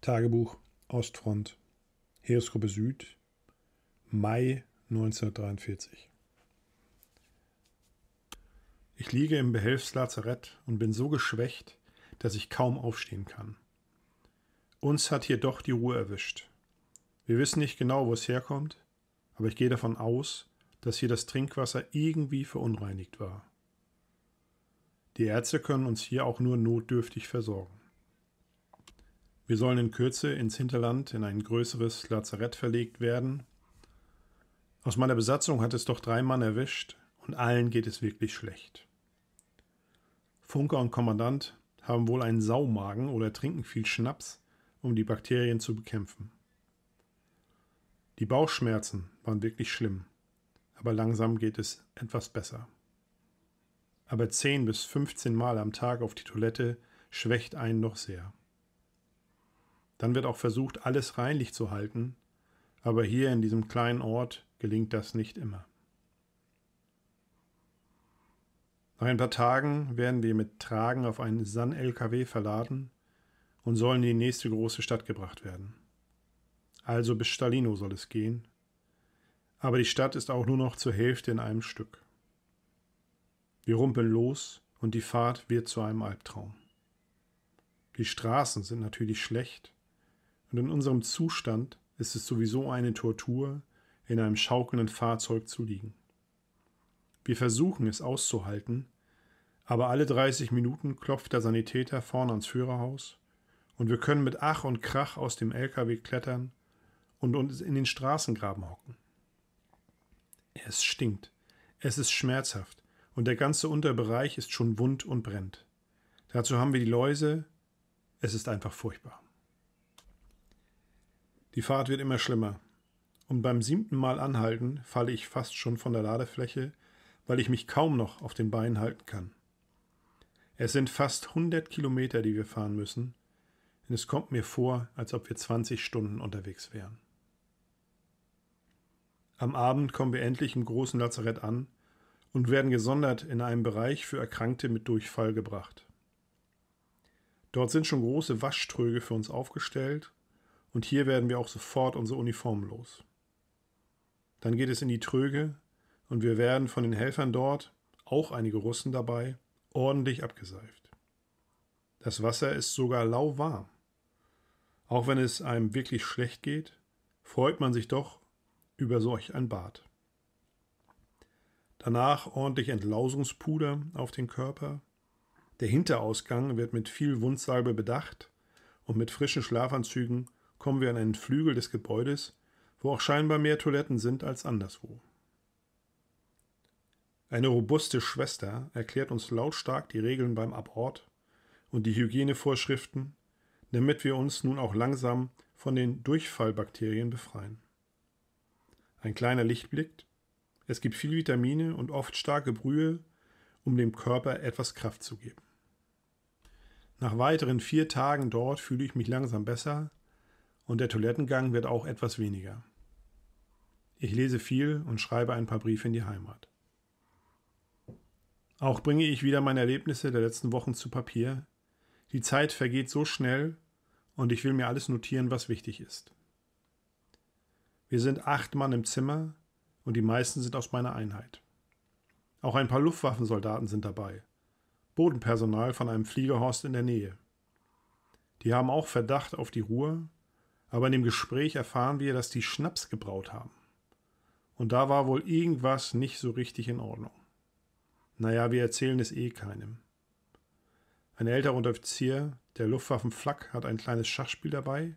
Tagebuch Ostfront, Heeresgruppe Süd, Mai 1943. Ich liege im Behelfslazarett und bin so geschwächt, dass ich kaum aufstehen kann. Uns hat hier doch die Ruhe erwischt. Wir wissen nicht genau, wo es herkommt, aber ich gehe davon aus, dass hier das Trinkwasser irgendwie verunreinigt war. Die Ärzte können uns hier auch nur notdürftig versorgen. Wir sollen in Kürze ins Hinterland in ein größeres Lazarett verlegt werden. Aus meiner Besatzung hat es doch drei Mann erwischt und allen geht es wirklich schlecht. Funker und Kommandant haben wohl einen Saumagen oder trinken viel Schnaps, um die Bakterien zu bekämpfen. Die Bauchschmerzen waren wirklich schlimm, aber langsam geht es etwas besser. Aber 10 bis 15 Mal am Tag auf die Toilette schwächt einen noch sehr. Dann wird auch versucht, alles reinlich zu halten, aber hier in diesem kleinen Ort gelingt das nicht immer. Nach ein paar Tagen werden wir mit Tragen auf einen San-LKW verladen und sollen in die nächste große Stadt gebracht werden. Also bis Stalino soll es gehen. Aber die Stadt ist auch nur noch zur Hälfte in einem Stück. Wir rumpeln los und die Fahrt wird zu einem Albtraum. Die Straßen sind natürlich schlecht und in unserem Zustand ist es sowieso eine Tortur, in einem schaukelnden Fahrzeug zu liegen. Wir versuchen es auszuhalten, aber alle 30 Minuten klopft der Sanitäter vorne ans Führerhaus und wir können mit Ach und Krach aus dem LKW klettern und uns in den Straßengraben hocken. Es stinkt, es ist schmerzhaft und der ganze Unterbereich ist schon wund und brennt. Dazu haben wir die Läuse, es ist einfach furchtbar. Die Fahrt wird immer schlimmer. Und beim siebten Mal anhalten falle ich fast schon von der Ladefläche, weil ich mich kaum noch auf den Beinen halten kann. Es sind fast 100 Kilometer, die wir fahren müssen, Und es kommt mir vor, als ob wir 20 Stunden unterwegs wären. Am Abend kommen wir endlich im großen Lazarett an und werden gesondert in einem Bereich für Erkrankte mit Durchfall gebracht. Dort sind schon große Waschtröge für uns aufgestellt und hier werden wir auch sofort unsere Uniformen los. Dann geht es in die Tröge und wir werden von den Helfern dort, auch einige Russen dabei, ordentlich abgeseift. Das Wasser ist sogar lauwarm. Auch wenn es einem wirklich schlecht geht, freut man sich doch über solch ein Bad. Danach ordentlich Entlausungspuder auf den Körper. Der Hinterausgang wird mit viel Wundsalbe bedacht und mit frischen Schlafanzügen kommen wir an einen Flügel des Gebäudes, wo auch scheinbar mehr Toiletten sind als anderswo. Eine robuste Schwester erklärt uns lautstark die Regeln beim Abort und die Hygienevorschriften, damit wir uns nun auch langsam von den Durchfallbakterien befreien. Ein kleiner Lichtblick. Es gibt viel Vitamine und oft starke Brühe, um dem Körper etwas Kraft zu geben. Nach weiteren vier Tagen dort fühle ich mich langsam besser und der Toilettengang wird auch etwas weniger. Ich lese viel und schreibe ein paar Briefe in die Heimat. Auch bringe ich wieder meine Erlebnisse der letzten Wochen zu Papier. Die Zeit vergeht so schnell und ich will mir alles notieren, was wichtig ist. Wir sind acht Mann im Zimmer und die meisten sind aus meiner Einheit. Auch ein paar Luftwaffensoldaten sind dabei. Bodenpersonal von einem Fliegerhorst in der Nähe. Die haben auch Verdacht auf die Ruhe aber in dem Gespräch erfahren wir, dass die Schnaps gebraut haben. Und da war wohl irgendwas nicht so richtig in Ordnung. Naja, wir erzählen es eh keinem. Ein älterer Unteroffizier der Luftwaffen Flak hat ein kleines Schachspiel dabei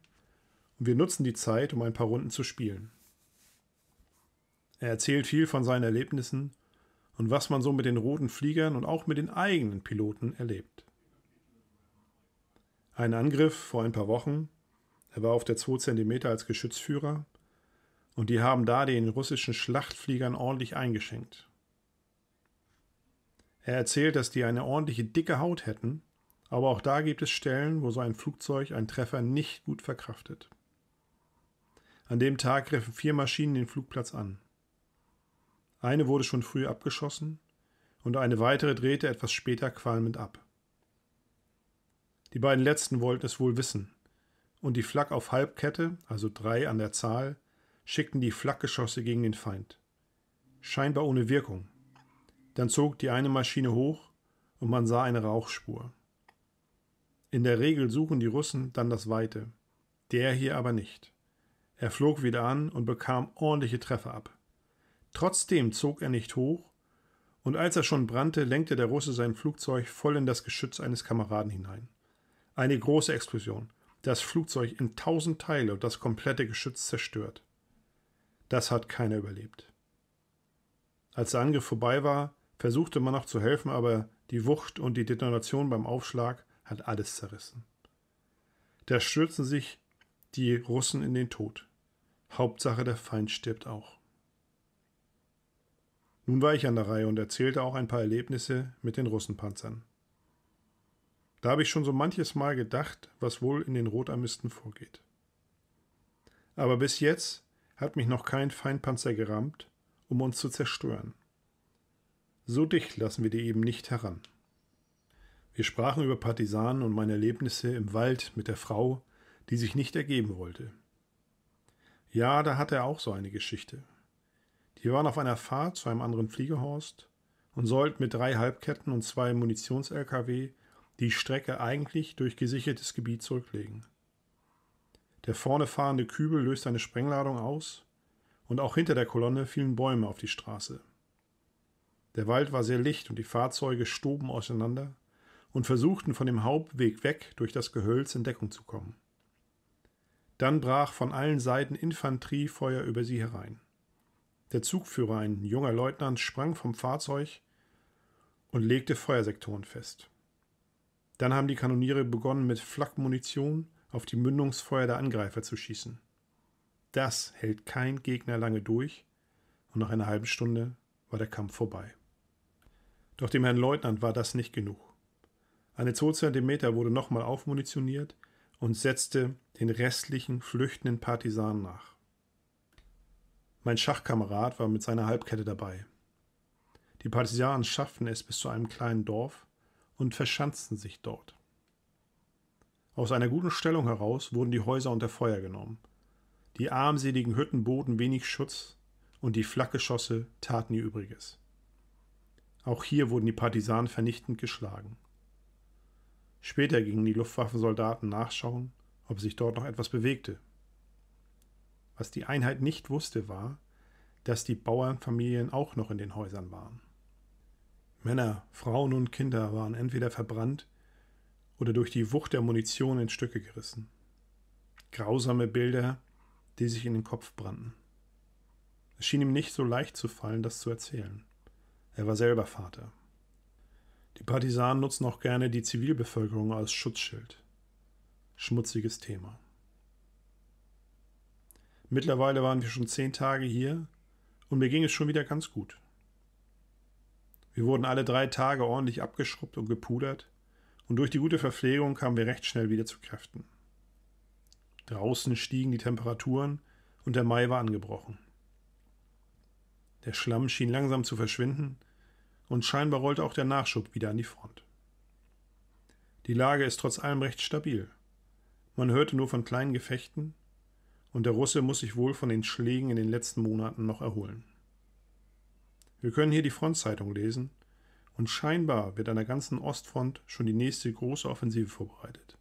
und wir nutzen die Zeit, um ein paar Runden zu spielen. Er erzählt viel von seinen Erlebnissen und was man so mit den roten Fliegern und auch mit den eigenen Piloten erlebt. Ein Angriff vor ein paar Wochen er war auf der 2 cm als Geschützführer und die haben da den russischen Schlachtfliegern ordentlich eingeschenkt. Er erzählt, dass die eine ordentliche dicke Haut hätten, aber auch da gibt es Stellen, wo so ein Flugzeug einen Treffer nicht gut verkraftet. An dem Tag griffen vier Maschinen den Flugplatz an. Eine wurde schon früh abgeschossen und eine weitere drehte etwas später qualmend ab. Die beiden letzten wollten es wohl wissen und die Flak auf Halbkette, also drei an der Zahl, schickten die Flakgeschosse gegen den Feind. Scheinbar ohne Wirkung. Dann zog die eine Maschine hoch und man sah eine Rauchspur. In der Regel suchen die Russen dann das Weite, der hier aber nicht. Er flog wieder an und bekam ordentliche Treffer ab. Trotzdem zog er nicht hoch, und als er schon brannte, lenkte der Russe sein Flugzeug voll in das Geschütz eines Kameraden hinein. Eine große Explosion das Flugzeug in tausend Teile und das komplette Geschütz zerstört. Das hat keiner überlebt. Als der Angriff vorbei war, versuchte man noch zu helfen, aber die Wucht und die Detonation beim Aufschlag hat alles zerrissen. Da stürzen sich die Russen in den Tod. Hauptsache, der Feind stirbt auch. Nun war ich an der Reihe und erzählte auch ein paar Erlebnisse mit den Russenpanzern. Da habe ich schon so manches Mal gedacht, was wohl in den Rotarmisten vorgeht. Aber bis jetzt hat mich noch kein Feindpanzer gerammt, um uns zu zerstören. So dicht lassen wir die eben nicht heran. Wir sprachen über Partisanen und meine Erlebnisse im Wald mit der Frau, die sich nicht ergeben wollte. Ja, da hatte er auch so eine Geschichte. Die waren auf einer Fahrt zu einem anderen Fliegerhorst und sollten mit drei Halbketten und zwei Munitions-LKW die Strecke eigentlich durch gesichertes Gebiet zurücklegen. Der vorne fahrende Kübel löst eine Sprengladung aus und auch hinter der Kolonne fielen Bäume auf die Straße. Der Wald war sehr licht und die Fahrzeuge stoben auseinander und versuchten von dem Hauptweg weg durch das Gehölz in Deckung zu kommen. Dann brach von allen Seiten Infanteriefeuer über sie herein. Der Zugführer, ein junger Leutnant, sprang vom Fahrzeug und legte Feuersektoren fest. Dann haben die Kanoniere begonnen, mit Flakmunition auf die Mündungsfeuer der Angreifer zu schießen. Das hält kein Gegner lange durch und nach einer halben Stunde war der Kampf vorbei. Doch dem Herrn Leutnant war das nicht genug. Eine 2 Zentimeter wurde nochmal aufmunitioniert und setzte den restlichen flüchtenden Partisanen nach. Mein Schachkamerad war mit seiner Halbkette dabei. Die Partisanen schafften es bis zu einem kleinen Dorf, und verschanzten sich dort. Aus einer guten Stellung heraus wurden die Häuser unter Feuer genommen. Die armseligen Hütten boten wenig Schutz und die Flakgeschosse taten ihr Übriges. Auch hier wurden die Partisanen vernichtend geschlagen. Später gingen die Luftwaffensoldaten nachschauen, ob sich dort noch etwas bewegte. Was die Einheit nicht wusste, war, dass die Bauernfamilien auch noch in den Häusern waren. Männer, Frauen und Kinder waren entweder verbrannt oder durch die Wucht der Munition in Stücke gerissen. Grausame Bilder, die sich in den Kopf brannten. Es schien ihm nicht so leicht zu fallen, das zu erzählen. Er war selber Vater. Die Partisanen nutzen auch gerne die Zivilbevölkerung als Schutzschild. Schmutziges Thema. Mittlerweile waren wir schon zehn Tage hier und mir ging es schon wieder ganz gut. Wir wurden alle drei Tage ordentlich abgeschrubbt und gepudert, und durch die gute Verpflegung kamen wir recht schnell wieder zu Kräften. Draußen stiegen die Temperaturen und der Mai war angebrochen. Der Schlamm schien langsam zu verschwinden und scheinbar rollte auch der Nachschub wieder an die Front. Die Lage ist trotz allem recht stabil. Man hörte nur von kleinen Gefechten und der Russe muss sich wohl von den Schlägen in den letzten Monaten noch erholen. Wir können hier die Frontzeitung lesen und scheinbar wird an der ganzen Ostfront schon die nächste große Offensive vorbereitet.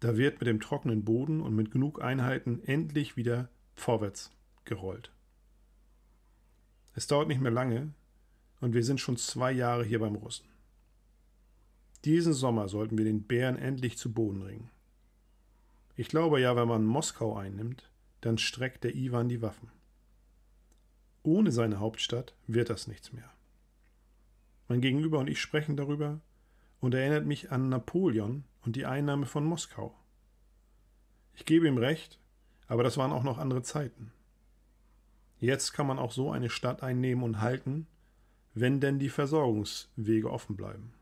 Da wird mit dem trockenen Boden und mit genug Einheiten endlich wieder vorwärts gerollt. Es dauert nicht mehr lange und wir sind schon zwei Jahre hier beim Russen. Diesen Sommer sollten wir den Bären endlich zu Boden ringen. Ich glaube ja, wenn man Moskau einnimmt, dann streckt der Iwan die Waffen. Ohne seine Hauptstadt wird das nichts mehr. Mein Gegenüber und ich sprechen darüber und erinnert mich an Napoleon und die Einnahme von Moskau. Ich gebe ihm recht, aber das waren auch noch andere Zeiten. Jetzt kann man auch so eine Stadt einnehmen und halten, wenn denn die Versorgungswege offen bleiben.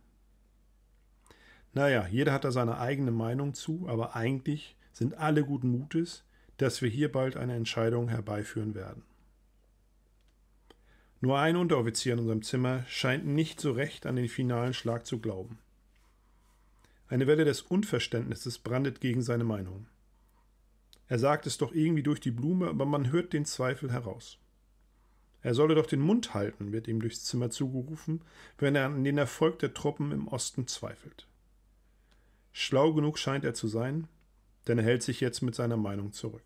Naja, jeder hat da seine eigene Meinung zu, aber eigentlich sind alle guten Mutes, dass wir hier bald eine Entscheidung herbeiführen werden. Nur ein Unteroffizier in unserem Zimmer scheint nicht so recht an den finalen Schlag zu glauben. Eine Welle des Unverständnisses brandet gegen seine Meinung. Er sagt es doch irgendwie durch die Blume, aber man hört den Zweifel heraus. Er solle doch den Mund halten, wird ihm durchs Zimmer zugerufen, wenn er an den Erfolg der Truppen im Osten zweifelt. Schlau genug scheint er zu sein, denn er hält sich jetzt mit seiner Meinung zurück.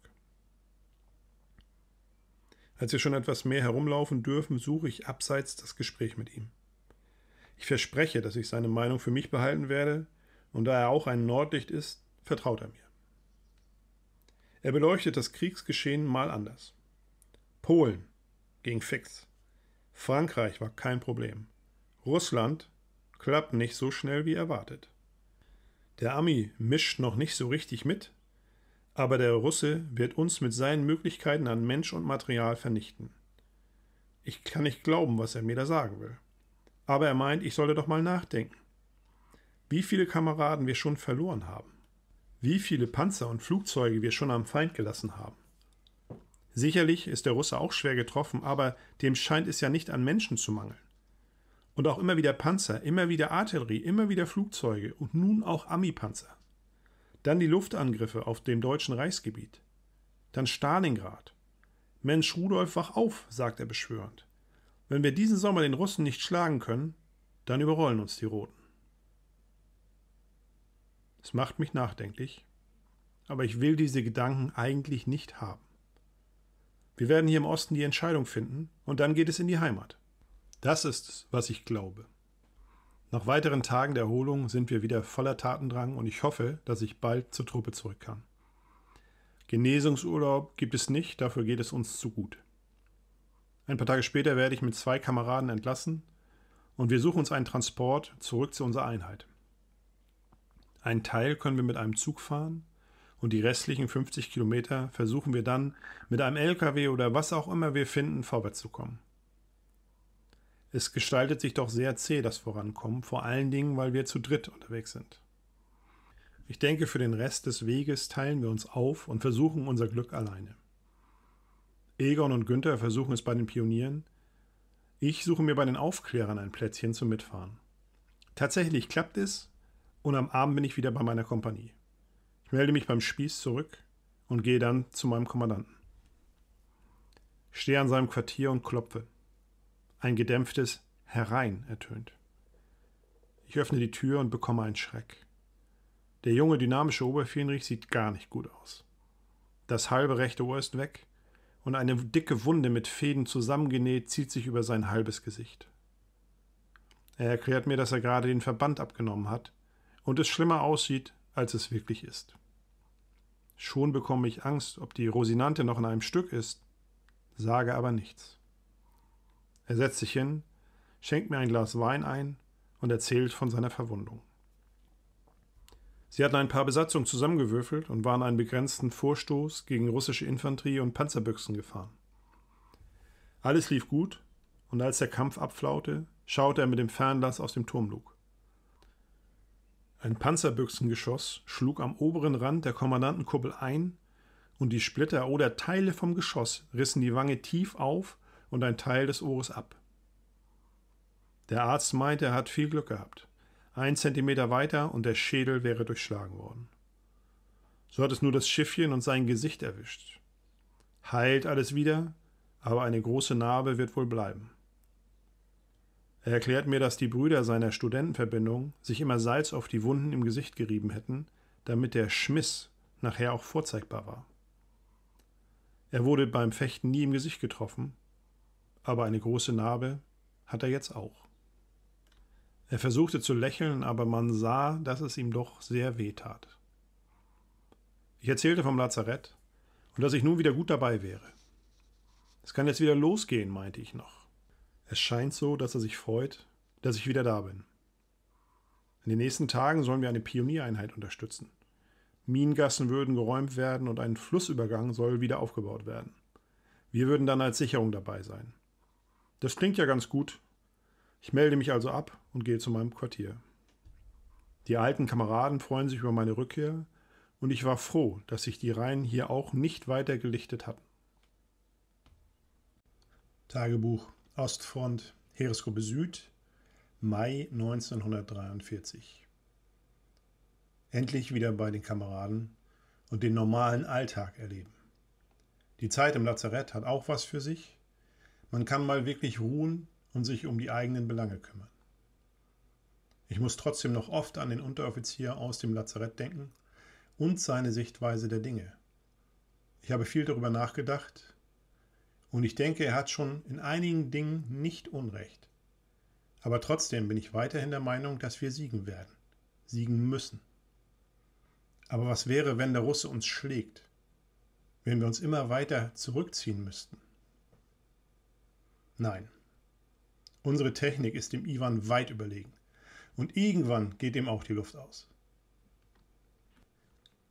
Als wir schon etwas mehr herumlaufen dürfen, suche ich abseits das Gespräch mit ihm. Ich verspreche, dass ich seine Meinung für mich behalten werde, und da er auch ein Nordlicht ist, vertraut er mir. Er beleuchtet das Kriegsgeschehen mal anders. Polen ging fix. Frankreich war kein Problem. Russland klappt nicht so schnell wie erwartet. Der Ami mischt noch nicht so richtig mit, aber der Russe wird uns mit seinen Möglichkeiten an Mensch und Material vernichten. Ich kann nicht glauben, was er mir da sagen will. Aber er meint, ich sollte doch mal nachdenken. Wie viele Kameraden wir schon verloren haben. Wie viele Panzer und Flugzeuge wir schon am Feind gelassen haben. Sicherlich ist der Russe auch schwer getroffen, aber dem scheint es ja nicht an Menschen zu mangeln. Und auch immer wieder Panzer, immer wieder Artillerie, immer wieder Flugzeuge und nun auch Ami-Panzer. Dann die Luftangriffe auf dem deutschen Reichsgebiet. Dann Stalingrad. Mensch, Rudolf, wach auf, sagt er beschwörend. Wenn wir diesen Sommer den Russen nicht schlagen können, dann überrollen uns die Roten. Es macht mich nachdenklich, aber ich will diese Gedanken eigentlich nicht haben. Wir werden hier im Osten die Entscheidung finden und dann geht es in die Heimat. Das ist es, was ich glaube. Nach weiteren Tagen der Erholung sind wir wieder voller Tatendrang und ich hoffe, dass ich bald zur Truppe zurück kann. Genesungsurlaub gibt es nicht, dafür geht es uns zu gut. Ein paar Tage später werde ich mit zwei Kameraden entlassen und wir suchen uns einen Transport zurück zu unserer Einheit. Ein Teil können wir mit einem Zug fahren und die restlichen 50 Kilometer versuchen wir dann mit einem LKW oder was auch immer wir finden vorwärts zu kommen. Es gestaltet sich doch sehr zäh, das Vorankommen, vor allen Dingen, weil wir zu dritt unterwegs sind. Ich denke, für den Rest des Weges teilen wir uns auf und versuchen unser Glück alleine. Egon und Günther versuchen es bei den Pionieren. Ich suche mir bei den Aufklärern ein Plätzchen zum Mitfahren. Tatsächlich klappt es und am Abend bin ich wieder bei meiner Kompanie. Ich melde mich beim Spieß zurück und gehe dann zu meinem Kommandanten. Stehe an seinem Quartier und klopfe. Ein gedämpftes Herein ertönt. Ich öffne die Tür und bekomme einen Schreck. Der junge, dynamische Oberfähnrich sieht gar nicht gut aus. Das halbe rechte Ohr ist weg und eine dicke Wunde mit Fäden zusammengenäht zieht sich über sein halbes Gesicht. Er erklärt mir, dass er gerade den Verband abgenommen hat und es schlimmer aussieht, als es wirklich ist. Schon bekomme ich Angst, ob die Rosinante noch in einem Stück ist, sage aber nichts. Er setzt sich hin, schenkt mir ein Glas Wein ein und erzählt von seiner Verwundung. Sie hatten ein paar Besatzungen zusammengewürfelt und waren einen begrenzten Vorstoß gegen russische Infanterie und Panzerbüchsen gefahren. Alles lief gut, und als der Kampf abflaute, schaute er mit dem Fernlass aus dem Turmlug. Ein Panzerbüchsengeschoss schlug am oberen Rand der Kommandantenkuppel ein, und die Splitter oder Teile vom Geschoss rissen die Wange tief auf und ein Teil des Ohres ab. Der Arzt meinte, er hat viel Glück gehabt. Ein Zentimeter weiter und der Schädel wäre durchschlagen worden. So hat es nur das Schiffchen und sein Gesicht erwischt. Heilt alles wieder, aber eine große Narbe wird wohl bleiben. Er erklärt mir, dass die Brüder seiner Studentenverbindung sich immer Salz auf die Wunden im Gesicht gerieben hätten, damit der Schmiss nachher auch vorzeigbar war. Er wurde beim Fechten nie im Gesicht getroffen, aber eine große Narbe hat er jetzt auch. Er versuchte zu lächeln, aber man sah, dass es ihm doch sehr weh tat. Ich erzählte vom Lazarett und dass ich nun wieder gut dabei wäre. Es kann jetzt wieder losgehen, meinte ich noch. Es scheint so, dass er sich freut, dass ich wieder da bin. In den nächsten Tagen sollen wir eine Pioniereinheit unterstützen. Minengassen würden geräumt werden und ein Flussübergang soll wieder aufgebaut werden. Wir würden dann als Sicherung dabei sein. Das klingt ja ganz gut. Ich melde mich also ab und gehe zu meinem Quartier. Die alten Kameraden freuen sich über meine Rückkehr und ich war froh, dass sich die Reihen hier auch nicht weiter gelichtet hatten. Tagebuch Ostfront Heeresgruppe Süd Mai 1943 Endlich wieder bei den Kameraden und den normalen Alltag erleben. Die Zeit im Lazarett hat auch was für sich man kann mal wirklich ruhen und sich um die eigenen Belange kümmern. Ich muss trotzdem noch oft an den Unteroffizier aus dem Lazarett denken und seine Sichtweise der Dinge. Ich habe viel darüber nachgedacht und ich denke, er hat schon in einigen Dingen nicht Unrecht. Aber trotzdem bin ich weiterhin der Meinung, dass wir siegen werden, siegen müssen. Aber was wäre, wenn der Russe uns schlägt? Wenn wir uns immer weiter zurückziehen müssten? Nein. Unsere Technik ist dem Iwan weit überlegen. Und irgendwann geht ihm auch die Luft aus.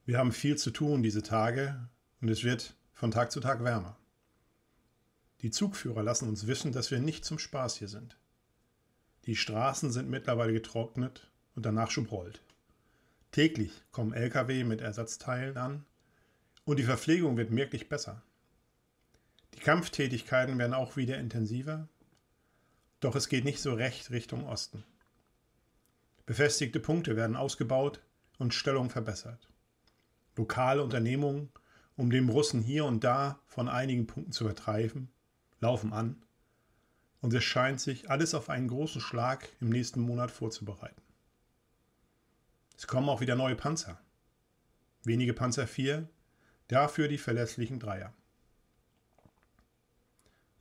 Wir haben viel zu tun diese Tage und es wird von Tag zu Tag wärmer. Die Zugführer lassen uns wissen, dass wir nicht zum Spaß hier sind. Die Straßen sind mittlerweile getrocknet und danach schon rollt. Täglich kommen Lkw mit Ersatzteilen an und die Verpflegung wird merklich besser. Die Kampftätigkeiten werden auch wieder intensiver, doch es geht nicht so recht Richtung Osten. Befestigte Punkte werden ausgebaut und Stellung verbessert. Lokale Unternehmungen, um den Russen hier und da von einigen Punkten zu vertreiben, laufen an und es scheint sich alles auf einen großen Schlag im nächsten Monat vorzubereiten. Es kommen auch wieder neue Panzer. Wenige Panzer 4, dafür die verlässlichen Dreier.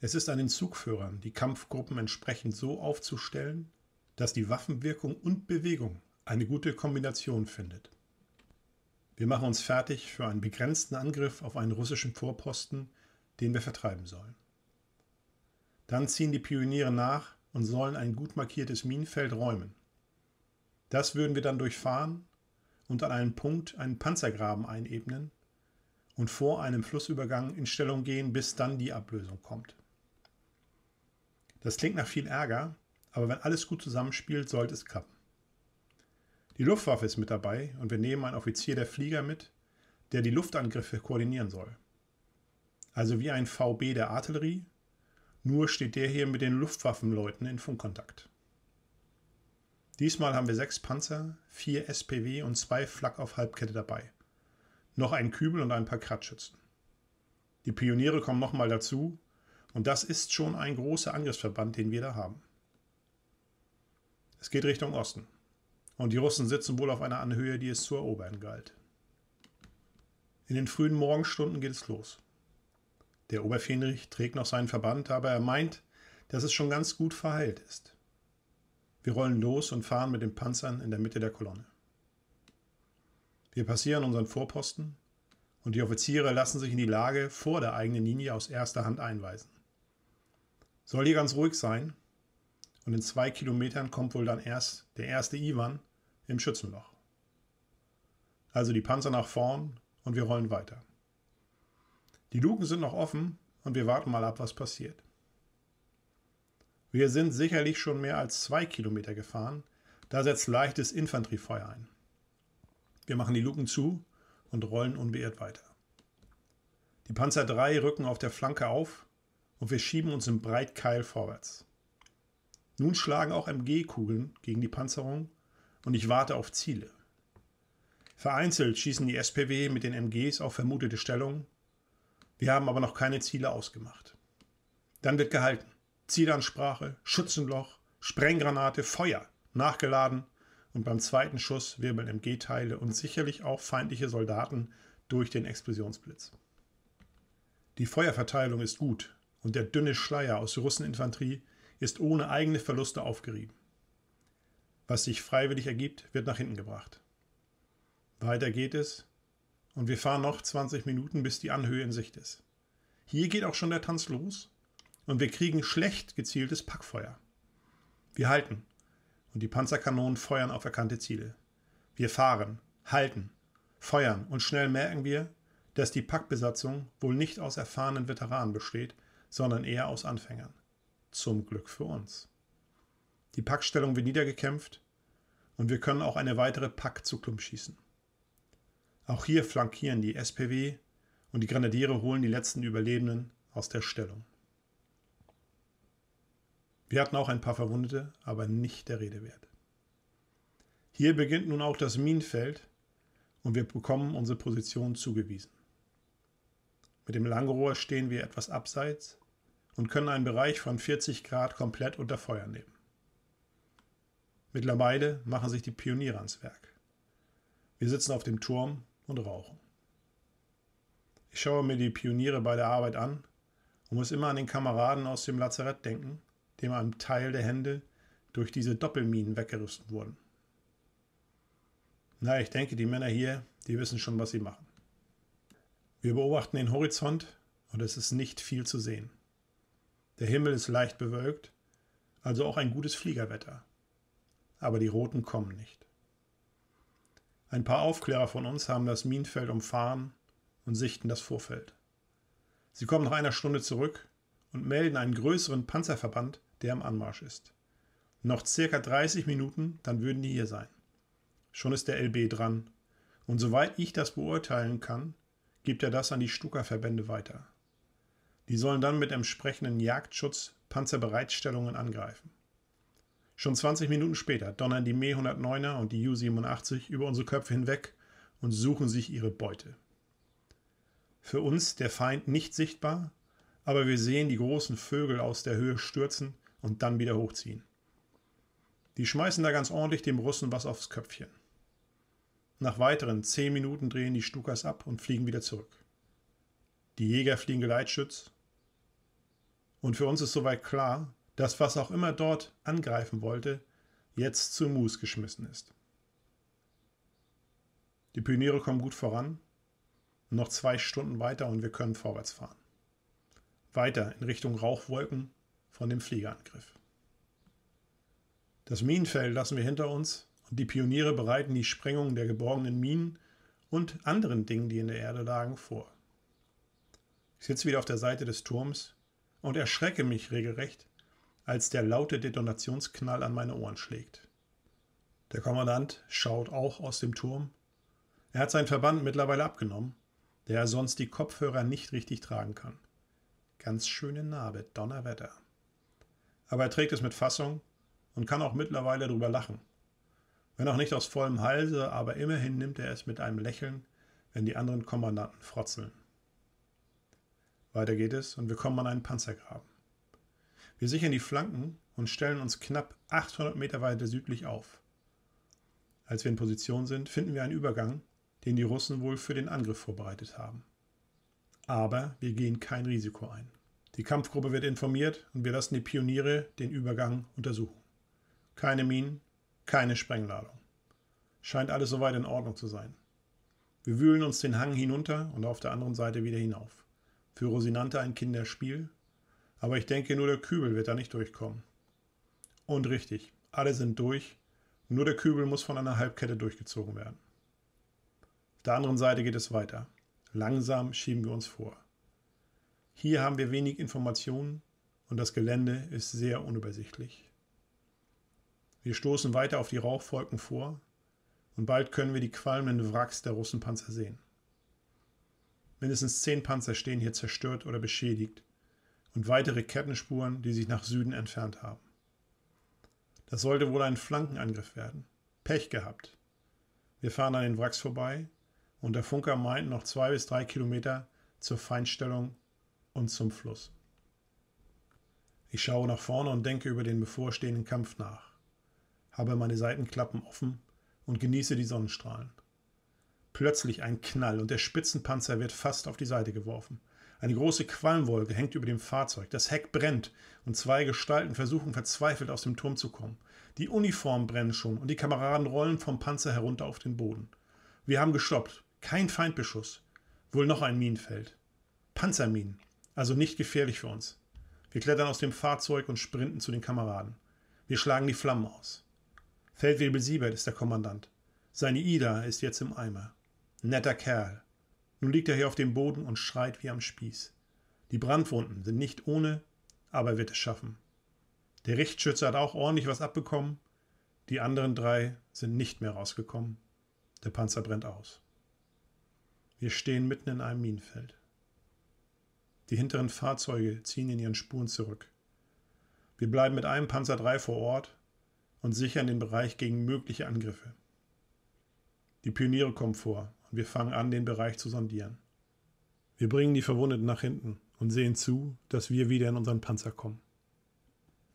Es ist an den Zugführern, die Kampfgruppen entsprechend so aufzustellen, dass die Waffenwirkung und Bewegung eine gute Kombination findet. Wir machen uns fertig für einen begrenzten Angriff auf einen russischen Vorposten, den wir vertreiben sollen. Dann ziehen die Pioniere nach und sollen ein gut markiertes Minenfeld räumen. Das würden wir dann durchfahren und an einem Punkt einen Panzergraben einebnen und vor einem Flussübergang in Stellung gehen, bis dann die Ablösung kommt. Das klingt nach viel Ärger, aber wenn alles gut zusammenspielt, sollte es klappen. Die Luftwaffe ist mit dabei und wir nehmen einen Offizier der Flieger mit, der die Luftangriffe koordinieren soll. Also wie ein VB der Artillerie, nur steht der hier mit den Luftwaffenleuten in Funkkontakt. Diesmal haben wir sechs Panzer, vier SPW und zwei Flak auf Halbkette dabei. Noch ein Kübel und ein paar Kratzschützen. Die Pioniere kommen nochmal dazu und das ist schon ein großer Angriffsverband, den wir da haben. Es geht Richtung Osten. Und die Russen sitzen wohl auf einer Anhöhe, die es zu erobern galt. In den frühen Morgenstunden geht es los. Der Oberfähnrich trägt noch seinen Verband, aber er meint, dass es schon ganz gut verheilt ist. Wir rollen los und fahren mit den Panzern in der Mitte der Kolonne. Wir passieren unseren Vorposten und die Offiziere lassen sich in die Lage vor der eigenen Linie aus erster Hand einweisen. Soll hier ganz ruhig sein. Und in zwei Kilometern kommt wohl dann erst der erste Ivan im Schützenloch. Also die Panzer nach vorn und wir rollen weiter. Die Luken sind noch offen und wir warten mal ab, was passiert. Wir sind sicherlich schon mehr als zwei Kilometer gefahren. Da setzt leichtes Infanteriefeuer ein. Wir machen die Luken zu und rollen unbeirrt weiter. Die Panzer 3 rücken auf der Flanke auf und wir schieben uns im Breitkeil vorwärts. Nun schlagen auch MG-Kugeln gegen die Panzerung und ich warte auf Ziele. Vereinzelt schießen die SPW mit den MGs auf vermutete Stellungen. Wir haben aber noch keine Ziele ausgemacht. Dann wird gehalten. Zielansprache, Schützenloch, Sprenggranate, Feuer, nachgeladen und beim zweiten Schuss wirbeln MG-Teile und sicherlich auch feindliche Soldaten durch den Explosionsblitz. Die Feuerverteilung ist gut, und der dünne Schleier aus Russeninfanterie ist ohne eigene Verluste aufgerieben. Was sich freiwillig ergibt, wird nach hinten gebracht. Weiter geht es und wir fahren noch 20 Minuten, bis die Anhöhe in Sicht ist. Hier geht auch schon der Tanz los und wir kriegen schlecht gezieltes Packfeuer. Wir halten und die Panzerkanonen feuern auf erkannte Ziele. Wir fahren, halten, feuern und schnell merken wir, dass die Packbesatzung wohl nicht aus erfahrenen Veteranen besteht, sondern eher aus Anfängern. Zum Glück für uns. Die Packstellung wird niedergekämpft und wir können auch eine weitere Pack zu Klump schießen. Auch hier flankieren die SPW und die Grenadiere holen die letzten Überlebenden aus der Stellung. Wir hatten auch ein paar Verwundete, aber nicht der Rede wert. Hier beginnt nun auch das Minenfeld und wir bekommen unsere Position zugewiesen. Mit dem Langrohr stehen wir etwas abseits und können einen Bereich von 40 Grad komplett unter Feuer nehmen. Mittlerweile machen sich die Pioniere ans Werk. Wir sitzen auf dem Turm und rauchen. Ich schaue mir die Pioniere bei der Arbeit an und muss immer an den Kameraden aus dem Lazarett denken, dem ein Teil der Hände durch diese Doppelminen weggerissen wurden. Na, ich denke, die Männer hier, die wissen schon, was sie machen. Wir beobachten den Horizont und es ist nicht viel zu sehen. Der Himmel ist leicht bewölkt, also auch ein gutes Fliegerwetter. Aber die Roten kommen nicht. Ein paar Aufklärer von uns haben das Minenfeld umfahren und sichten das Vorfeld. Sie kommen nach einer Stunde zurück und melden einen größeren Panzerverband, der im Anmarsch ist. Noch circa 30 Minuten, dann würden die hier sein. Schon ist der LB dran. Und soweit ich das beurteilen kann, gibt er das an die Stuka-Verbände weiter. Die sollen dann mit entsprechenden Jagdschutz Panzerbereitstellungen angreifen. Schon 20 Minuten später donnern die Me 109er und die U-87 über unsere Köpfe hinweg und suchen sich ihre Beute. Für uns der Feind nicht sichtbar, aber wir sehen die großen Vögel aus der Höhe stürzen und dann wieder hochziehen. Die schmeißen da ganz ordentlich dem Russen was aufs Köpfchen. Nach weiteren zehn Minuten drehen die Stukas ab und fliegen wieder zurück. Die Jäger fliegen Geleitschütz und für uns ist soweit klar, dass was auch immer dort angreifen wollte, jetzt zu Mus geschmissen ist. Die Pioniere kommen gut voran. Noch zwei Stunden weiter und wir können vorwärts fahren. Weiter in Richtung Rauchwolken von dem Fliegerangriff. Das Minenfeld lassen wir hinter uns und die Pioniere bereiten die Sprengung der geborgenen Minen und anderen Dingen, die in der Erde lagen, vor. Ich sitze wieder auf der Seite des Turms und erschrecke mich regelrecht, als der laute Detonationsknall an meine Ohren schlägt. Der Kommandant schaut auch aus dem Turm. Er hat seinen Verband mittlerweile abgenommen, der er sonst die Kopfhörer nicht richtig tragen kann. Ganz schöne Narbe, Donnerwetter. Aber er trägt es mit Fassung und kann auch mittlerweile drüber lachen. Wenn auch nicht aus vollem Halse, aber immerhin nimmt er es mit einem Lächeln, wenn die anderen Kommandanten frotzeln. Weiter geht es und wir kommen an einen Panzergraben. Wir sichern die Flanken und stellen uns knapp 800 Meter weiter südlich auf. Als wir in Position sind, finden wir einen Übergang, den die Russen wohl für den Angriff vorbereitet haben. Aber wir gehen kein Risiko ein. Die Kampfgruppe wird informiert und wir lassen die Pioniere den Übergang untersuchen. Keine Minen, keine Sprengladung. Scheint alles soweit in Ordnung zu sein. Wir wühlen uns den Hang hinunter und auf der anderen Seite wieder hinauf. Für Rosinante ein Kinderspiel? Aber ich denke, nur der Kübel wird da nicht durchkommen. Und richtig, alle sind durch, nur der Kübel muss von einer Halbkette durchgezogen werden. Auf der anderen Seite geht es weiter. Langsam schieben wir uns vor. Hier haben wir wenig Informationen und das Gelände ist sehr unübersichtlich. Wir stoßen weiter auf die Rauchwolken vor und bald können wir die qualmenden Wracks der Russenpanzer sehen. Mindestens zehn Panzer stehen hier zerstört oder beschädigt und weitere Kettenspuren, die sich nach Süden entfernt haben. Das sollte wohl ein Flankenangriff werden. Pech gehabt. Wir fahren an den Wracks vorbei und der Funker meint noch zwei bis drei Kilometer zur Feindstellung und zum Fluss. Ich schaue nach vorne und denke über den bevorstehenden Kampf nach, habe meine Seitenklappen offen und genieße die Sonnenstrahlen. Plötzlich ein Knall und der Spitzenpanzer wird fast auf die Seite geworfen. Eine große Qualmwolke hängt über dem Fahrzeug. Das Heck brennt und zwei Gestalten versuchen verzweifelt aus dem Turm zu kommen. Die Uniformen brennen schon und die Kameraden rollen vom Panzer herunter auf den Boden. Wir haben gestoppt. Kein Feindbeschuss. Wohl noch ein Minenfeld. Panzerminen. Also nicht gefährlich für uns. Wir klettern aus dem Fahrzeug und sprinten zu den Kameraden. Wir schlagen die Flammen aus. Feldwebel Siebert ist der Kommandant. Seine Ida ist jetzt im Eimer. Netter Kerl. Nun liegt er hier auf dem Boden und schreit wie am Spieß. Die Brandwunden sind nicht ohne, aber er wird es schaffen. Der Richtschütze hat auch ordentlich was abbekommen. Die anderen drei sind nicht mehr rausgekommen. Der Panzer brennt aus. Wir stehen mitten in einem Minenfeld. Die hinteren Fahrzeuge ziehen in ihren Spuren zurück. Wir bleiben mit einem Panzer 3 vor Ort und sichern den Bereich gegen mögliche Angriffe. Die Pioniere kommen vor, und wir fangen an, den Bereich zu sondieren. Wir bringen die Verwundeten nach hinten und sehen zu, dass wir wieder in unseren Panzer kommen.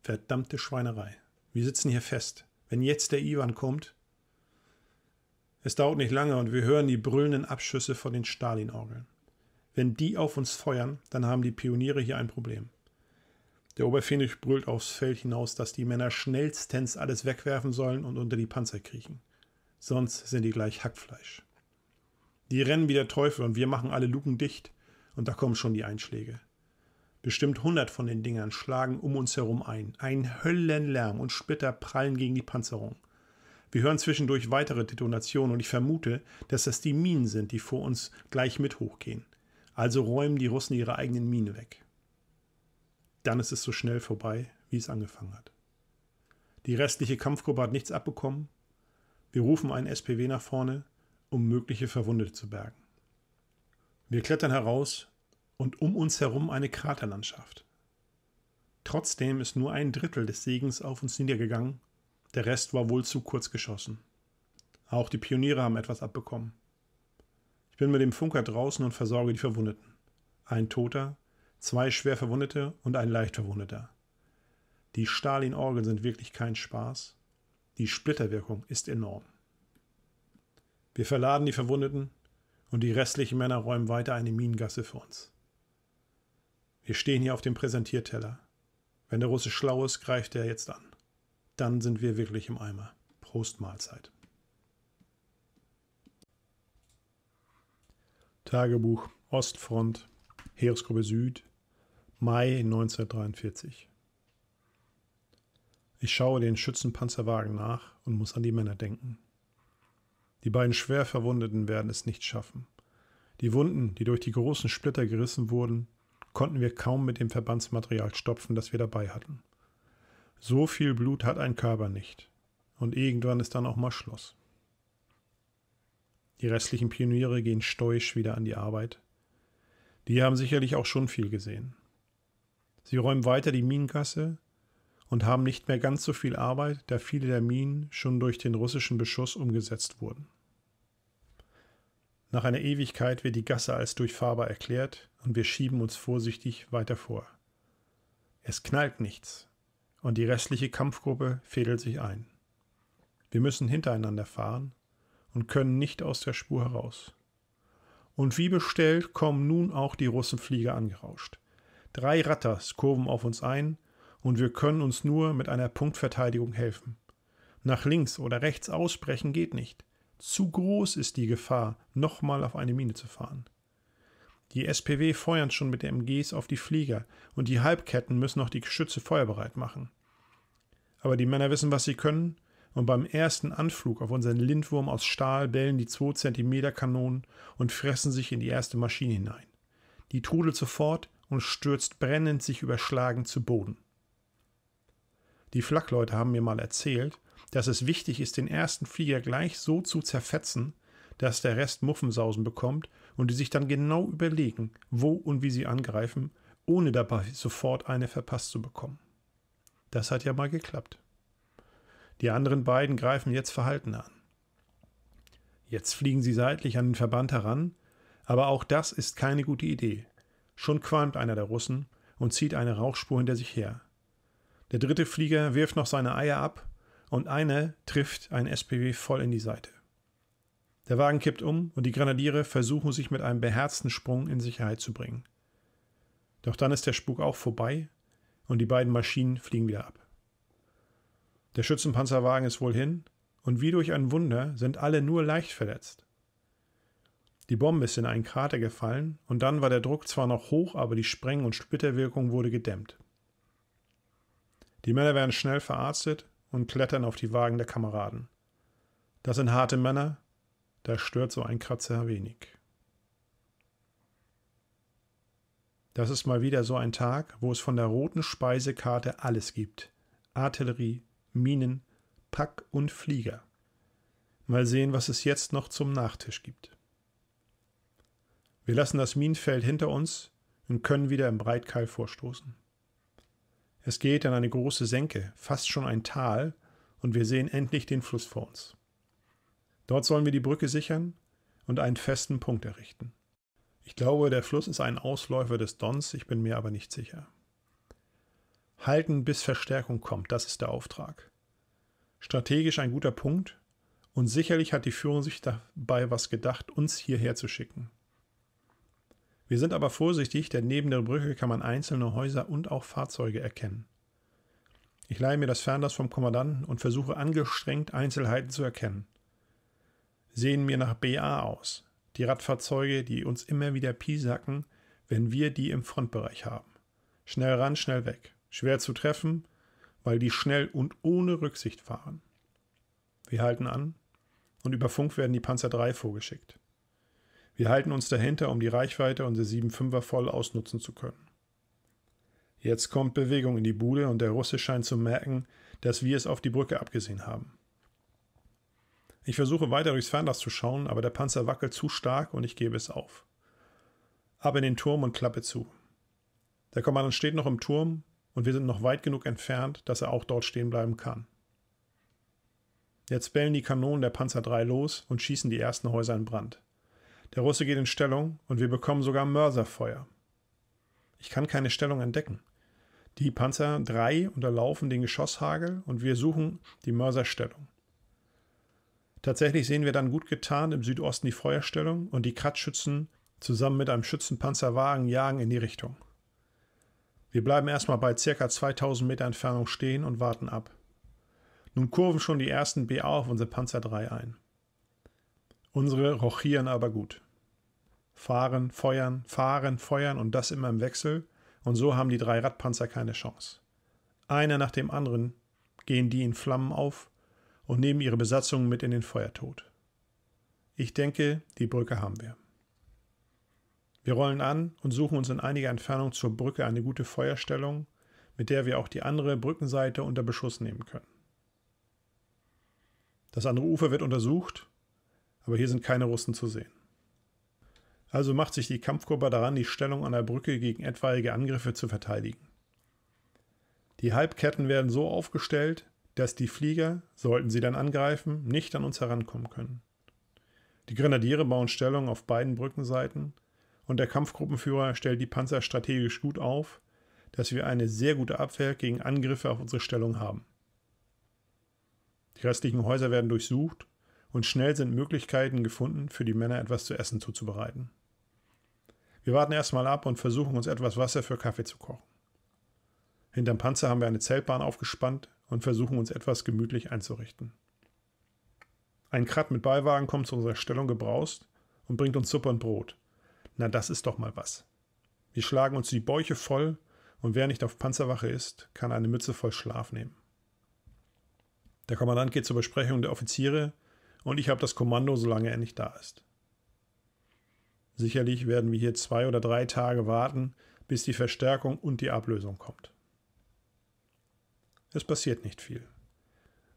Verdammte Schweinerei. Wir sitzen hier fest. Wenn jetzt der Iwan kommt. Es dauert nicht lange und wir hören die brüllenden Abschüsse von den Stalin-Orgeln. Wenn die auf uns feuern, dann haben die Pioniere hier ein Problem. Der Oberfenich brüllt aufs Feld hinaus, dass die Männer schnellstens alles wegwerfen sollen und unter die Panzer kriechen. Sonst sind die gleich Hackfleisch. Die rennen wie der Teufel und wir machen alle Luken dicht. Und da kommen schon die Einschläge. Bestimmt hundert von den Dingern schlagen um uns herum ein. Ein Höllenlärm und Splitter prallen gegen die Panzerung. Wir hören zwischendurch weitere Detonationen und ich vermute, dass das die Minen sind, die vor uns gleich mit hochgehen. Also räumen die Russen ihre eigenen Minen weg. Dann ist es so schnell vorbei, wie es angefangen hat. Die restliche Kampfgruppe hat nichts abbekommen. Wir rufen einen SPW nach vorne, um mögliche Verwundete zu bergen. Wir klettern heraus und um uns herum eine Kraterlandschaft. Trotzdem ist nur ein Drittel des Segens auf uns niedergegangen, der Rest war wohl zu kurz geschossen. Auch die Pioniere haben etwas abbekommen. Ich bin mit dem Funker draußen und versorge die Verwundeten. Ein Toter, zwei schwer Verwundete und ein leicht Verwundeter. Die Stalin-Orgeln sind wirklich kein Spaß. Die Splitterwirkung ist enorm. Wir verladen die Verwundeten und die restlichen Männer räumen weiter eine Minengasse für uns. Wir stehen hier auf dem Präsentierteller. Wenn der Russe schlau ist, greift er jetzt an. Dann sind wir wirklich im Eimer. Prost Mahlzeit. Tagebuch Ostfront, Heeresgruppe Süd, Mai 1943. Ich schaue den Schützenpanzerwagen nach und muss an die Männer denken. Die beiden Schwerverwundeten werden es nicht schaffen. Die Wunden, die durch die großen Splitter gerissen wurden, konnten wir kaum mit dem Verbandsmaterial stopfen, das wir dabei hatten. So viel Blut hat ein Körper nicht. Und irgendwann ist dann auch mal Schluss. Die restlichen Pioniere gehen steuisch wieder an die Arbeit. Die haben sicherlich auch schon viel gesehen. Sie räumen weiter die Minengasse und haben nicht mehr ganz so viel Arbeit, da viele der Minen schon durch den russischen Beschuss umgesetzt wurden. Nach einer Ewigkeit wird die Gasse als durchfahrbar erklärt und wir schieben uns vorsichtig weiter vor. Es knallt nichts und die restliche Kampfgruppe fädelt sich ein. Wir müssen hintereinander fahren und können nicht aus der Spur heraus. Und wie bestellt kommen nun auch die Russenflieger angerauscht. Drei Ratters kurven auf uns ein und wir können uns nur mit einer Punktverteidigung helfen. Nach links oder rechts ausbrechen geht nicht. Zu groß ist die Gefahr, nochmal auf eine Mine zu fahren. Die SPW feuern schon mit der MGs auf die Flieger und die Halbketten müssen noch die Geschütze feuerbereit machen. Aber die Männer wissen, was sie können und beim ersten Anflug auf unseren Lindwurm aus Stahl bellen die 2 cm Kanonen und fressen sich in die erste Maschine hinein. Die trudelt sofort und stürzt brennend sich überschlagen zu Boden. Die Flakleute haben mir mal erzählt, dass es wichtig ist, den ersten Flieger gleich so zu zerfetzen, dass der Rest Muffensausen bekommt und die sich dann genau überlegen, wo und wie sie angreifen, ohne dabei sofort eine verpasst zu bekommen. Das hat ja mal geklappt. Die anderen beiden greifen jetzt Verhalten an. Jetzt fliegen sie seitlich an den Verband heran, aber auch das ist keine gute Idee. Schon qualmt einer der Russen und zieht eine Rauchspur hinter sich her. Der dritte Flieger wirft noch seine Eier ab und eine trifft einen SPW voll in die Seite. Der Wagen kippt um und die Grenadiere versuchen sich mit einem beherzten Sprung in Sicherheit zu bringen. Doch dann ist der Spuk auch vorbei und die beiden Maschinen fliegen wieder ab. Der Schützenpanzerwagen ist wohl hin und wie durch ein Wunder sind alle nur leicht verletzt. Die Bombe ist in einen Krater gefallen und dann war der Druck zwar noch hoch, aber die Spreng- und Splitterwirkung wurde gedämmt. Die Männer werden schnell verarztet und klettern auf die Wagen der Kameraden. Das sind harte Männer, da stört so ein Kratzer wenig. Das ist mal wieder so ein Tag, wo es von der roten Speisekarte alles gibt. Artillerie, Minen, Pack und Flieger. Mal sehen, was es jetzt noch zum Nachtisch gibt. Wir lassen das Minenfeld hinter uns und können wieder im Breitkeil vorstoßen. Es geht an eine große Senke, fast schon ein Tal, und wir sehen endlich den Fluss vor uns. Dort sollen wir die Brücke sichern und einen festen Punkt errichten. Ich glaube, der Fluss ist ein Ausläufer des Dons, ich bin mir aber nicht sicher. Halten, bis Verstärkung kommt, das ist der Auftrag. Strategisch ein guter Punkt, und sicherlich hat die Führung sich dabei was gedacht, uns hierher zu schicken. Wir sind aber vorsichtig, denn neben der Brücke kann man einzelne Häuser und auch Fahrzeuge erkennen. Ich leihe mir das Fernglas vom Kommandanten und versuche angestrengt Einzelheiten zu erkennen. Sehen mir nach BA aus, die Radfahrzeuge, die uns immer wieder piesacken, wenn wir die im Frontbereich haben. Schnell ran, schnell weg. Schwer zu treffen, weil die schnell und ohne Rücksicht fahren. Wir halten an und über Funk werden die Panzer 3 vorgeschickt. Wir halten uns dahinter, um die Reichweite unserer 7.5er voll ausnutzen zu können. Jetzt kommt Bewegung in die Bude und der Russe scheint zu merken, dass wir es auf die Brücke abgesehen haben. Ich versuche weiter durchs Fernglas zu schauen, aber der Panzer wackelt zu stark und ich gebe es auf. Ab in den Turm und klappe zu. Der Kommandant steht noch im Turm und wir sind noch weit genug entfernt, dass er auch dort stehen bleiben kann. Jetzt bellen die Kanonen der Panzer 3 los und schießen die ersten Häuser in Brand. Der Russe geht in Stellung und wir bekommen sogar Mörserfeuer. Ich kann keine Stellung entdecken. Die Panzer 3 unterlaufen den Geschosshagel und wir suchen die Mörserstellung. Tatsächlich sehen wir dann gut getan im Südosten die Feuerstellung und die Kratzschützen zusammen mit einem Schützenpanzerwagen jagen in die Richtung. Wir bleiben erstmal bei ca. 2000 Meter Entfernung stehen und warten ab. Nun kurven schon die ersten BA auf unsere Panzer 3 ein. Unsere rochieren aber gut. Fahren, feuern, fahren, feuern und das immer im Wechsel, und so haben die drei Radpanzer keine Chance. Einer nach dem anderen gehen die in Flammen auf und nehmen ihre Besatzung mit in den Feuertod. Ich denke, die Brücke haben wir. Wir rollen an und suchen uns in einiger Entfernung zur Brücke eine gute Feuerstellung, mit der wir auch die andere Brückenseite unter Beschuss nehmen können. Das andere Ufer wird untersucht aber hier sind keine Russen zu sehen. Also macht sich die Kampfgruppe daran, die Stellung an der Brücke gegen etwaige Angriffe zu verteidigen. Die Halbketten werden so aufgestellt, dass die Flieger, sollten sie dann angreifen, nicht an uns herankommen können. Die Grenadiere bauen Stellung auf beiden Brückenseiten und der Kampfgruppenführer stellt die Panzer strategisch gut auf, dass wir eine sehr gute Abwehr gegen Angriffe auf unsere Stellung haben. Die restlichen Häuser werden durchsucht und schnell sind Möglichkeiten gefunden, für die Männer etwas zu essen zuzubereiten. Wir warten erstmal ab und versuchen uns etwas Wasser für Kaffee zu kochen. Hinterm Panzer haben wir eine Zeltbahn aufgespannt und versuchen uns etwas gemütlich einzurichten. Ein Krat mit Beiwagen kommt zu unserer Stellung gebraust und bringt uns Suppe und Brot. Na, das ist doch mal was. Wir schlagen uns die Bäuche voll und wer nicht auf Panzerwache ist, kann eine Mütze voll Schlaf nehmen. Der Kommandant geht zur Besprechung der Offiziere und ich habe das Kommando, solange er nicht da ist. Sicherlich werden wir hier zwei oder drei Tage warten, bis die Verstärkung und die Ablösung kommt. Es passiert nicht viel.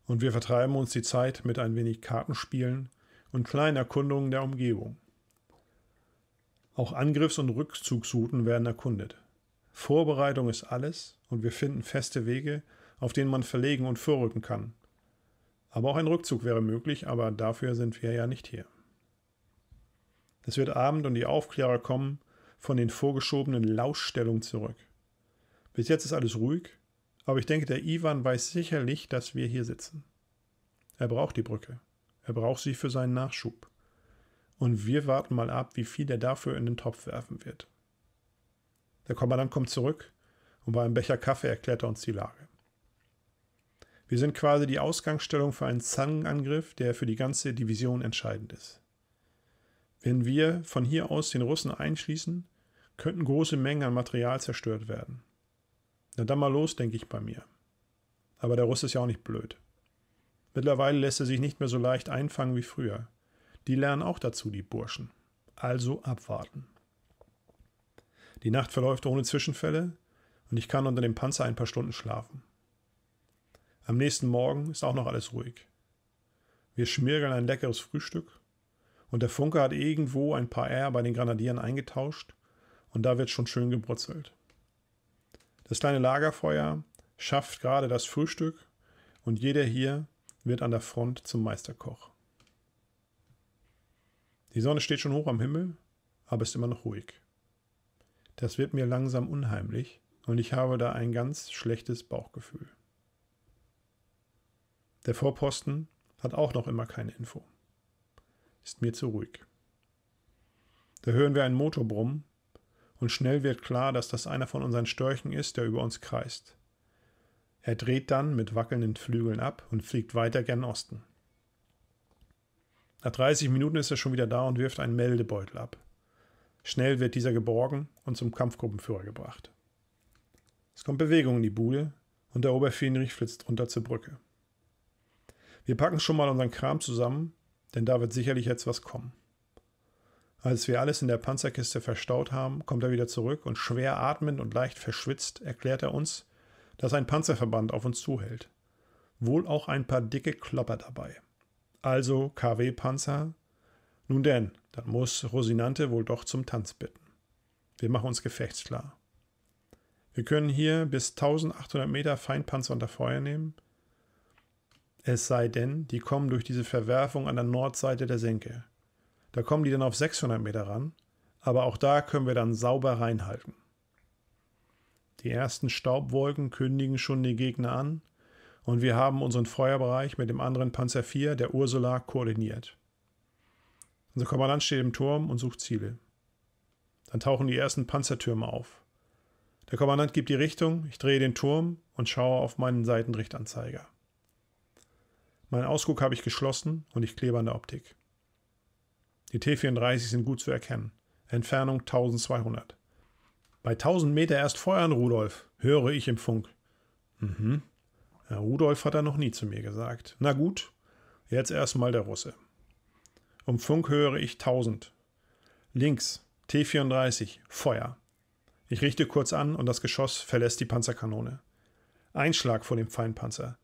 Und wir vertreiben uns die Zeit mit ein wenig Kartenspielen und kleinen Erkundungen der Umgebung. Auch Angriffs- und Rückzugsrouten werden erkundet. Vorbereitung ist alles und wir finden feste Wege, auf denen man verlegen und vorrücken kann, aber auch ein Rückzug wäre möglich, aber dafür sind wir ja nicht hier. Es wird Abend und die Aufklärer kommen von den vorgeschobenen Lauschstellungen zurück. Bis jetzt ist alles ruhig, aber ich denke, der Iwan weiß sicherlich, dass wir hier sitzen. Er braucht die Brücke. Er braucht sie für seinen Nachschub. Und wir warten mal ab, wie viel er dafür in den Topf werfen wird. Der Kommandant kommt zurück und bei einem Becher Kaffee erklärt er uns die Lage. Wir sind quasi die Ausgangsstellung für einen Zangenangriff, der für die ganze Division entscheidend ist. Wenn wir von hier aus den Russen einschließen, könnten große Mengen an Material zerstört werden. Na dann mal los, denke ich bei mir. Aber der Russ ist ja auch nicht blöd. Mittlerweile lässt er sich nicht mehr so leicht einfangen wie früher. Die lernen auch dazu, die Burschen. Also abwarten. Die Nacht verläuft ohne Zwischenfälle und ich kann unter dem Panzer ein paar Stunden schlafen. Am nächsten Morgen ist auch noch alles ruhig. Wir schmirgeln ein leckeres Frühstück und der Funke hat irgendwo ein paar R bei den Granadieren eingetauscht und da wird schon schön gebrutzelt. Das kleine Lagerfeuer schafft gerade das Frühstück und jeder hier wird an der Front zum Meisterkoch. Die Sonne steht schon hoch am Himmel, aber ist immer noch ruhig. Das wird mir langsam unheimlich und ich habe da ein ganz schlechtes Bauchgefühl. Der Vorposten hat auch noch immer keine Info. Ist mir zu ruhig. Da hören wir einen Motor brummen und schnell wird klar, dass das einer von unseren Störchen ist, der über uns kreist. Er dreht dann mit wackelnden Flügeln ab und fliegt weiter gern Osten. Nach 30 Minuten ist er schon wieder da und wirft einen Meldebeutel ab. Schnell wird dieser geborgen und zum Kampfgruppenführer gebracht. Es kommt Bewegung in die Bude und der Oberfähnrich flitzt runter zur Brücke. Wir packen schon mal unseren Kram zusammen, denn da wird sicherlich jetzt was kommen. Als wir alles in der Panzerkiste verstaut haben, kommt er wieder zurück und schwer atmend und leicht verschwitzt erklärt er uns, dass ein Panzerverband auf uns zuhält. Wohl auch ein paar dicke Klopper dabei. Also KW-Panzer? Nun denn, dann muss Rosinante wohl doch zum Tanz bitten. Wir machen uns gefechtsklar. Wir können hier bis 1800 Meter Feindpanzer unter Feuer nehmen – es sei denn, die kommen durch diese Verwerfung an der Nordseite der Senke. Da kommen die dann auf 600 Meter ran, aber auch da können wir dann sauber reinhalten. Die ersten Staubwolken kündigen schon die Gegner an und wir haben unseren Feuerbereich mit dem anderen Panzer 4, der Ursula, koordiniert. Unser Kommandant steht im Turm und sucht Ziele. Dann tauchen die ersten Panzertürme auf. Der Kommandant gibt die Richtung, ich drehe den Turm und schaue auf meinen Seitenrichtanzeiger. Mein Ausguck habe ich geschlossen und ich klebe an der Optik. Die T-34 sind gut zu erkennen. Entfernung 1200. Bei 1000 Meter erst feuern, Rudolf, höre ich im Funk. Mhm. Ja, Rudolf hat er noch nie zu mir gesagt. Na gut, jetzt erstmal der Russe. Um Funk höre ich 1000. Links, T-34, Feuer. Ich richte kurz an und das Geschoss verlässt die Panzerkanone. Einschlag vor dem Feinpanzer.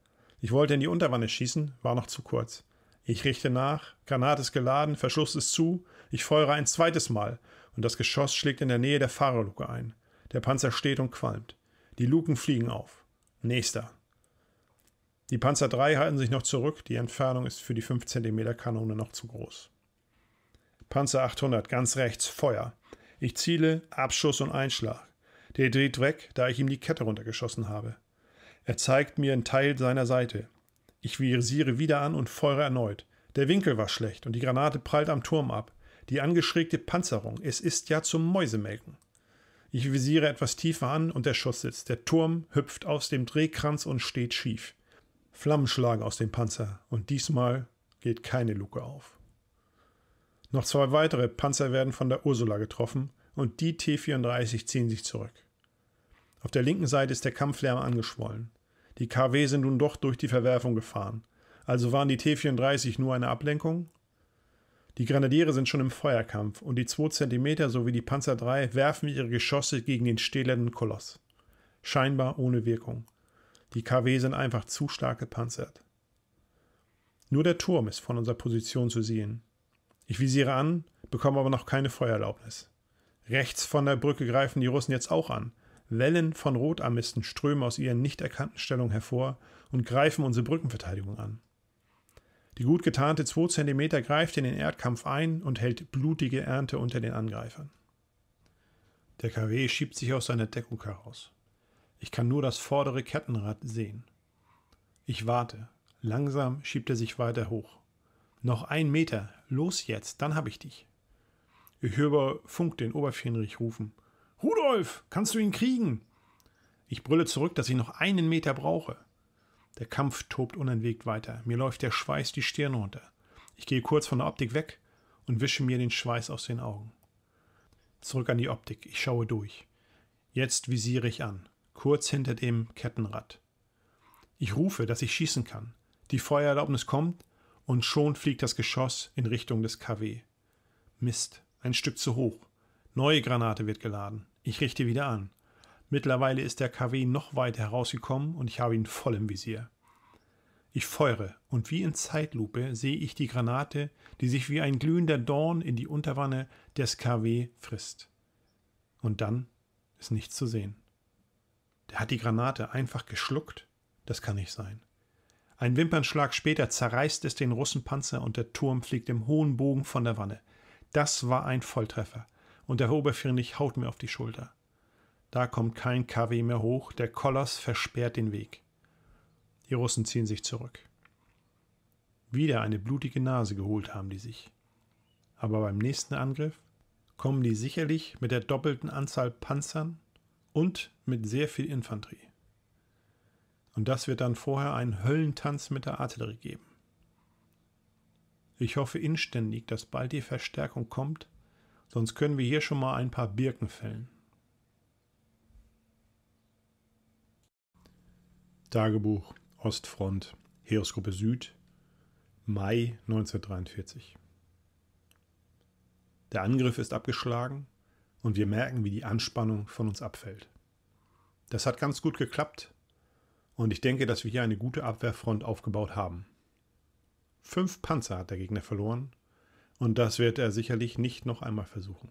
Ich wollte in die Unterwanne schießen, war noch zu kurz. Ich richte nach, Granat ist geladen, Verschluss ist zu, ich feuere ein zweites Mal und das Geschoss schlägt in der Nähe der Fahrerluke ein. Der Panzer steht und qualmt. Die Luken fliegen auf. Nächster. Die Panzer 3 halten sich noch zurück, die Entfernung ist für die 5 cm Kanone noch zu groß. Panzer 800, ganz rechts, Feuer. Ich ziele, Abschuss und Einschlag. Der dreht weg, da ich ihm die Kette runtergeschossen habe. Er zeigt mir einen Teil seiner Seite. Ich visiere wieder an und feuere erneut. Der Winkel war schlecht und die Granate prallt am Turm ab. Die angeschrägte Panzerung, es ist ja zum Mäusemelken. Ich visiere etwas tiefer an und der Schuss sitzt. Der Turm hüpft aus dem Drehkranz und steht schief. Flammen schlagen aus dem Panzer und diesmal geht keine Luke auf. Noch zwei weitere Panzer werden von der Ursula getroffen und die T-34 ziehen sich zurück. Auf der linken Seite ist der Kampflärm angeschwollen. Die KW sind nun doch durch die Verwerfung gefahren. Also waren die T-34 nur eine Ablenkung? Die Grenadiere sind schon im Feuerkampf und die 2 cm sowie die Panzer 3 werfen ihre Geschosse gegen den stählernen Koloss. Scheinbar ohne Wirkung. Die KW sind einfach zu stark gepanzert. Nur der Turm ist von unserer Position zu sehen. Ich visiere an, bekomme aber noch keine Feuererlaubnis. Rechts von der Brücke greifen die Russen jetzt auch an, Wellen von Rotarmisten strömen aus ihren nicht erkannten Stellungen hervor und greifen unsere Brückenverteidigung an. Die gut getarnte 2 cm greift in den Erdkampf ein und hält blutige Ernte unter den Angreifern. Der KW schiebt sich aus seiner Deckung heraus. Ich kann nur das vordere Kettenrad sehen. Ich warte. Langsam schiebt er sich weiter hoch. Noch ein Meter. Los jetzt, dann hab ich dich. Ich höre über Funk den Oberfähnrich rufen. Rudolf, kannst du ihn kriegen? Ich brülle zurück, dass ich noch einen Meter brauche. Der Kampf tobt unentwegt weiter. Mir läuft der Schweiß die Stirn runter. Ich gehe kurz von der Optik weg und wische mir den Schweiß aus den Augen. Zurück an die Optik. Ich schaue durch. Jetzt visiere ich an. Kurz hinter dem Kettenrad. Ich rufe, dass ich schießen kann. Die Feuererlaubnis kommt und schon fliegt das Geschoss in Richtung des KW. Mist, ein Stück zu hoch. Neue Granate wird geladen. Ich richte wieder an. Mittlerweile ist der KW noch weiter herausgekommen und ich habe ihn voll im Visier. Ich feuere und wie in Zeitlupe sehe ich die Granate, die sich wie ein glühender Dorn in die Unterwanne des KW frisst. Und dann ist nichts zu sehen. Der hat die Granate einfach geschluckt? Das kann nicht sein. Ein Wimpernschlag später zerreißt es den Russenpanzer und der Turm fliegt im hohen Bogen von der Wanne. Das war ein Volltreffer und der Oberfirnich haut mir auf die Schulter. Da kommt kein KW mehr hoch, der Koloss versperrt den Weg. Die Russen ziehen sich zurück. Wieder eine blutige Nase geholt haben die sich. Aber beim nächsten Angriff kommen die sicherlich mit der doppelten Anzahl Panzern und mit sehr viel Infanterie. Und das wird dann vorher einen Höllentanz mit der Artillerie geben. Ich hoffe inständig, dass bald die Verstärkung kommt Sonst können wir hier schon mal ein paar Birken fällen. Tagebuch Ostfront Heeresgruppe Süd Mai 1943 Der Angriff ist abgeschlagen und wir merken, wie die Anspannung von uns abfällt. Das hat ganz gut geklappt und ich denke, dass wir hier eine gute Abwehrfront aufgebaut haben. Fünf Panzer hat der Gegner verloren und das wird er sicherlich nicht noch einmal versuchen.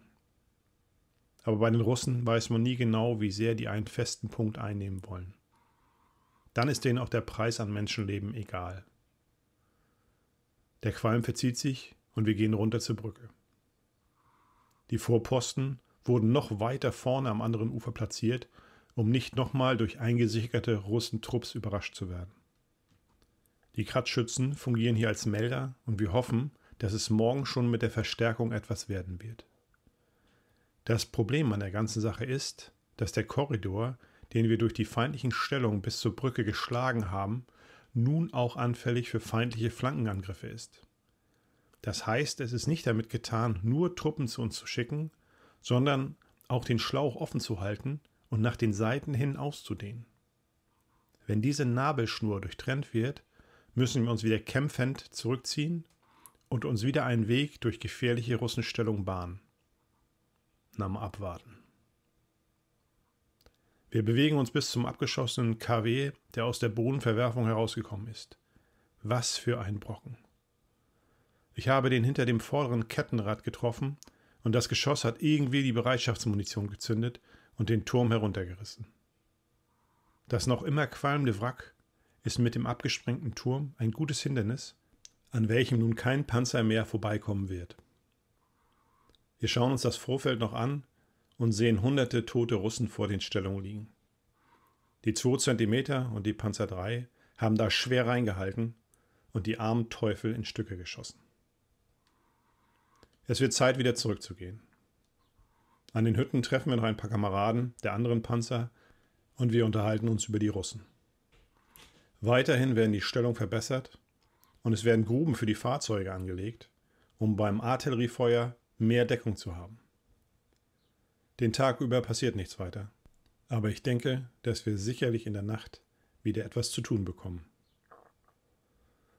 Aber bei den Russen weiß man nie genau, wie sehr die einen festen Punkt einnehmen wollen. Dann ist denen auch der Preis an Menschenleben egal. Der Qualm verzieht sich und wir gehen runter zur Brücke. Die Vorposten wurden noch weiter vorne am anderen Ufer platziert, um nicht nochmal durch eingesicherte Russentrupps überrascht zu werden. Die Kratzschützen fungieren hier als Melder und wir hoffen, dass es morgen schon mit der Verstärkung etwas werden wird. Das Problem an der ganzen Sache ist, dass der Korridor, den wir durch die feindlichen Stellungen bis zur Brücke geschlagen haben, nun auch anfällig für feindliche Flankenangriffe ist. Das heißt, es ist nicht damit getan, nur Truppen zu uns zu schicken, sondern auch den Schlauch offen zu halten und nach den Seiten hin auszudehnen. Wenn diese Nabelschnur durchtrennt wird, müssen wir uns wieder kämpfend zurückziehen und uns wieder einen Weg durch gefährliche Russenstellung bahnen. Na abwarten. Wir bewegen uns bis zum abgeschossenen KW, der aus der Bodenverwerfung herausgekommen ist. Was für ein Brocken. Ich habe den hinter dem vorderen Kettenrad getroffen und das Geschoss hat irgendwie die Bereitschaftsmunition gezündet und den Turm heruntergerissen. Das noch immer qualmende Wrack ist mit dem abgesprengten Turm ein gutes Hindernis an welchem nun kein Panzer mehr vorbeikommen wird. Wir schauen uns das Vorfeld noch an und sehen hunderte tote Russen vor den Stellungen liegen. Die 2 cm und die Panzer 3 haben da schwer reingehalten und die armen Teufel in Stücke geschossen. Es wird Zeit, wieder zurückzugehen. An den Hütten treffen wir noch ein paar Kameraden der anderen Panzer und wir unterhalten uns über die Russen. Weiterhin werden die Stellungen verbessert und es werden Gruben für die Fahrzeuge angelegt, um beim Artilleriefeuer mehr Deckung zu haben. Den Tag über passiert nichts weiter, aber ich denke, dass wir sicherlich in der Nacht wieder etwas zu tun bekommen.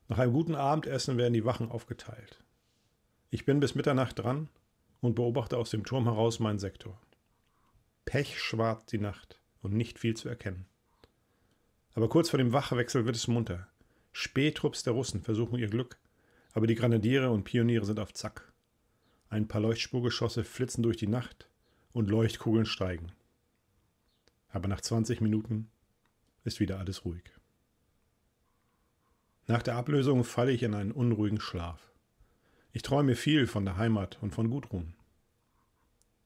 Nach einem guten Abendessen werden die Wachen aufgeteilt. Ich bin bis Mitternacht dran und beobachte aus dem Turm heraus meinen Sektor. Pechschwarz die Nacht und nicht viel zu erkennen. Aber kurz vor dem Wachwechsel wird es munter. Spähtrupps der Russen versuchen ihr Glück, aber die Grenadiere und Pioniere sind auf Zack. Ein paar Leuchtspurgeschosse flitzen durch die Nacht und Leuchtkugeln steigen. Aber nach 20 Minuten ist wieder alles ruhig. Nach der Ablösung falle ich in einen unruhigen Schlaf. Ich träume viel von der Heimat und von Gudrun.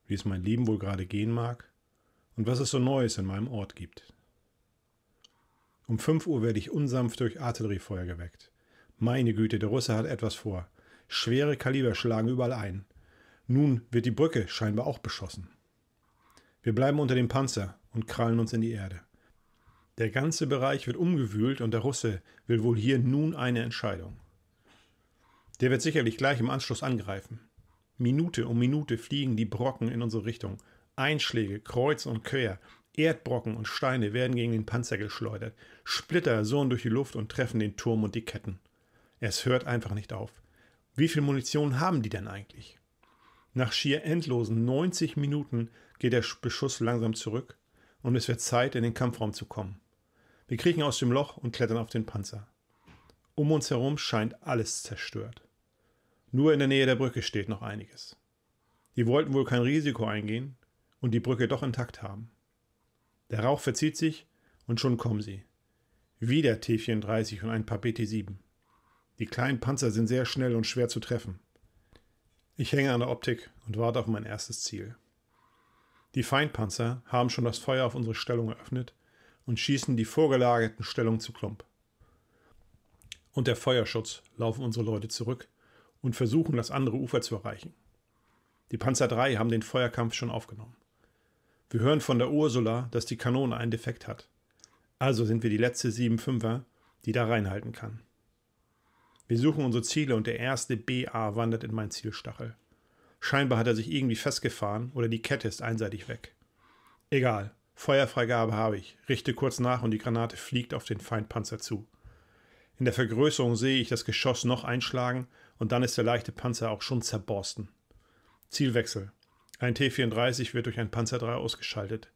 Wie es mein Leben wohl gerade gehen mag und was es so Neues in meinem Ort gibt. Um 5 Uhr werde ich unsanft durch Artilleriefeuer geweckt. Meine Güte, der Russe hat etwas vor. Schwere Kaliber schlagen überall ein. Nun wird die Brücke scheinbar auch beschossen. Wir bleiben unter dem Panzer und krallen uns in die Erde. Der ganze Bereich wird umgewühlt und der Russe will wohl hier nun eine Entscheidung. Der wird sicherlich gleich im Anschluss angreifen. Minute um Minute fliegen die Brocken in unsere Richtung. Einschläge kreuz und quer, Erdbrocken und Steine werden gegen den Panzer geschleudert. Splitter sohren durch die Luft und treffen den Turm und die Ketten. Es hört einfach nicht auf. Wie viel Munition haben die denn eigentlich? Nach schier endlosen 90 Minuten geht der Beschuss langsam zurück und es wird Zeit, in den Kampfraum zu kommen. Wir kriechen aus dem Loch und klettern auf den Panzer. Um uns herum scheint alles zerstört. Nur in der Nähe der Brücke steht noch einiges. Die wollten wohl kein Risiko eingehen und die Brücke doch intakt haben. Der Rauch verzieht sich und schon kommen sie. Wieder T-34 und ein paar BT-7. Die kleinen Panzer sind sehr schnell und schwer zu treffen. Ich hänge an der Optik und warte auf mein erstes Ziel. Die Feindpanzer haben schon das Feuer auf unsere Stellung eröffnet und schießen die vorgelagerten Stellungen zu Klump. Und der Feuerschutz laufen unsere Leute zurück und versuchen, das andere Ufer zu erreichen. Die Panzer 3 haben den Feuerkampf schon aufgenommen. Wir hören von der Ursula, dass die Kanone einen Defekt hat. Also sind wir die letzte 7-5er, die da reinhalten kann. Wir suchen unsere Ziele und der erste BA wandert in mein Zielstachel. Scheinbar hat er sich irgendwie festgefahren oder die Kette ist einseitig weg. Egal, Feuerfreigabe habe ich, richte kurz nach und die Granate fliegt auf den Feindpanzer zu. In der Vergrößerung sehe ich das Geschoss noch einschlagen und dann ist der leichte Panzer auch schon zerborsten. Zielwechsel. Ein T-34 wird durch ein Panzer III ausgeschaltet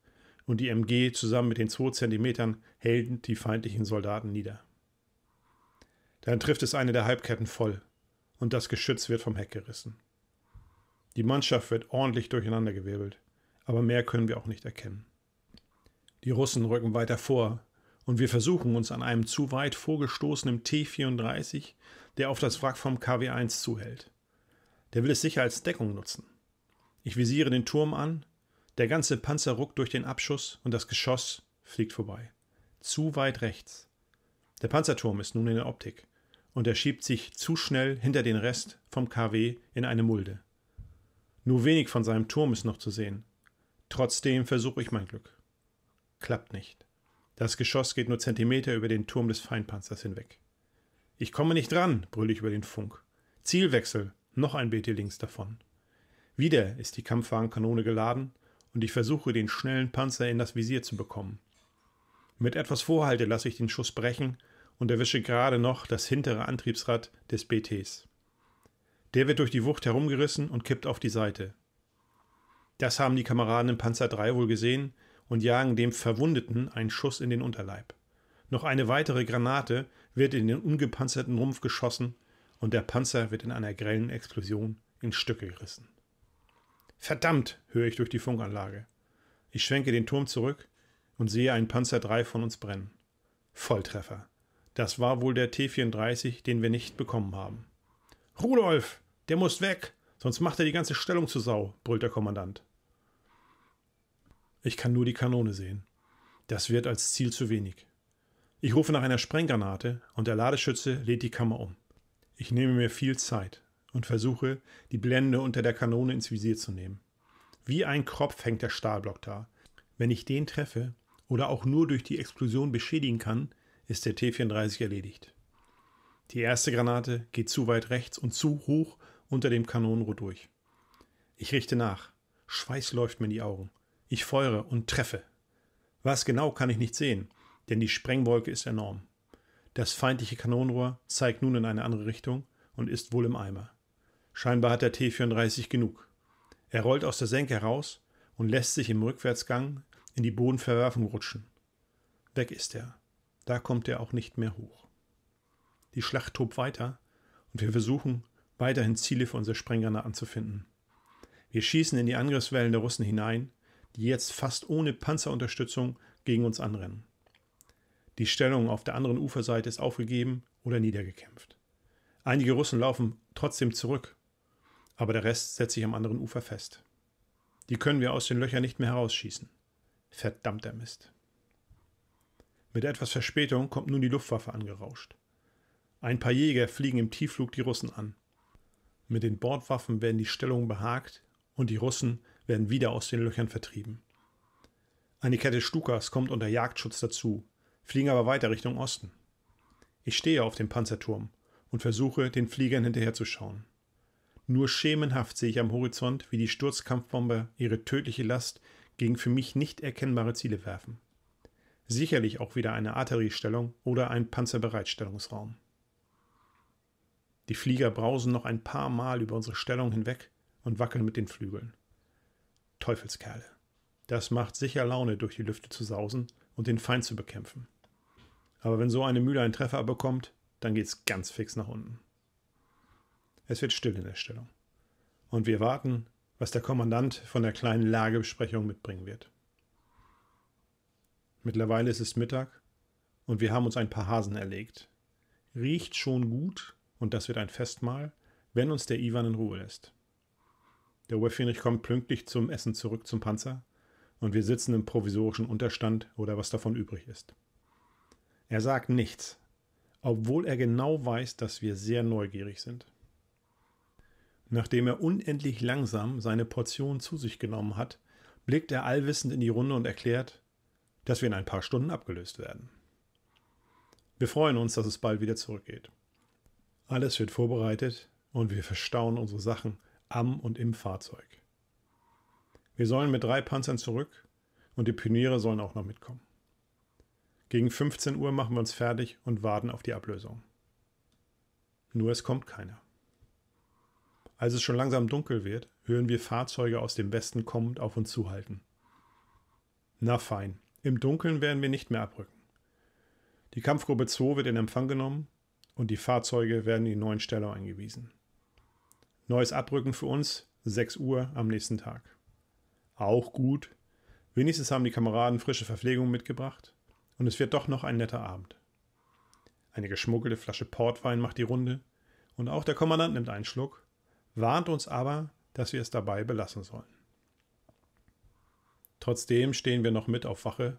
und die MG zusammen mit den 2 Zentimetern hält die feindlichen Soldaten nieder. Dann trifft es eine der Halbketten voll und das Geschütz wird vom Heck gerissen. Die Mannschaft wird ordentlich durcheinandergewirbelt, aber mehr können wir auch nicht erkennen. Die Russen rücken weiter vor und wir versuchen uns an einem zu weit vorgestoßenen T-34, der auf das Wrack vom KW-1 zuhält. Der will es sicher als Deckung nutzen. Ich visiere den Turm an, der ganze Panzer ruckt durch den Abschuss und das Geschoss fliegt vorbei. Zu weit rechts. Der Panzerturm ist nun in der Optik und er schiebt sich zu schnell hinter den Rest vom KW in eine Mulde. Nur wenig von seinem Turm ist noch zu sehen. Trotzdem versuche ich mein Glück. Klappt nicht. Das Geschoss geht nur Zentimeter über den Turm des Feindpanzers hinweg. Ich komme nicht dran, brülle ich über den Funk. Zielwechsel, noch ein BT links davon. Wieder ist die Kampfwagenkanone geladen und ich versuche, den schnellen Panzer in das Visier zu bekommen. Mit etwas Vorhalte lasse ich den Schuss brechen und erwische gerade noch das hintere Antriebsrad des BTs. Der wird durch die Wucht herumgerissen und kippt auf die Seite. Das haben die Kameraden im Panzer 3 wohl gesehen und jagen dem Verwundeten einen Schuss in den Unterleib. Noch eine weitere Granate wird in den ungepanzerten Rumpf geschossen und der Panzer wird in einer grellen Explosion in Stücke gerissen. Verdammt, höre ich durch die Funkanlage. Ich schwenke den Turm zurück und sehe einen Panzer 3 von uns brennen. Volltreffer. Das war wohl der T-34, den wir nicht bekommen haben. Rudolf, der muss weg, sonst macht er die ganze Stellung zur Sau, brüllt der Kommandant. Ich kann nur die Kanone sehen. Das wird als Ziel zu wenig. Ich rufe nach einer Sprenggranate und der Ladeschütze lädt die Kammer um. Ich nehme mir viel Zeit und versuche, die Blende unter der Kanone ins Visier zu nehmen. Wie ein Kropf hängt der Stahlblock da. Wenn ich den treffe oder auch nur durch die Explosion beschädigen kann, ist der T-34 erledigt. Die erste Granate geht zu weit rechts und zu hoch unter dem Kanonenrohr durch. Ich richte nach. Schweiß läuft mir in die Augen. Ich feuere und treffe. Was genau kann ich nicht sehen, denn die Sprengwolke ist enorm. Das feindliche Kanonenrohr zeigt nun in eine andere Richtung und ist wohl im Eimer. Scheinbar hat der T-34 genug. Er rollt aus der Senke heraus und lässt sich im Rückwärtsgang in die Bodenverwerfung rutschen. Weg ist er. Da kommt er auch nicht mehr hoch. Die Schlacht tobt weiter und wir versuchen, weiterhin Ziele für unsere Sprengerne anzufinden. Wir schießen in die Angriffswellen der Russen hinein, die jetzt fast ohne Panzerunterstützung gegen uns anrennen. Die Stellung auf der anderen Uferseite ist aufgegeben oder niedergekämpft. Einige Russen laufen trotzdem zurück aber der Rest setzt sich am anderen Ufer fest. Die können wir aus den Löchern nicht mehr herausschießen. Verdammter Mist. Mit etwas Verspätung kommt nun die Luftwaffe angerauscht. Ein paar Jäger fliegen im Tiefflug die Russen an. Mit den Bordwaffen werden die Stellungen behagt und die Russen werden wieder aus den Löchern vertrieben. Eine Kette Stukas kommt unter Jagdschutz dazu, fliegen aber weiter Richtung Osten. Ich stehe auf dem Panzerturm und versuche, den Fliegern hinterherzuschauen. Nur schemenhaft sehe ich am Horizont, wie die Sturzkampfbomber ihre tödliche Last gegen für mich nicht erkennbare Ziele werfen. Sicherlich auch wieder eine Arteriestellung oder ein Panzerbereitstellungsraum. Die Flieger brausen noch ein paar Mal über unsere Stellung hinweg und wackeln mit den Flügeln. Teufelskerle. Das macht sicher Laune, durch die Lüfte zu sausen und den Feind zu bekämpfen. Aber wenn so eine Mühle einen Treffer bekommt, dann geht's ganz fix nach unten. Es wird still in der Stellung. Und wir warten, was der Kommandant von der kleinen Lagebesprechung mitbringen wird. Mittlerweile ist es Mittag und wir haben uns ein paar Hasen erlegt. Riecht schon gut und das wird ein Festmahl, wenn uns der Iwan in Ruhe lässt. Der Weffinrich kommt pünktlich zum Essen zurück zum Panzer und wir sitzen im provisorischen Unterstand oder was davon übrig ist. Er sagt nichts, obwohl er genau weiß, dass wir sehr neugierig sind. Nachdem er unendlich langsam seine Portion zu sich genommen hat, blickt er allwissend in die Runde und erklärt, dass wir in ein paar Stunden abgelöst werden. Wir freuen uns, dass es bald wieder zurückgeht. Alles wird vorbereitet und wir verstauen unsere Sachen am und im Fahrzeug. Wir sollen mit drei Panzern zurück und die Pioniere sollen auch noch mitkommen. Gegen 15 Uhr machen wir uns fertig und warten auf die Ablösung. Nur es kommt keiner. Als es schon langsam dunkel wird, hören wir Fahrzeuge aus dem Westen kommend auf uns zuhalten. Na fein, im Dunkeln werden wir nicht mehr abrücken. Die Kampfgruppe 2 wird in Empfang genommen und die Fahrzeuge werden in die neuen Stellau eingewiesen. Neues Abrücken für uns, 6 Uhr am nächsten Tag. Auch gut. Wenigstens haben die Kameraden frische Verpflegung mitgebracht und es wird doch noch ein netter Abend. Eine geschmuggelte Flasche Portwein macht die Runde und auch der Kommandant nimmt einen Schluck warnt uns aber, dass wir es dabei belassen sollen. Trotzdem stehen wir noch mit auf Wache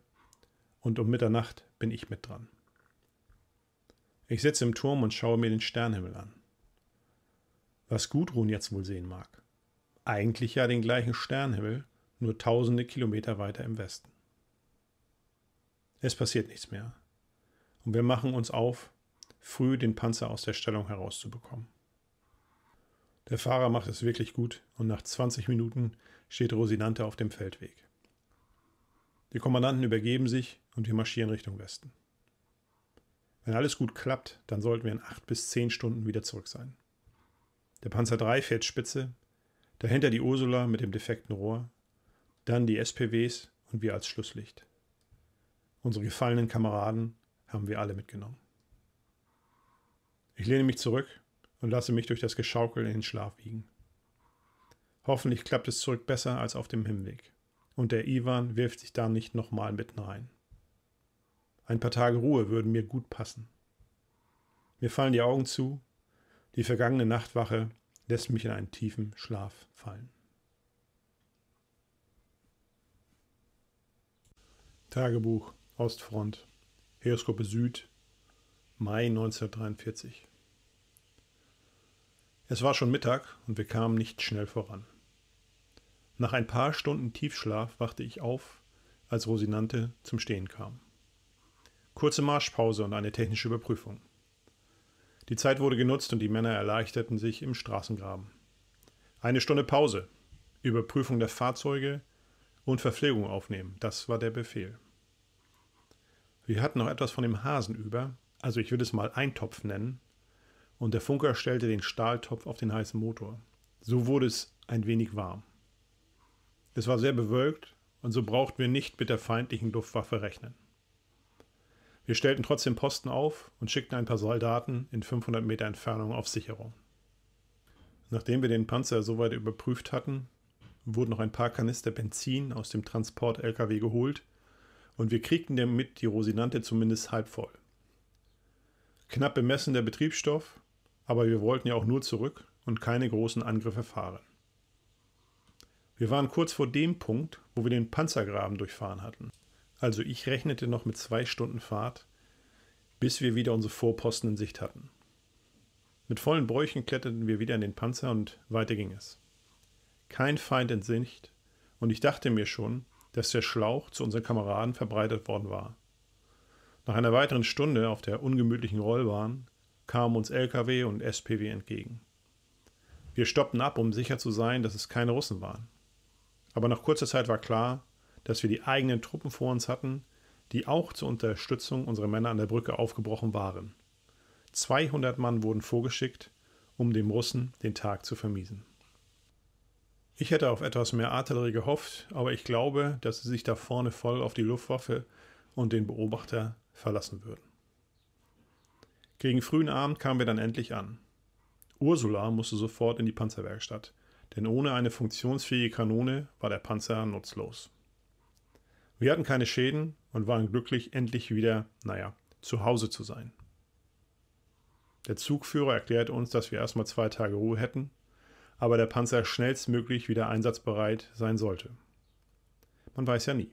und um Mitternacht bin ich mit dran. Ich sitze im Turm und schaue mir den Sternhimmel an. Was Gudrun jetzt wohl sehen mag. Eigentlich ja den gleichen Sternhimmel, nur tausende Kilometer weiter im Westen. Es passiert nichts mehr. Und wir machen uns auf, früh den Panzer aus der Stellung herauszubekommen. Der Fahrer macht es wirklich gut und nach 20 Minuten steht Rosinante auf dem Feldweg. Die Kommandanten übergeben sich und wir marschieren Richtung Westen. Wenn alles gut klappt, dann sollten wir in acht bis zehn Stunden wieder zurück sein. Der Panzer 3 fährt Spitze, dahinter die Ursula mit dem defekten Rohr, dann die SPWs und wir als Schlusslicht. Unsere gefallenen Kameraden haben wir alle mitgenommen. Ich lehne mich zurück und lasse mich durch das Geschaukel in den Schlaf wiegen. Hoffentlich klappt es zurück besser als auf dem Hinweg. Und der Iwan wirft sich da nicht nochmal mitten rein. Ein paar Tage Ruhe würden mir gut passen. Mir fallen die Augen zu. Die vergangene Nachtwache lässt mich in einen tiefen Schlaf fallen. Tagebuch Ostfront Heroskope Süd Mai 1943 es war schon Mittag und wir kamen nicht schnell voran. Nach ein paar Stunden Tiefschlaf wachte ich auf, als Rosinante zum Stehen kam. Kurze Marschpause und eine technische Überprüfung. Die Zeit wurde genutzt und die Männer erleichterten sich im Straßengraben. Eine Stunde Pause, Überprüfung der Fahrzeuge und Verpflegung aufnehmen, das war der Befehl. Wir hatten noch etwas von dem Hasen über, also ich würde es mal Eintopf nennen, und der Funker stellte den Stahltopf auf den heißen Motor. So wurde es ein wenig warm. Es war sehr bewölkt und so brauchten wir nicht mit der feindlichen Luftwaffe rechnen. Wir stellten trotzdem Posten auf und schickten ein paar Soldaten in 500 Meter Entfernung auf Sicherung. Nachdem wir den Panzer soweit überprüft hatten, wurden noch ein paar Kanister Benzin aus dem Transport-LKW geholt und wir kriegten damit die Rosinante zumindest halb voll. Knapp bemessen der Betriebsstoff aber wir wollten ja auch nur zurück und keine großen Angriffe fahren. Wir waren kurz vor dem Punkt, wo wir den Panzergraben durchfahren hatten. Also ich rechnete noch mit zwei Stunden Fahrt, bis wir wieder unsere Vorposten in Sicht hatten. Mit vollen Bräuchen kletterten wir wieder in den Panzer und weiter ging es. Kein Feind in Sicht und ich dachte mir schon, dass der Schlauch zu unseren Kameraden verbreitet worden war. Nach einer weiteren Stunde auf der ungemütlichen Rollbahn kamen uns Lkw und SPW entgegen. Wir stoppten ab, um sicher zu sein, dass es keine Russen waren. Aber nach kurzer Zeit war klar, dass wir die eigenen Truppen vor uns hatten, die auch zur Unterstützung unserer Männer an der Brücke aufgebrochen waren. 200 Mann wurden vorgeschickt, um dem Russen den Tag zu vermiesen. Ich hätte auf etwas mehr Artillerie gehofft, aber ich glaube, dass sie sich da vorne voll auf die Luftwaffe und den Beobachter verlassen würden. Gegen frühen Abend kamen wir dann endlich an. Ursula musste sofort in die Panzerwerkstatt, denn ohne eine funktionsfähige Kanone war der Panzer nutzlos. Wir hatten keine Schäden und waren glücklich, endlich wieder, naja, zu Hause zu sein. Der Zugführer erklärte uns, dass wir erstmal zwei Tage Ruhe hätten, aber der Panzer schnellstmöglich wieder einsatzbereit sein sollte. Man weiß ja nie.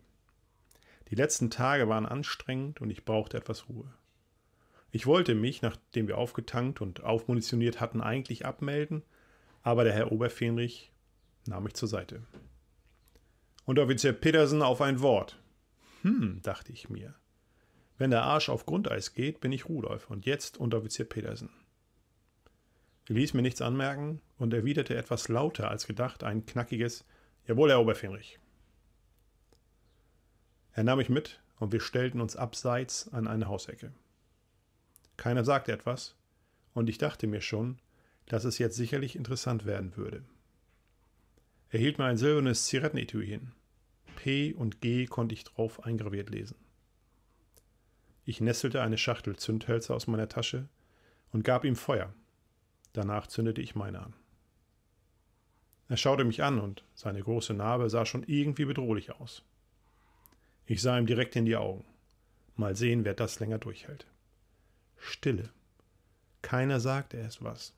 Die letzten Tage waren anstrengend und ich brauchte etwas Ruhe. Ich wollte mich, nachdem wir aufgetankt und aufmunitioniert hatten, eigentlich abmelden, aber der Herr Oberfähnrich nahm mich zur Seite. Und Offizier Petersen auf ein Wort. Hm, dachte ich mir. Wenn der Arsch auf Grundeis geht, bin ich Rudolf und jetzt Unteroffizier Petersen. Er ließ mir nichts anmerken und erwiderte etwas lauter als gedacht ein knackiges Jawohl, Herr Oberfähnrich. Er nahm mich mit und wir stellten uns abseits an eine Hausecke. Keiner sagte etwas, und ich dachte mir schon, dass es jetzt sicherlich interessant werden würde. Er hielt mir ein silbernes Zirettenetui hin. P und G konnte ich drauf eingraviert lesen. Ich nestelte eine Schachtel Zündhölzer aus meiner Tasche und gab ihm Feuer. Danach zündete ich meine an. Er schaute mich an und seine große Narbe sah schon irgendwie bedrohlich aus. Ich sah ihm direkt in die Augen. Mal sehen, wer das länger durchhält. Stille. Keiner sagte es was.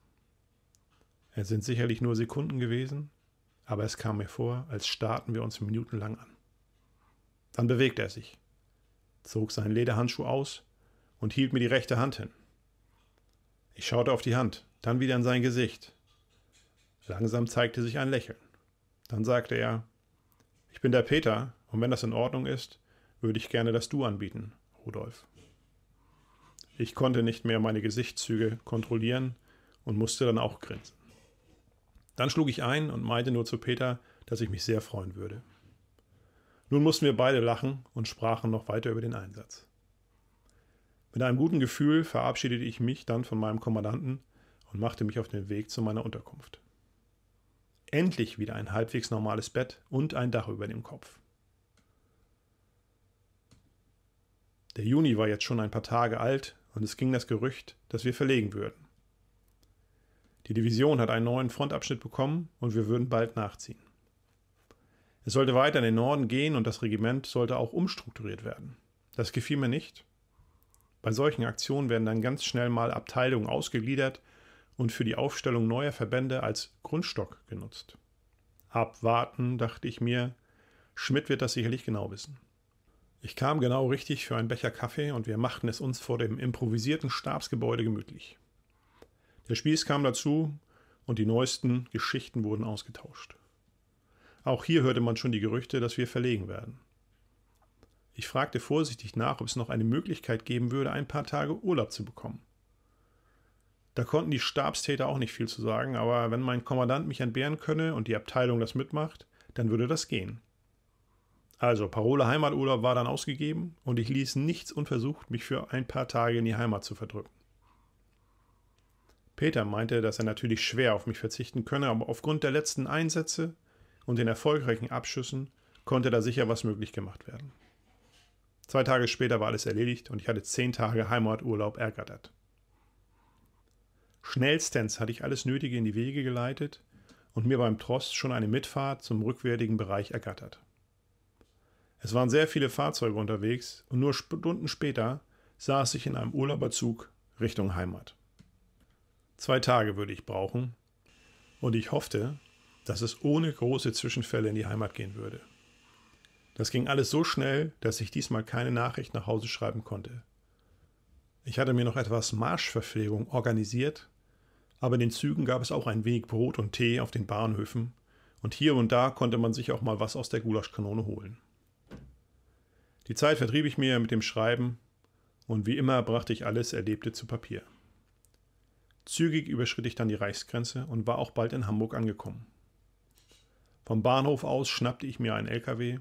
Es sind sicherlich nur Sekunden gewesen, aber es kam mir vor, als starrten wir uns minutenlang an. Dann bewegte er sich, zog seinen Lederhandschuh aus und hielt mir die rechte Hand hin. Ich schaute auf die Hand, dann wieder in sein Gesicht. Langsam zeigte sich ein Lächeln. Dann sagte er, ich bin der Peter, und wenn das in Ordnung ist, würde ich gerne das Du anbieten, Rudolf. Ich konnte nicht mehr meine Gesichtszüge kontrollieren und musste dann auch grinsen. Dann schlug ich ein und meinte nur zu Peter, dass ich mich sehr freuen würde. Nun mussten wir beide lachen und sprachen noch weiter über den Einsatz. Mit einem guten Gefühl verabschiedete ich mich dann von meinem Kommandanten und machte mich auf den Weg zu meiner Unterkunft. Endlich wieder ein halbwegs normales Bett und ein Dach über dem Kopf. Der Juni war jetzt schon ein paar Tage alt und es ging das Gerücht, dass wir verlegen würden. Die Division hat einen neuen Frontabschnitt bekommen und wir würden bald nachziehen. Es sollte weiter in den Norden gehen und das Regiment sollte auch umstrukturiert werden. Das gefiel mir nicht. Bei solchen Aktionen werden dann ganz schnell mal Abteilungen ausgegliedert und für die Aufstellung neuer Verbände als Grundstock genutzt. Abwarten, dachte ich mir. Schmidt wird das sicherlich genau wissen. Ich kam genau richtig für einen Becher Kaffee und wir machten es uns vor dem improvisierten Stabsgebäude gemütlich. Der Spieß kam dazu und die neuesten Geschichten wurden ausgetauscht. Auch hier hörte man schon die Gerüchte, dass wir verlegen werden. Ich fragte vorsichtig nach, ob es noch eine Möglichkeit geben würde, ein paar Tage Urlaub zu bekommen. Da konnten die Stabstäter auch nicht viel zu sagen, aber wenn mein Kommandant mich entbehren könne und die Abteilung das mitmacht, dann würde das gehen. Also, Parole Heimaturlaub war dann ausgegeben und ich ließ nichts unversucht, mich für ein paar Tage in die Heimat zu verdrücken. Peter meinte, dass er natürlich schwer auf mich verzichten könne, aber aufgrund der letzten Einsätze und den erfolgreichen Abschüssen konnte da sicher was möglich gemacht werden. Zwei Tage später war alles erledigt und ich hatte zehn Tage Heimaturlaub ergattert. Schnellstens hatte ich alles Nötige in die Wege geleitet und mir beim Trost schon eine Mitfahrt zum rückwärtigen Bereich ergattert. Es waren sehr viele Fahrzeuge unterwegs und nur Stunden später saß ich in einem Urlauberzug Richtung Heimat. Zwei Tage würde ich brauchen und ich hoffte, dass es ohne große Zwischenfälle in die Heimat gehen würde. Das ging alles so schnell, dass ich diesmal keine Nachricht nach Hause schreiben konnte. Ich hatte mir noch etwas Marschverpflegung organisiert, aber in den Zügen gab es auch ein wenig Brot und Tee auf den Bahnhöfen, und hier und da konnte man sich auch mal was aus der Gulaschkanone holen. Die Zeit vertrieb ich mir mit dem Schreiben und wie immer brachte ich alles Erlebte zu Papier. Zügig überschritt ich dann die Reichsgrenze und war auch bald in Hamburg angekommen. Vom Bahnhof aus schnappte ich mir einen LKW,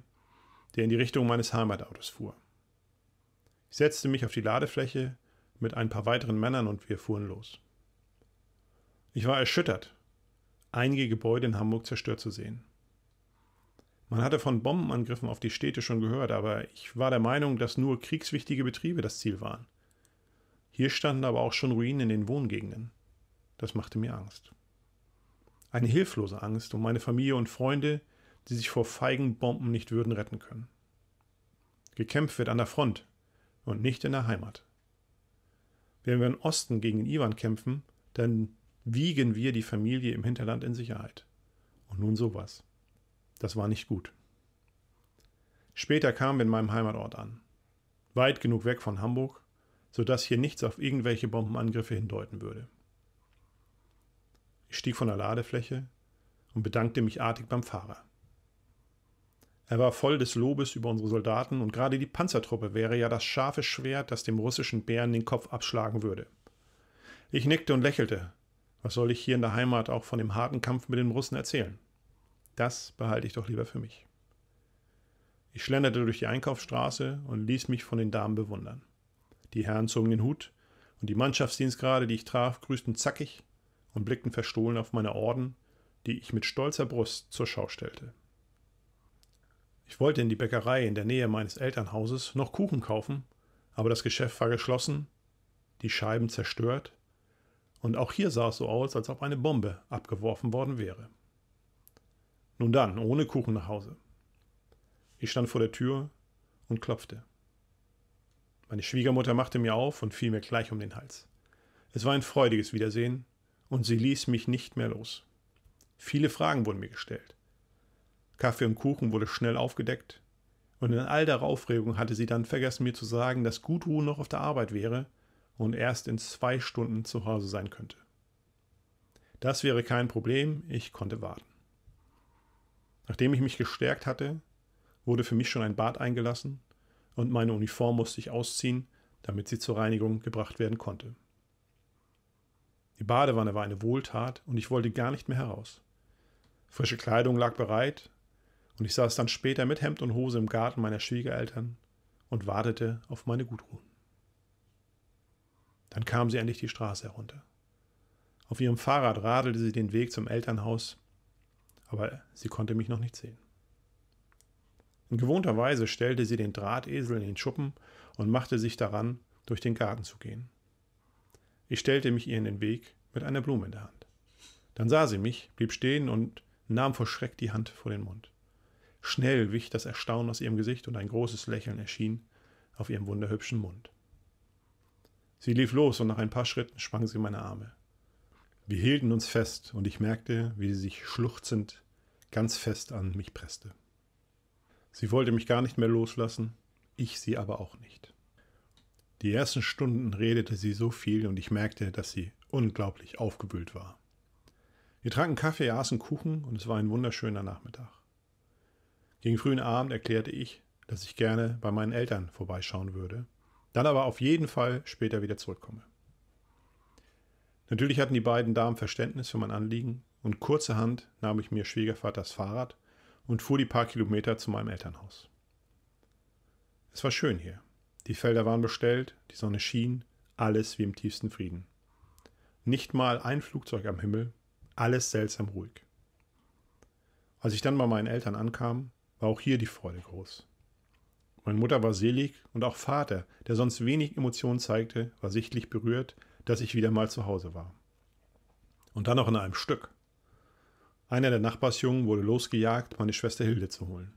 der in die Richtung meines Heimatautos fuhr. Ich setzte mich auf die Ladefläche mit ein paar weiteren Männern und wir fuhren los. Ich war erschüttert, einige Gebäude in Hamburg zerstört zu sehen. Man hatte von Bombenangriffen auf die Städte schon gehört, aber ich war der Meinung, dass nur kriegswichtige Betriebe das Ziel waren. Hier standen aber auch schon Ruinen in den Wohngegenden. Das machte mir Angst. Eine hilflose Angst um meine Familie und Freunde, die sich vor feigen Bomben nicht würden retten können. Gekämpft wird an der Front und nicht in der Heimat. Wenn wir im Osten gegen Iwan kämpfen, dann wiegen wir die Familie im Hinterland in Sicherheit. Und nun sowas. Das war nicht gut. Später kamen wir in meinem Heimatort an. Weit genug weg von Hamburg, sodass hier nichts auf irgendwelche Bombenangriffe hindeuten würde. Ich stieg von der Ladefläche und bedankte mich artig beim Fahrer. Er war voll des Lobes über unsere Soldaten und gerade die Panzertruppe wäre ja das scharfe Schwert, das dem russischen Bären den Kopf abschlagen würde. Ich nickte und lächelte. Was soll ich hier in der Heimat auch von dem harten Kampf mit den Russen erzählen? Das behalte ich doch lieber für mich. Ich schlenderte durch die Einkaufsstraße und ließ mich von den Damen bewundern. Die Herren zogen den Hut und die Mannschaftsdienstgrade, die ich traf, grüßten zackig und blickten verstohlen auf meine Orden, die ich mit stolzer Brust zur Schau stellte. Ich wollte in die Bäckerei in der Nähe meines Elternhauses noch Kuchen kaufen, aber das Geschäft war geschlossen, die Scheiben zerstört, und auch hier sah es so aus, als ob eine Bombe abgeworfen worden wäre. Nun dann, ohne Kuchen nach Hause. Ich stand vor der Tür und klopfte. Meine Schwiegermutter machte mir auf und fiel mir gleich um den Hals. Es war ein freudiges Wiedersehen und sie ließ mich nicht mehr los. Viele Fragen wurden mir gestellt. Kaffee und Kuchen wurde schnell aufgedeckt und in all der Aufregung hatte sie dann vergessen, mir zu sagen, dass Gudrun noch auf der Arbeit wäre und erst in zwei Stunden zu Hause sein könnte. Das wäre kein Problem, ich konnte warten. Nachdem ich mich gestärkt hatte, wurde für mich schon ein Bad eingelassen und meine Uniform musste ich ausziehen, damit sie zur Reinigung gebracht werden konnte. Die Badewanne war eine Wohltat und ich wollte gar nicht mehr heraus. Frische Kleidung lag bereit und ich saß dann später mit Hemd und Hose im Garten meiner Schwiegereltern und wartete auf meine Gutruhen. Dann kam sie endlich die Straße herunter. Auf ihrem Fahrrad radelte sie den Weg zum Elternhaus aber sie konnte mich noch nicht sehen. In gewohnter Weise stellte sie den Drahtesel in den Schuppen und machte sich daran, durch den Garten zu gehen. Ich stellte mich ihr in den Weg mit einer Blume in der Hand. Dann sah sie mich, blieb stehen und nahm vor Schreck die Hand vor den Mund. Schnell wich das Erstaunen aus ihrem Gesicht und ein großes Lächeln erschien auf ihrem wunderhübschen Mund. Sie lief los und nach ein paar Schritten sprang sie meine Arme. Wir hielten uns fest und ich merkte, wie sie sich schluchzend ganz fest an mich presste. Sie wollte mich gar nicht mehr loslassen, ich sie aber auch nicht. Die ersten Stunden redete sie so viel und ich merkte, dass sie unglaublich aufgewühlt war. Wir tranken Kaffee, aßen Kuchen und es war ein wunderschöner Nachmittag. Gegen frühen Abend erklärte ich, dass ich gerne bei meinen Eltern vorbeischauen würde, dann aber auf jeden Fall später wieder zurückkomme. Natürlich hatten die beiden Damen Verständnis für mein Anliegen und kurzerhand nahm ich mir Schwiegervaters Fahrrad und fuhr die paar Kilometer zu meinem Elternhaus. Es war schön hier. Die Felder waren bestellt, die Sonne schien, alles wie im tiefsten Frieden. Nicht mal ein Flugzeug am Himmel, alles seltsam ruhig. Als ich dann bei meinen Eltern ankam, war auch hier die Freude groß. Meine Mutter war selig und auch Vater, der sonst wenig Emotionen zeigte, war sichtlich berührt, dass ich wieder mal zu Hause war. Und dann noch in einem Stück. Einer der Nachbarsjungen wurde losgejagt, meine Schwester Hilde zu holen.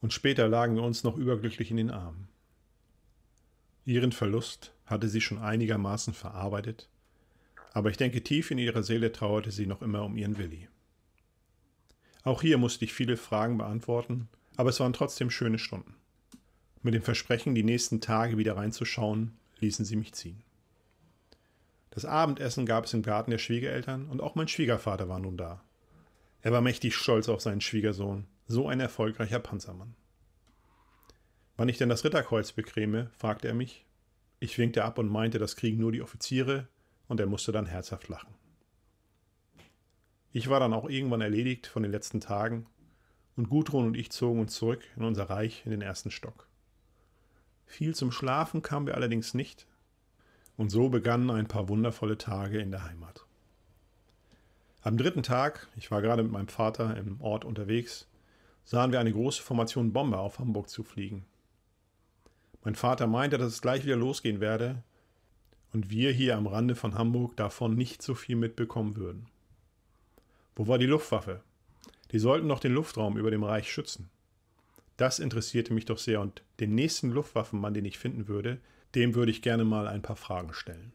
Und später lagen wir uns noch überglücklich in den Armen. Ihren Verlust hatte sie schon einigermaßen verarbeitet, aber ich denke, tief in ihrer Seele trauerte sie noch immer um ihren Willi. Auch hier musste ich viele Fragen beantworten, aber es waren trotzdem schöne Stunden. Mit dem Versprechen, die nächsten Tage wieder reinzuschauen, ließen sie mich ziehen. Das Abendessen gab es im Garten der Schwiegereltern und auch mein Schwiegervater war nun da. Er war mächtig stolz auf seinen Schwiegersohn, so ein erfolgreicher Panzermann. Wann ich denn das Ritterkreuz bekäme, fragte er mich. Ich winkte ab und meinte, das kriegen nur die Offiziere, und er musste dann herzhaft lachen. Ich war dann auch irgendwann erledigt von den letzten Tagen, und Gudrun und ich zogen uns zurück in unser Reich in den ersten Stock. Viel zum Schlafen kamen wir allerdings nicht, und so begannen ein paar wundervolle Tage in der Heimat. Am dritten Tag, ich war gerade mit meinem Vater im Ort unterwegs, sahen wir eine große Formation Bomber auf Hamburg zufliegen. Mein Vater meinte, dass es gleich wieder losgehen werde und wir hier am Rande von Hamburg davon nicht so viel mitbekommen würden. Wo war die Luftwaffe? Die sollten doch den Luftraum über dem Reich schützen. Das interessierte mich doch sehr und den nächsten Luftwaffenmann, den ich finden würde, dem würde ich gerne mal ein paar Fragen stellen.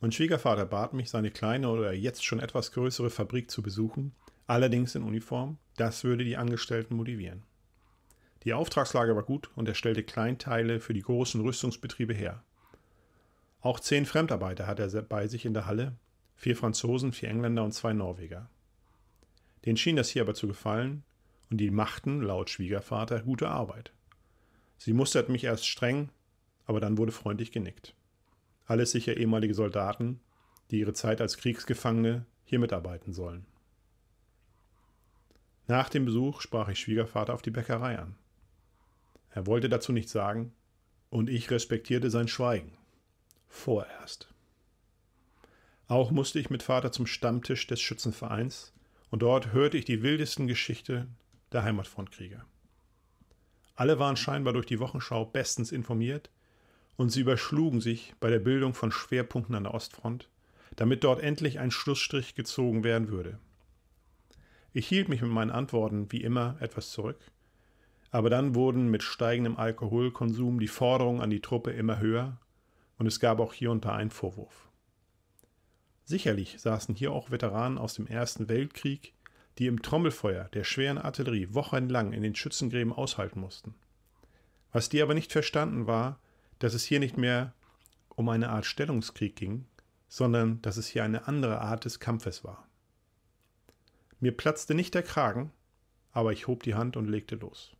Mein Schwiegervater bat mich, seine kleine oder jetzt schon etwas größere Fabrik zu besuchen, allerdings in Uniform, das würde die Angestellten motivieren. Die Auftragslage war gut und er stellte Kleinteile für die großen Rüstungsbetriebe her. Auch zehn Fremdarbeiter hat er bei sich in der Halle, vier Franzosen, vier Engländer und zwei Norweger. Denen schien das hier aber zu gefallen und die machten, laut Schwiegervater, gute Arbeit. Sie musterten mich erst streng, aber dann wurde freundlich genickt. Alles sicher ehemalige Soldaten, die ihre Zeit als Kriegsgefangene hier mitarbeiten sollen. Nach dem Besuch sprach ich Schwiegervater auf die Bäckerei an. Er wollte dazu nichts sagen, und ich respektierte sein Schweigen. Vorerst. Auch musste ich mit Vater zum Stammtisch des Schützenvereins, und dort hörte ich die wildesten Geschichten der Heimatfrontkrieger. Alle waren scheinbar durch die Wochenschau bestens informiert, und sie überschlugen sich bei der Bildung von Schwerpunkten an der Ostfront, damit dort endlich ein Schlussstrich gezogen werden würde. Ich hielt mich mit meinen Antworten wie immer etwas zurück, aber dann wurden mit steigendem Alkoholkonsum die Forderungen an die Truppe immer höher und es gab auch hier und da einen Vorwurf. Sicherlich saßen hier auch Veteranen aus dem Ersten Weltkrieg, die im Trommelfeuer der schweren Artillerie wochenlang in den Schützengräben aushalten mussten. Was die aber nicht verstanden war, dass es hier nicht mehr um eine Art Stellungskrieg ging, sondern dass es hier eine andere Art des Kampfes war. Mir platzte nicht der Kragen, aber ich hob die Hand und legte los.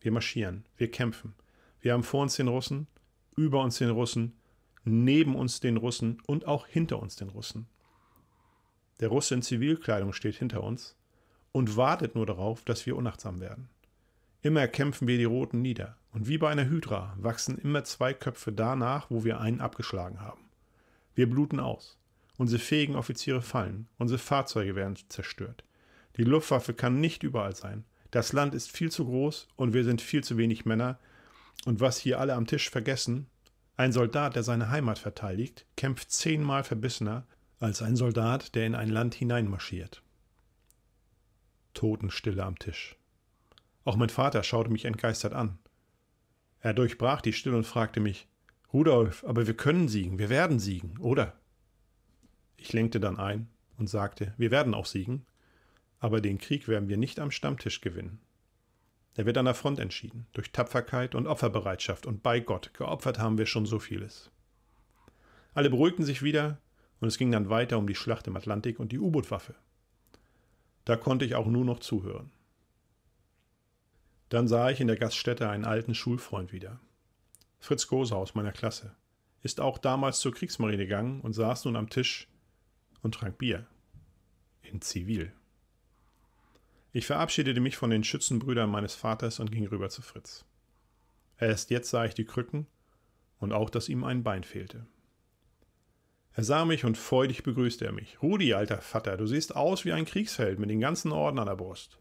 Wir marschieren, wir kämpfen. Wir haben vor uns den Russen, über uns den Russen, neben uns den Russen und auch hinter uns den Russen. Der Russe in Zivilkleidung steht hinter uns und wartet nur darauf, dass wir unachtsam werden. Immer kämpfen wir die Roten nieder. Und wie bei einer Hydra wachsen immer zwei Köpfe danach, wo wir einen abgeschlagen haben. Wir bluten aus. Unsere fähigen Offiziere fallen. Unsere Fahrzeuge werden zerstört. Die Luftwaffe kann nicht überall sein. Das Land ist viel zu groß und wir sind viel zu wenig Männer. Und was hier alle am Tisch vergessen, ein Soldat, der seine Heimat verteidigt, kämpft zehnmal verbissener als ein Soldat, der in ein Land hineinmarschiert. Totenstille am Tisch. Auch mein Vater schaute mich entgeistert an. Er durchbrach die Stille und fragte mich, Rudolf, aber wir können siegen, wir werden siegen, oder? Ich lenkte dann ein und sagte, wir werden auch siegen, aber den Krieg werden wir nicht am Stammtisch gewinnen. Er wird an der Front entschieden, durch Tapferkeit und Opferbereitschaft, und bei Gott, geopfert haben wir schon so vieles. Alle beruhigten sich wieder, und es ging dann weiter um die Schlacht im Atlantik und die U-Boot-Waffe. Da konnte ich auch nur noch zuhören. Dann sah ich in der Gaststätte einen alten Schulfreund wieder. Fritz Goser aus meiner Klasse. Ist auch damals zur Kriegsmarine gegangen und saß nun am Tisch und trank Bier. In Zivil. Ich verabschiedete mich von den Schützenbrüdern meines Vaters und ging rüber zu Fritz. Erst jetzt sah ich die Krücken und auch, dass ihm ein Bein fehlte. Er sah mich und freudig begrüßte er mich. Rudi, alter Vater, du siehst aus wie ein Kriegsfeld mit den ganzen Orden an der Brust.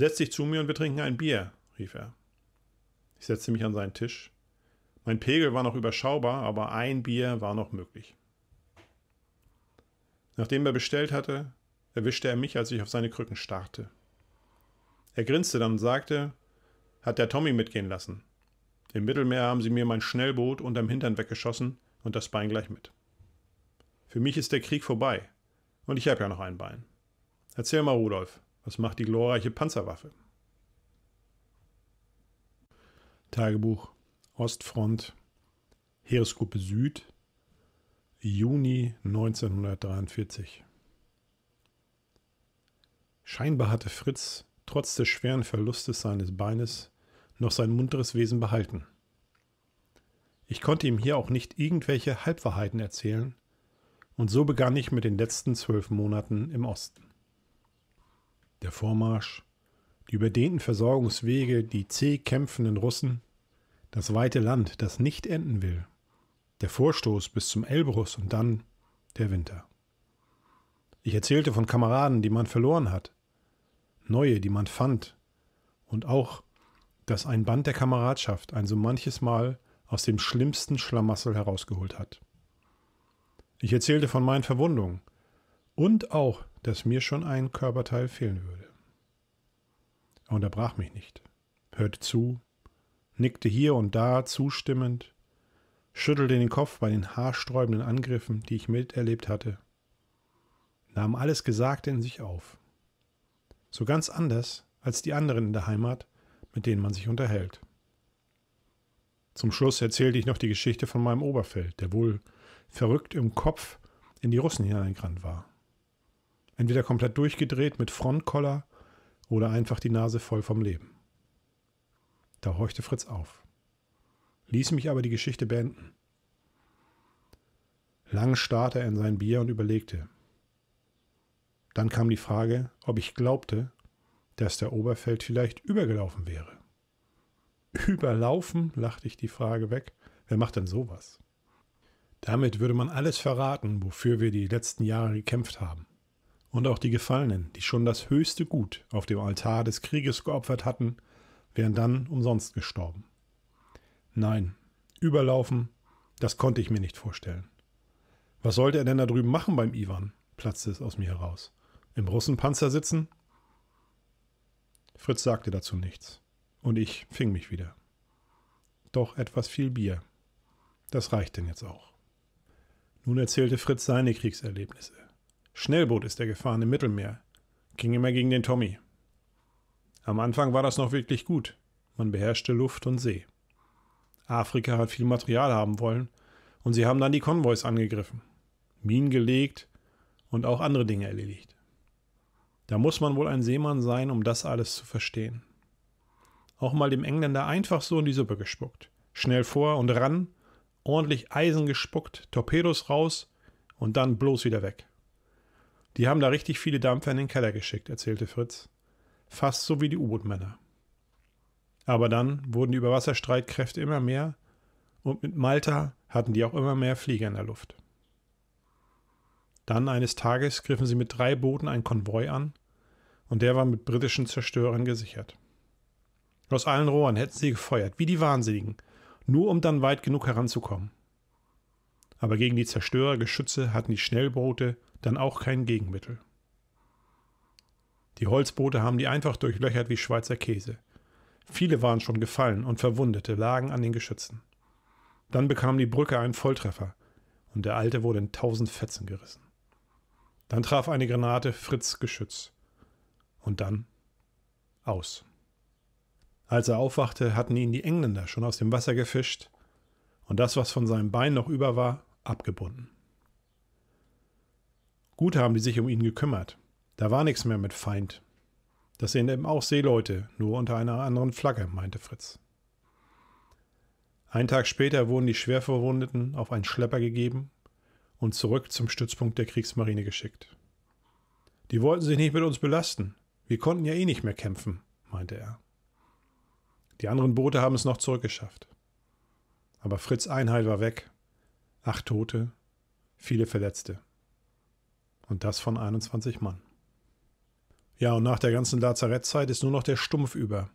Setz dich zu mir und wir trinken ein Bier, rief er. Ich setzte mich an seinen Tisch. Mein Pegel war noch überschaubar, aber ein Bier war noch möglich. Nachdem er bestellt hatte, erwischte er mich, als ich auf seine Krücken starrte. Er grinste dann und sagte, hat der Tommy mitgehen lassen. Im Mittelmeer haben sie mir mein Schnellboot unterm Hintern weggeschossen und das Bein gleich mit. Für mich ist der Krieg vorbei und ich habe ja noch ein Bein. Erzähl mal, Rudolf, was macht die glorreiche Panzerwaffe? Tagebuch Ostfront Heeresgruppe Süd Juni 1943 Scheinbar hatte Fritz trotz des schweren Verlustes seines Beines noch sein munteres Wesen behalten. Ich konnte ihm hier auch nicht irgendwelche Halbwahrheiten erzählen, und so begann ich mit den letzten zwölf Monaten im Osten der Vormarsch, die überdehnten Versorgungswege, die zäh kämpfenden Russen, das weite Land, das nicht enden will, der Vorstoß bis zum Elbrus und dann der Winter. Ich erzählte von Kameraden, die man verloren hat, neue, die man fand, und auch, dass ein Band der Kameradschaft ein so manches Mal aus dem schlimmsten Schlamassel herausgeholt hat. Ich erzählte von meinen Verwundungen und auch, dass mir schon ein Körperteil fehlen würde. Er unterbrach mich nicht, hörte zu, nickte hier und da zustimmend, schüttelte den Kopf bei den haarsträubenden Angriffen, die ich miterlebt hatte, nahm alles Gesagte in sich auf. So ganz anders als die anderen in der Heimat, mit denen man sich unterhält. Zum Schluss erzählte ich noch die Geschichte von meinem Oberfeld, der wohl verrückt im Kopf in die Russen hineingerannt war. Entweder komplett durchgedreht mit Frontkoller oder einfach die Nase voll vom Leben. Da horchte Fritz auf, ließ mich aber die Geschichte beenden. Lang starrte er in sein Bier und überlegte. Dann kam die Frage, ob ich glaubte, dass der Oberfeld vielleicht übergelaufen wäre. Überlaufen? lachte ich die Frage weg. Wer macht denn sowas? Damit würde man alles verraten, wofür wir die letzten Jahre gekämpft haben und auch die Gefallenen, die schon das höchste Gut auf dem Altar des Krieges geopfert hatten, wären dann umsonst gestorben. Nein, überlaufen, das konnte ich mir nicht vorstellen. Was sollte er denn da drüben machen beim Iwan? platzte es aus mir heraus. Im Russenpanzer sitzen? Fritz sagte dazu nichts, und ich fing mich wieder. Doch etwas viel Bier. Das reicht denn jetzt auch. Nun erzählte Fritz seine Kriegserlebnisse Schnellboot ist er gefahren im Mittelmeer. Ging immer gegen den Tommy. Am Anfang war das noch wirklich gut. Man beherrschte Luft und See. Afrika hat viel Material haben wollen und sie haben dann die Konvois angegriffen, Minen gelegt und auch andere Dinge erledigt. Da muss man wohl ein Seemann sein, um das alles zu verstehen. Auch mal dem Engländer einfach so in die Suppe gespuckt. Schnell vor und ran, ordentlich Eisen gespuckt, Torpedos raus und dann bloß wieder weg. Die haben da richtig viele Dampfer in den Keller geschickt, erzählte Fritz. Fast so wie die U-Boot-Männer. Aber dann wurden die Überwasserstreitkräfte immer mehr und mit Malta hatten die auch immer mehr Flieger in der Luft. Dann eines Tages griffen sie mit drei Booten einen Konvoi an und der war mit britischen Zerstörern gesichert. Aus allen Rohren hätten sie gefeuert, wie die Wahnsinnigen, nur um dann weit genug heranzukommen aber gegen die Zerstörergeschütze hatten die Schnellboote dann auch kein Gegenmittel. Die Holzboote haben die einfach durchlöchert wie Schweizer Käse. Viele waren schon gefallen und Verwundete lagen an den Geschützen. Dann bekam die Brücke einen Volltreffer und der Alte wurde in tausend Fetzen gerissen. Dann traf eine Granate Fritz Geschütz. Und dann aus. Als er aufwachte, hatten ihn die Engländer schon aus dem Wasser gefischt und das, was von seinem Bein noch über war, abgebunden. Gut haben die sich um ihn gekümmert. Da war nichts mehr mit Feind. Das sind eben auch Seeleute, nur unter einer anderen Flagge, meinte Fritz. Einen Tag später wurden die Schwerverwundeten auf einen Schlepper gegeben und zurück zum Stützpunkt der Kriegsmarine geschickt. Die wollten sich nicht mit uns belasten. Wir konnten ja eh nicht mehr kämpfen, meinte er. Die anderen Boote haben es noch zurückgeschafft. Aber Fritz Einheit war weg. Acht Tote, viele Verletzte. Und das von 21 Mann. Ja, und nach der ganzen Lazarettzeit ist nur noch der Stumpf über.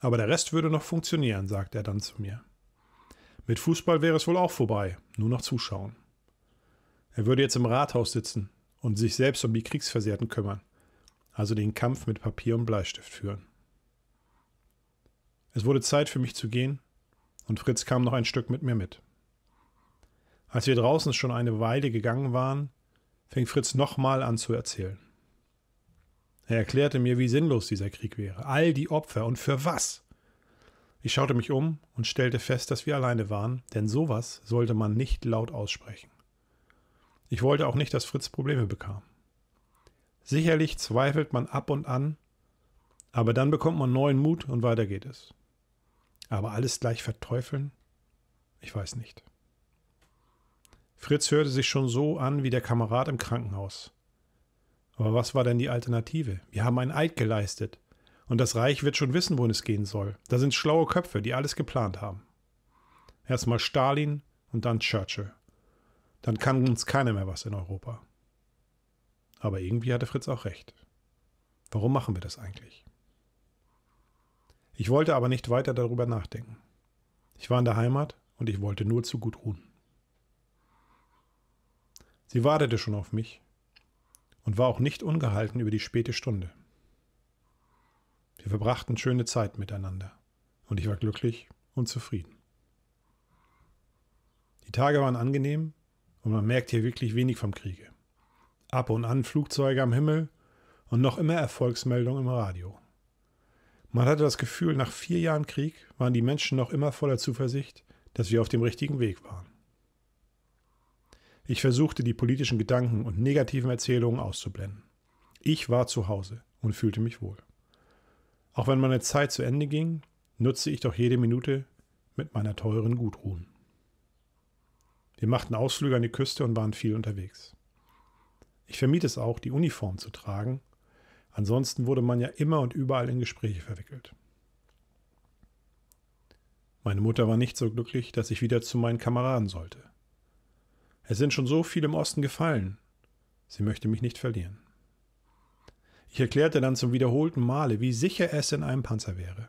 Aber der Rest würde noch funktionieren, sagt er dann zu mir. Mit Fußball wäre es wohl auch vorbei, nur noch zuschauen. Er würde jetzt im Rathaus sitzen und sich selbst um die Kriegsversehrten kümmern, also den Kampf mit Papier und Bleistift führen. Es wurde Zeit für mich zu gehen, und Fritz kam noch ein Stück mit mir mit. Als wir draußen schon eine Weile gegangen waren, fing Fritz nochmal an zu erzählen. Er erklärte mir, wie sinnlos dieser Krieg wäre, all die Opfer und für was. Ich schaute mich um und stellte fest, dass wir alleine waren, denn sowas sollte man nicht laut aussprechen. Ich wollte auch nicht, dass Fritz Probleme bekam. Sicherlich zweifelt man ab und an, aber dann bekommt man neuen Mut und weiter geht es. Aber alles gleich verteufeln? Ich weiß nicht. Fritz hörte sich schon so an wie der Kamerad im Krankenhaus. Aber was war denn die Alternative? Wir haben einen Eid geleistet. Und das Reich wird schon wissen, wohin es gehen soll. Da sind schlaue Köpfe, die alles geplant haben. Erstmal Stalin und dann Churchill. Dann kann uns keiner mehr was in Europa. Aber irgendwie hatte Fritz auch recht. Warum machen wir das eigentlich? Ich wollte aber nicht weiter darüber nachdenken. Ich war in der Heimat und ich wollte nur zu gut ruhen. Sie wartete schon auf mich und war auch nicht ungehalten über die späte Stunde. Wir verbrachten schöne Zeit miteinander und ich war glücklich und zufrieden. Die Tage waren angenehm und man merkt hier wirklich wenig vom Kriege. Ab und an Flugzeuge am Himmel und noch immer Erfolgsmeldungen im Radio. Man hatte das Gefühl, nach vier Jahren Krieg waren die Menschen noch immer voller Zuversicht, dass wir auf dem richtigen Weg waren. Ich versuchte, die politischen Gedanken und negativen Erzählungen auszublenden. Ich war zu Hause und fühlte mich wohl. Auch wenn meine Zeit zu Ende ging, nutzte ich doch jede Minute mit meiner teuren Gutruhen. Wir machten Ausflüge an die Küste und waren viel unterwegs. Ich vermied es auch, die Uniform zu tragen, ansonsten wurde man ja immer und überall in Gespräche verwickelt. Meine Mutter war nicht so glücklich, dass ich wieder zu meinen Kameraden sollte. Es sind schon so viele im Osten gefallen. Sie möchte mich nicht verlieren. Ich erklärte dann zum wiederholten Male, wie sicher es in einem Panzer wäre,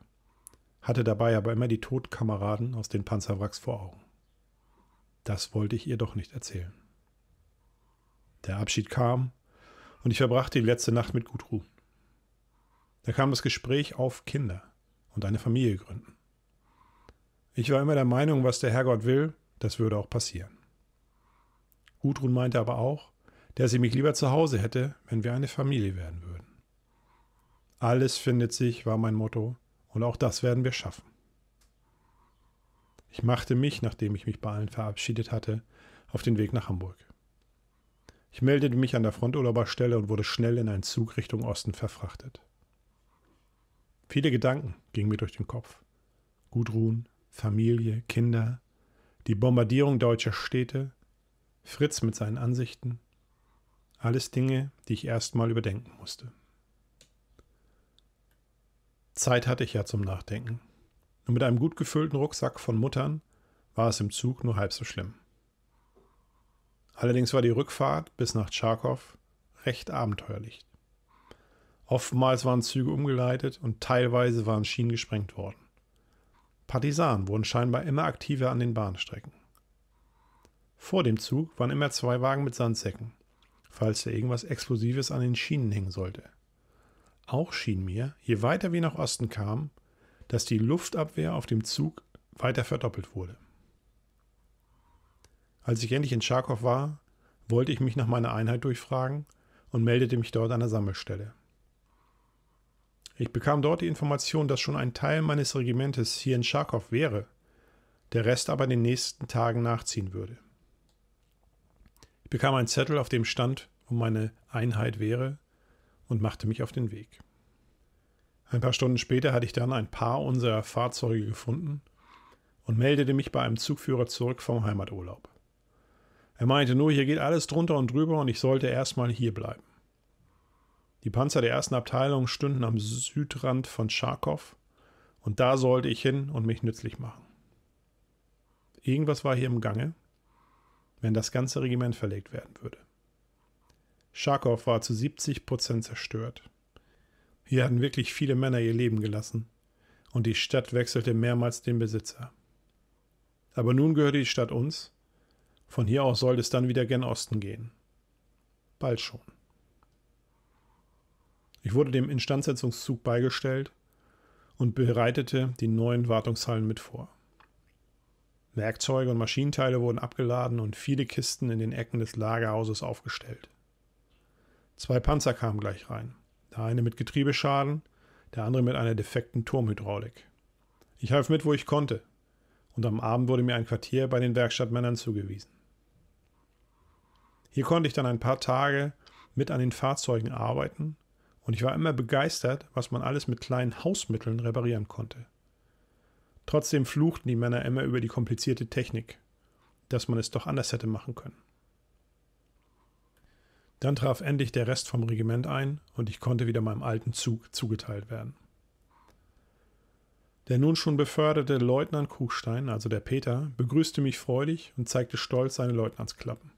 hatte dabei aber immer die Todkameraden aus den Panzerwracks vor Augen. Das wollte ich ihr doch nicht erzählen. Der Abschied kam und ich verbrachte die letzte Nacht mit Gudrun. Da kam das Gespräch auf Kinder und eine Familie gründen. Ich war immer der Meinung, was der Herrgott will, das würde auch passieren. Gudrun meinte aber auch, dass sie mich lieber zu Hause hätte, wenn wir eine Familie werden würden. Alles findet sich, war mein Motto, und auch das werden wir schaffen. Ich machte mich, nachdem ich mich bei allen verabschiedet hatte, auf den Weg nach Hamburg. Ich meldete mich an der Fronturlauberstelle und wurde schnell in einen Zug Richtung Osten verfrachtet. Viele Gedanken gingen mir durch den Kopf. Gudrun, Familie, Kinder, die Bombardierung deutscher Städte, Fritz mit seinen Ansichten. Alles Dinge, die ich erstmal überdenken musste. Zeit hatte ich ja zum Nachdenken. Und mit einem gut gefüllten Rucksack von Muttern war es im Zug nur halb so schlimm. Allerdings war die Rückfahrt bis nach Tscharkow recht abenteuerlich. Oftmals waren Züge umgeleitet und teilweise waren Schienen gesprengt worden. Partisanen wurden scheinbar immer aktiver an den Bahnstrecken. Vor dem Zug waren immer zwei Wagen mit Sandsäcken, falls da irgendwas Explosives an den Schienen hängen sollte. Auch schien mir, je weiter wir nach Osten kamen, dass die Luftabwehr auf dem Zug weiter verdoppelt wurde. Als ich endlich in Charkow war, wollte ich mich nach meiner Einheit durchfragen und meldete mich dort an der Sammelstelle. Ich bekam dort die Information, dass schon ein Teil meines Regimentes hier in Charkow wäre, der Rest aber in den nächsten Tagen nachziehen würde. Ich bekam einen Zettel, auf dem stand, wo meine Einheit wäre, und machte mich auf den Weg. Ein paar Stunden später hatte ich dann ein paar unserer Fahrzeuge gefunden und meldete mich bei einem Zugführer zurück vom Heimaturlaub. Er meinte nur, hier geht alles drunter und drüber und ich sollte erstmal hier bleiben. Die Panzer der ersten Abteilung stünden am Südrand von Charkow und da sollte ich hin und mich nützlich machen. Irgendwas war hier im Gange wenn das ganze Regiment verlegt werden würde. Scharkow war zu 70 Prozent zerstört. Hier hatten wirklich viele Männer ihr Leben gelassen und die Stadt wechselte mehrmals den Besitzer. Aber nun gehörte die Stadt uns. Von hier aus sollte es dann wieder gen Osten gehen. Bald schon. Ich wurde dem Instandsetzungszug beigestellt und bereitete die neuen Wartungshallen mit vor. Werkzeuge und Maschinenteile wurden abgeladen und viele Kisten in den Ecken des Lagerhauses aufgestellt. Zwei Panzer kamen gleich rein, der eine mit Getriebeschaden, der andere mit einer defekten Turmhydraulik. Ich half mit, wo ich konnte, und am Abend wurde mir ein Quartier bei den Werkstattmännern zugewiesen. Hier konnte ich dann ein paar Tage mit an den Fahrzeugen arbeiten, und ich war immer begeistert, was man alles mit kleinen Hausmitteln reparieren konnte. Trotzdem fluchten die Männer immer über die komplizierte Technik, dass man es doch anders hätte machen können. Dann traf endlich der Rest vom Regiment ein und ich konnte wieder meinem alten Zug zugeteilt werden. Der nun schon beförderte Leutnant Kuchstein, also der Peter, begrüßte mich freudig und zeigte stolz seine Leutnantsklappen.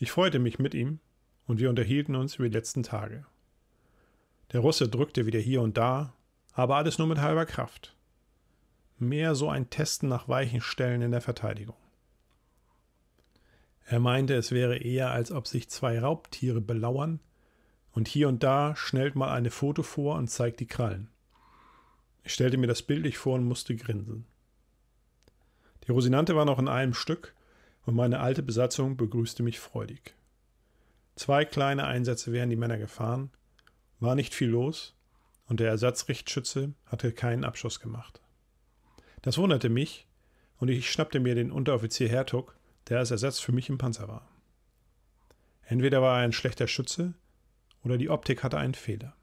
Ich freute mich mit ihm und wir unterhielten uns über die letzten Tage. Der Russe drückte wieder hier und da, aber alles nur mit halber Kraft mehr so ein Testen nach weichen Stellen in der Verteidigung. Er meinte, es wäre eher, als ob sich zwei Raubtiere belauern, und hier und da schnellt mal eine Foto vor und zeigt die Krallen. Ich stellte mir das bildlich vor und musste grinsen. Die Rosinante war noch in einem Stück, und meine alte Besatzung begrüßte mich freudig. Zwei kleine Einsätze wären die Männer gefahren, war nicht viel los, und der Ersatzrichtschütze hatte keinen Abschuss gemacht. Das wunderte mich und ich schnappte mir den Unteroffizier Hertog, der als Ersatz für mich im Panzer war. Entweder war er ein schlechter Schütze oder die Optik hatte einen Fehler.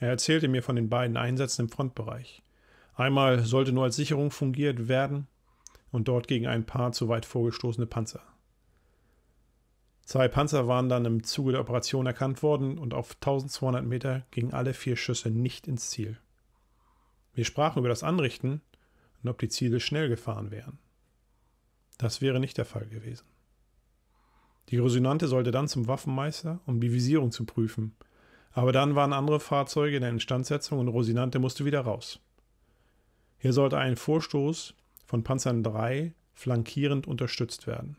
Er erzählte mir von den beiden Einsätzen im Frontbereich. Einmal sollte nur als Sicherung fungiert werden und dort gegen ein paar zu weit vorgestoßene Panzer. Zwei Panzer waren dann im Zuge der Operation erkannt worden und auf 1200 Meter gingen alle vier Schüsse nicht ins Ziel. Wir sprachen über das Anrichten und ob die Ziele schnell gefahren wären. Das wäre nicht der Fall gewesen. Die Rosinante sollte dann zum Waffenmeister, um die Visierung zu prüfen. Aber dann waren andere Fahrzeuge in der Instandsetzung und Rosinante musste wieder raus. Hier sollte ein Vorstoß von Panzern 3 flankierend unterstützt werden.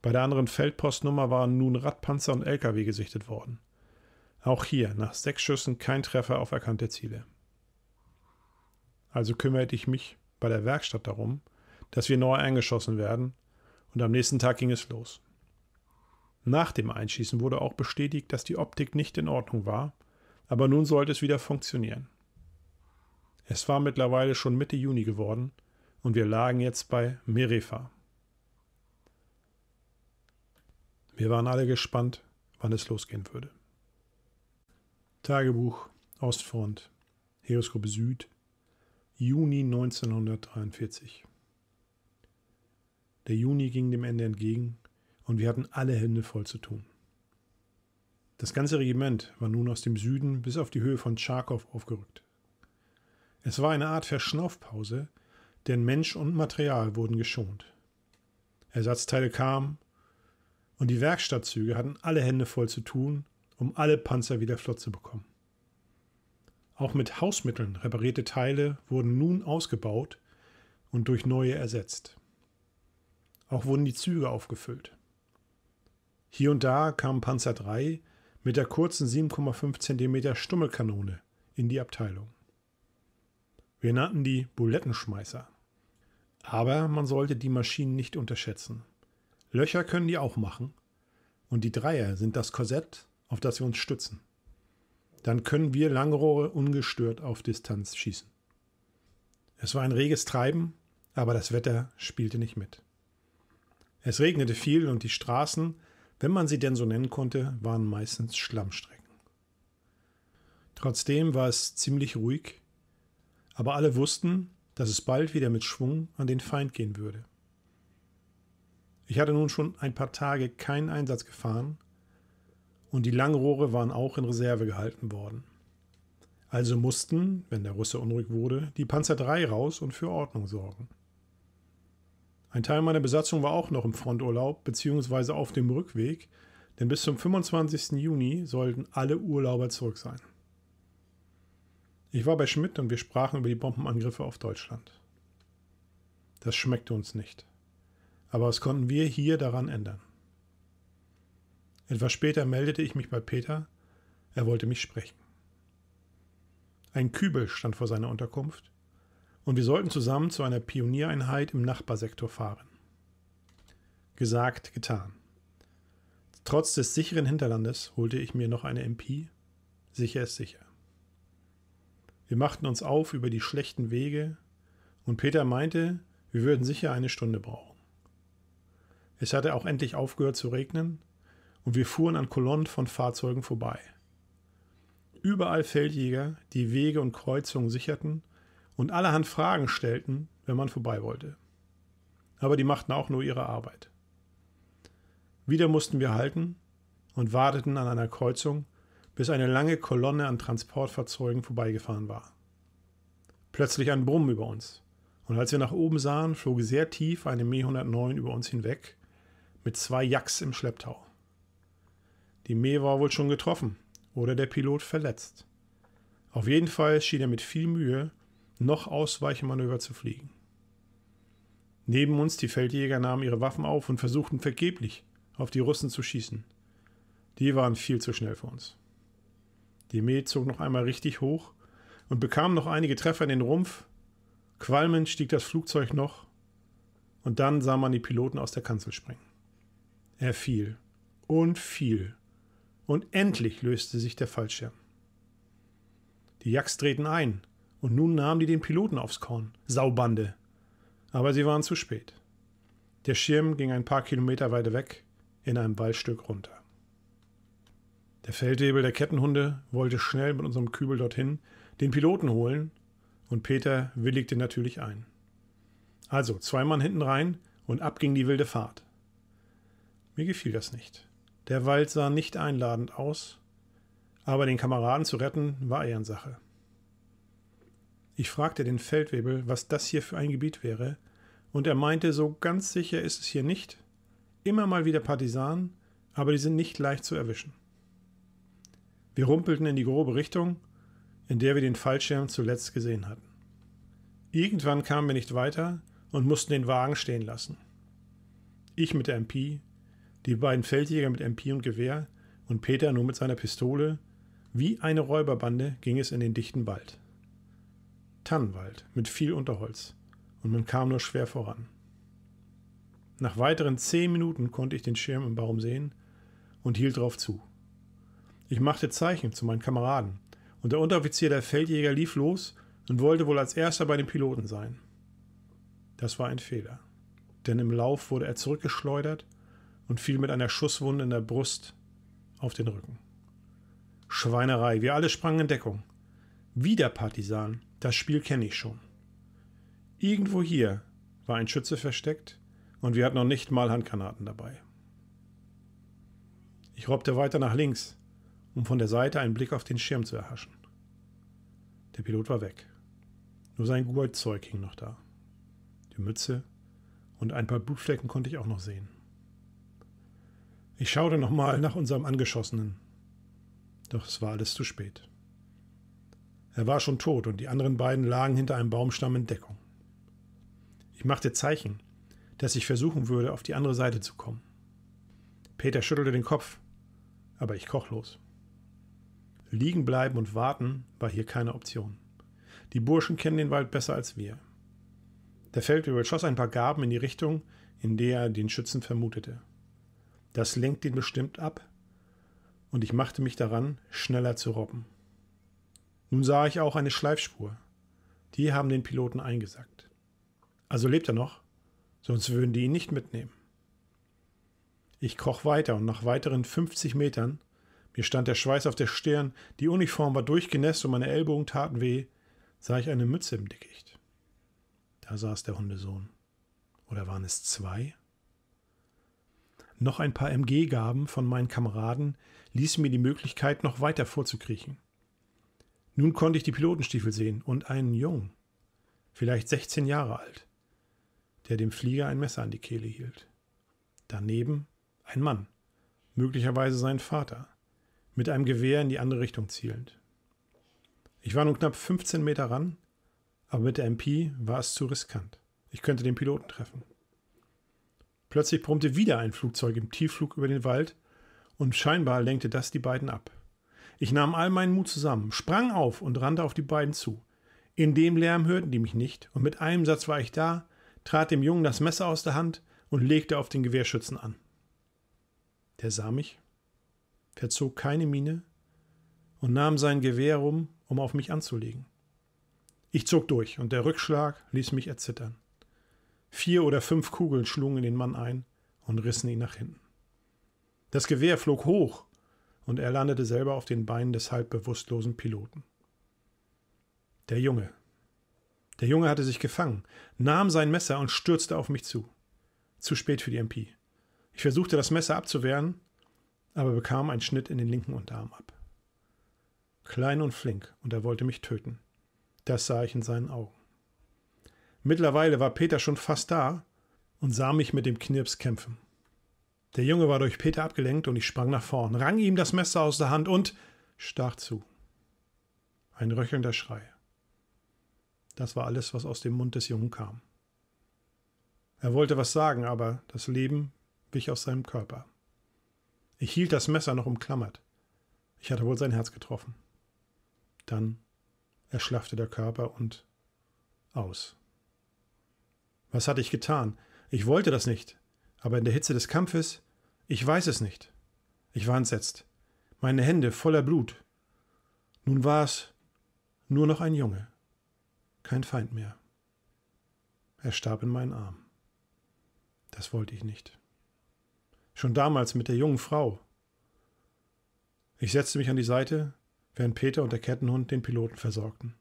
Bei der anderen Feldpostnummer waren nun Radpanzer und Lkw gesichtet worden. Auch hier nach sechs Schüssen kein Treffer auf erkannte Ziele. Also kümmerte ich mich bei der Werkstatt darum, dass wir neu eingeschossen werden und am nächsten Tag ging es los. Nach dem Einschießen wurde auch bestätigt, dass die Optik nicht in Ordnung war, aber nun sollte es wieder funktionieren. Es war mittlerweile schon Mitte Juni geworden und wir lagen jetzt bei Merefa. Wir waren alle gespannt, wann es losgehen würde. Tagebuch, Ostfront, Heroskope Süd, Juni 1943. Der Juni ging dem Ende entgegen und wir hatten alle Hände voll zu tun. Das ganze Regiment war nun aus dem Süden bis auf die Höhe von Tscharkow aufgerückt. Es war eine Art Verschnaufpause, denn Mensch und Material wurden geschont. Ersatzteile kamen und die Werkstattzüge hatten alle Hände voll zu tun, um alle Panzer wieder flott zu bekommen. Auch mit Hausmitteln reparierte Teile wurden nun ausgebaut und durch neue ersetzt. Auch wurden die Züge aufgefüllt. Hier und da kam Panzer III mit der kurzen 7,5 cm Stummelkanone in die Abteilung. Wir nannten die Bulettenschmeißer. Aber man sollte die Maschinen nicht unterschätzen. Löcher können die auch machen. Und die Dreier sind das Korsett, auf das wir uns stützen dann können wir Langrohre ungestört auf Distanz schießen. Es war ein reges Treiben, aber das Wetter spielte nicht mit. Es regnete viel und die Straßen, wenn man sie denn so nennen konnte, waren meistens Schlammstrecken. Trotzdem war es ziemlich ruhig, aber alle wussten, dass es bald wieder mit Schwung an den Feind gehen würde. Ich hatte nun schon ein paar Tage keinen Einsatz gefahren und die Langrohre waren auch in Reserve gehalten worden. Also mussten, wenn der Russe unruhig wurde, die Panzer 3 raus und für Ordnung sorgen. Ein Teil meiner Besatzung war auch noch im Fronturlaub bzw. auf dem Rückweg, denn bis zum 25. Juni sollten alle Urlauber zurück sein. Ich war bei Schmidt und wir sprachen über die Bombenangriffe auf Deutschland. Das schmeckte uns nicht. Aber was konnten wir hier daran ändern? Etwas später meldete ich mich bei Peter, er wollte mich sprechen. Ein Kübel stand vor seiner Unterkunft, und wir sollten zusammen zu einer Pioniereinheit im Nachbarsektor fahren. Gesagt, getan. Trotz des sicheren Hinterlandes holte ich mir noch eine MP. Sicher ist sicher. Wir machten uns auf über die schlechten Wege, und Peter meinte, wir würden sicher eine Stunde brauchen. Es hatte auch endlich aufgehört zu regnen, und wir fuhren an Kolonnen von Fahrzeugen vorbei. Überall Feldjäger, die Wege und Kreuzungen sicherten und allerhand Fragen stellten, wenn man vorbei wollte. Aber die machten auch nur ihre Arbeit. Wieder mussten wir halten und warteten an einer Kreuzung, bis eine lange Kolonne an Transportfahrzeugen vorbeigefahren war. Plötzlich ein Brummen über uns, und als wir nach oben sahen, flog sehr tief eine Me 109 über uns hinweg, mit zwei Jacks im Schlepptau. Die Mäh war wohl schon getroffen oder der Pilot verletzt. Auf jeden Fall schien er mit viel Mühe noch Ausweichmanöver zu fliegen. Neben uns die Feldjäger nahmen ihre Waffen auf und versuchten vergeblich auf die Russen zu schießen. Die waren viel zu schnell für uns. Die Mäh zog noch einmal richtig hoch und bekam noch einige Treffer in den Rumpf. Qualmend stieg das Flugzeug noch und dann sah man die Piloten aus der Kanzel springen. Er fiel und fiel und endlich löste sich der Fallschirm. Die Jacks drehten ein, und nun nahmen die den Piloten aufs Korn. Saubande! Aber sie waren zu spät. Der Schirm ging ein paar Kilometer weiter weg, in einem Waldstück runter. Der Feldwebel der Kettenhunde wollte schnell mit unserem Kübel dorthin, den Piloten holen, und Peter willigte natürlich ein. Also zwei Mann hinten rein und ab ging die wilde Fahrt. Mir gefiel das nicht. Der Wald sah nicht einladend aus, aber den Kameraden zu retten war Ehrensache. Ich fragte den Feldwebel, was das hier für ein Gebiet wäre, und er meinte, so ganz sicher ist es hier nicht. Immer mal wieder Partisanen, aber die sind nicht leicht zu erwischen. Wir rumpelten in die grobe Richtung, in der wir den Fallschirm zuletzt gesehen hatten. Irgendwann kamen wir nicht weiter und mussten den Wagen stehen lassen. Ich mit der MP, die beiden Feldjäger mit MP und Gewehr und Peter nur mit seiner Pistole, wie eine Räuberbande ging es in den dichten Wald. Tannenwald mit viel Unterholz, und man kam nur schwer voran. Nach weiteren zehn Minuten konnte ich den Schirm im Baum sehen und hielt drauf zu. Ich machte Zeichen zu meinen Kameraden, und der Unteroffizier der Feldjäger lief los und wollte wohl als erster bei den Piloten sein. Das war ein Fehler, denn im Lauf wurde er zurückgeschleudert und fiel mit einer Schusswunde in der Brust auf den Rücken. Schweinerei, wir alle sprangen in Deckung. Wieder Partisan, das Spiel kenne ich schon. Irgendwo hier war ein Schütze versteckt und wir hatten noch nicht mal Handgranaten dabei. Ich robbte weiter nach links, um von der Seite einen Blick auf den Schirm zu erhaschen. Der Pilot war weg. Nur sein Goldzeug hing noch da. Die Mütze und ein paar Blutflecken konnte ich auch noch sehen. Ich schaute nochmal nach unserem Angeschossenen. Doch es war alles zu spät. Er war schon tot und die anderen beiden lagen hinter einem Baumstamm in Deckung. Ich machte Zeichen, dass ich versuchen würde, auf die andere Seite zu kommen. Peter schüttelte den Kopf, aber ich koch los. Liegen bleiben und warten war hier keine Option. Die Burschen kennen den Wald besser als wir. Der Feldwebel schoss ein paar Gaben in die Richtung, in der er den Schützen vermutete. Das lenkt ihn bestimmt ab, und ich machte mich daran, schneller zu robben. Nun sah ich auch eine Schleifspur. Die haben den Piloten eingesackt. Also lebt er noch, sonst würden die ihn nicht mitnehmen. Ich kroch weiter und nach weiteren 50 Metern, mir stand der Schweiß auf der Stirn, die Uniform war durchgenässt und meine Ellbogen taten weh, sah ich eine Mütze im Dickicht. Da saß der Hundesohn. Oder waren es zwei? noch ein paar MG-Gaben von meinen Kameraden ließen mir die Möglichkeit, noch weiter vorzukriechen. Nun konnte ich die Pilotenstiefel sehen und einen Jungen, vielleicht 16 Jahre alt, der dem Flieger ein Messer an die Kehle hielt. Daneben ein Mann, möglicherweise sein Vater, mit einem Gewehr in die andere Richtung zielend. Ich war nun knapp 15 Meter ran, aber mit der MP war es zu riskant. Ich könnte den Piloten treffen. Plötzlich brummte wieder ein Flugzeug im Tiefflug über den Wald und scheinbar lenkte das die beiden ab. Ich nahm all meinen Mut zusammen, sprang auf und rannte auf die beiden zu. In dem Lärm hörten die mich nicht und mit einem Satz war ich da, trat dem Jungen das Messer aus der Hand und legte auf den Gewehrschützen an. Der sah mich, verzog keine Miene und nahm sein Gewehr rum, um auf mich anzulegen. Ich zog durch und der Rückschlag ließ mich erzittern. Vier oder fünf Kugeln schlugen in den Mann ein und rissen ihn nach hinten. Das Gewehr flog hoch und er landete selber auf den Beinen des halb bewusstlosen Piloten. Der Junge. Der Junge hatte sich gefangen, nahm sein Messer und stürzte auf mich zu. Zu spät für die MP. Ich versuchte, das Messer abzuwehren, aber bekam einen Schnitt in den linken Unterarm ab. Klein und flink, und er wollte mich töten. Das sah ich in seinen Augen. Mittlerweile war Peter schon fast da und sah mich mit dem Knirps kämpfen. Der Junge war durch Peter abgelenkt und ich sprang nach vorn, rang ihm das Messer aus der Hand und stach zu. Ein röchelnder Schrei. Das war alles, was aus dem Mund des Jungen kam. Er wollte was sagen, aber das Leben wich aus seinem Körper. Ich hielt das Messer noch umklammert. Ich hatte wohl sein Herz getroffen. Dann erschlaffte der Körper und aus. Was hatte ich getan? Ich wollte das nicht. Aber in der Hitze des Kampfes? Ich weiß es nicht. Ich war entsetzt. Meine Hände voller Blut. Nun war es nur noch ein Junge. Kein Feind mehr. Er starb in meinen Armen. Das wollte ich nicht. Schon damals mit der jungen Frau. Ich setzte mich an die Seite, während Peter und der Kettenhund den Piloten versorgten.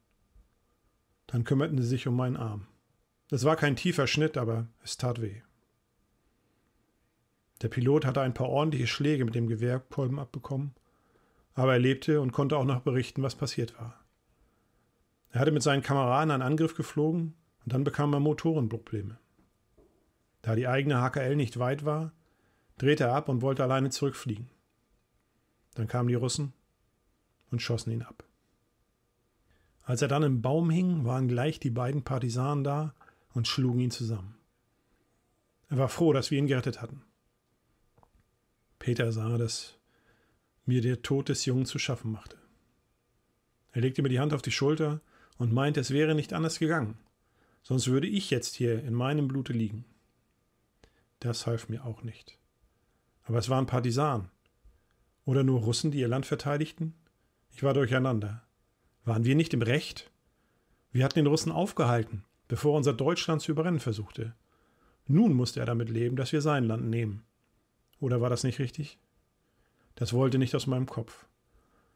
Dann kümmerten sie sich um meinen Arm. Das war kein tiefer Schnitt, aber es tat weh. Der Pilot hatte ein paar ordentliche Schläge mit dem Gewehrkolben abbekommen, aber er lebte und konnte auch noch berichten, was passiert war. Er hatte mit seinen Kameraden einen Angriff geflogen und dann bekam er Motorenprobleme. Da die eigene HKL nicht weit war, drehte er ab und wollte alleine zurückfliegen. Dann kamen die Russen und schossen ihn ab. Als er dann im Baum hing, waren gleich die beiden Partisanen da und schlugen ihn zusammen. Er war froh, dass wir ihn gerettet hatten. Peter sah, dass mir der Tod des Jungen zu schaffen machte. Er legte mir die Hand auf die Schulter und meinte, es wäre nicht anders gegangen, sonst würde ich jetzt hier in meinem Blute liegen. Das half mir auch nicht. Aber es waren Partisanen. Oder nur Russen, die ihr Land verteidigten? Ich war durcheinander. Waren wir nicht im Recht? Wir hatten den Russen aufgehalten bevor unser Deutschland zu überrennen versuchte. Nun musste er damit leben, dass wir sein Land nehmen. Oder war das nicht richtig? Das wollte nicht aus meinem Kopf.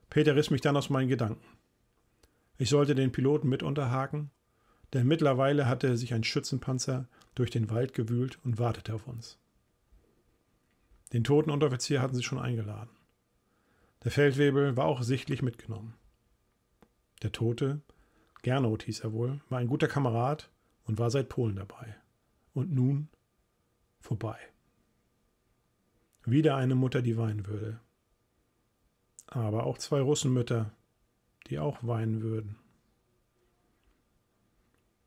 Peter riss mich dann aus meinen Gedanken. Ich sollte den Piloten mit unterhaken, denn mittlerweile hatte sich ein Schützenpanzer durch den Wald gewühlt und wartete auf uns. Den toten Unteroffizier hatten sie schon eingeladen. Der Feldwebel war auch sichtlich mitgenommen. Der Tote Gernot hieß er wohl, war ein guter Kamerad und war seit Polen dabei. Und nun vorbei. Wieder eine Mutter, die weinen würde. Aber auch zwei Russenmütter, die auch weinen würden.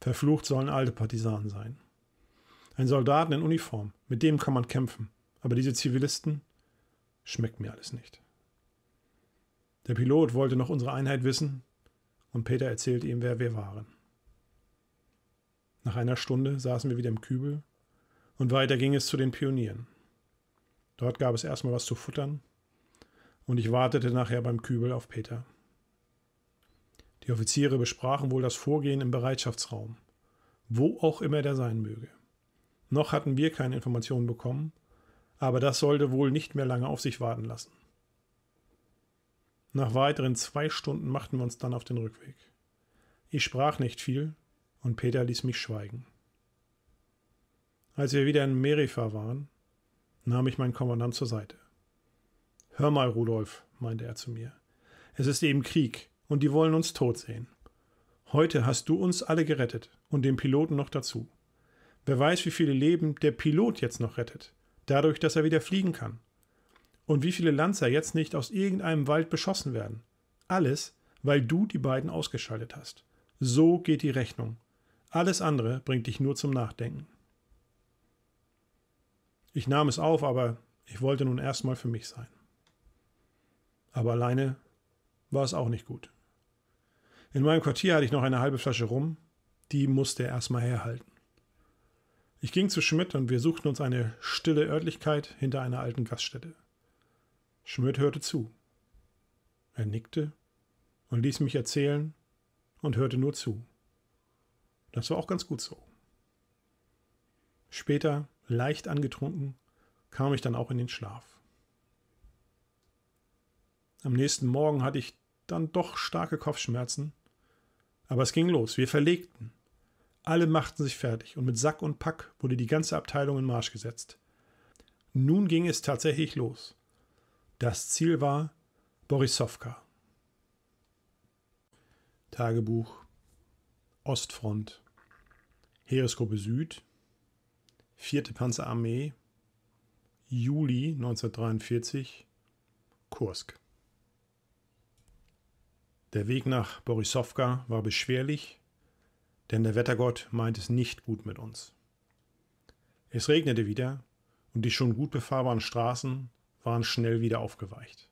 Verflucht sollen alte Partisanen sein. Ein Soldaten in Uniform, mit dem kann man kämpfen. Aber diese Zivilisten schmeckt mir alles nicht. Der Pilot wollte noch unsere Einheit wissen, und Peter erzählte ihm, wer wir waren. Nach einer Stunde saßen wir wieder im Kübel und weiter ging es zu den Pionieren. Dort gab es erstmal was zu futtern und ich wartete nachher beim Kübel auf Peter. Die Offiziere besprachen wohl das Vorgehen im Bereitschaftsraum, wo auch immer der sein möge. Noch hatten wir keine Informationen bekommen, aber das sollte wohl nicht mehr lange auf sich warten lassen. Nach weiteren zwei Stunden machten wir uns dann auf den Rückweg. Ich sprach nicht viel und Peter ließ mich schweigen. Als wir wieder in Merifa waren, nahm ich meinen Kommandant zur Seite. Hör mal, Rudolf, meinte er zu mir. Es ist eben Krieg und die wollen uns tot sehen. Heute hast du uns alle gerettet und den Piloten noch dazu. Wer weiß, wie viele Leben der Pilot jetzt noch rettet, dadurch, dass er wieder fliegen kann. Und wie viele Lanzer jetzt nicht aus irgendeinem Wald beschossen werden. Alles, weil du die beiden ausgeschaltet hast. So geht die Rechnung. Alles andere bringt dich nur zum Nachdenken. Ich nahm es auf, aber ich wollte nun erstmal für mich sein. Aber alleine war es auch nicht gut. In meinem Quartier hatte ich noch eine halbe Flasche rum, die musste erstmal herhalten. Ich ging zu Schmidt und wir suchten uns eine stille Örtlichkeit hinter einer alten Gaststätte. Schmidt hörte zu. Er nickte und ließ mich erzählen und hörte nur zu. Das war auch ganz gut so. Später, leicht angetrunken, kam ich dann auch in den Schlaf. Am nächsten Morgen hatte ich dann doch starke Kopfschmerzen, aber es ging los, wir verlegten. Alle machten sich fertig und mit Sack und Pack wurde die ganze Abteilung in Marsch gesetzt. Nun ging es tatsächlich los. Das Ziel war Borisovka. Tagebuch Ostfront Heeresgruppe Süd 4. Panzerarmee Juli 1943 Kursk Der Weg nach Borisovka war beschwerlich, denn der Wettergott meint es nicht gut mit uns. Es regnete wieder und die schon gut befahrbaren Straßen waren schnell wieder aufgeweicht.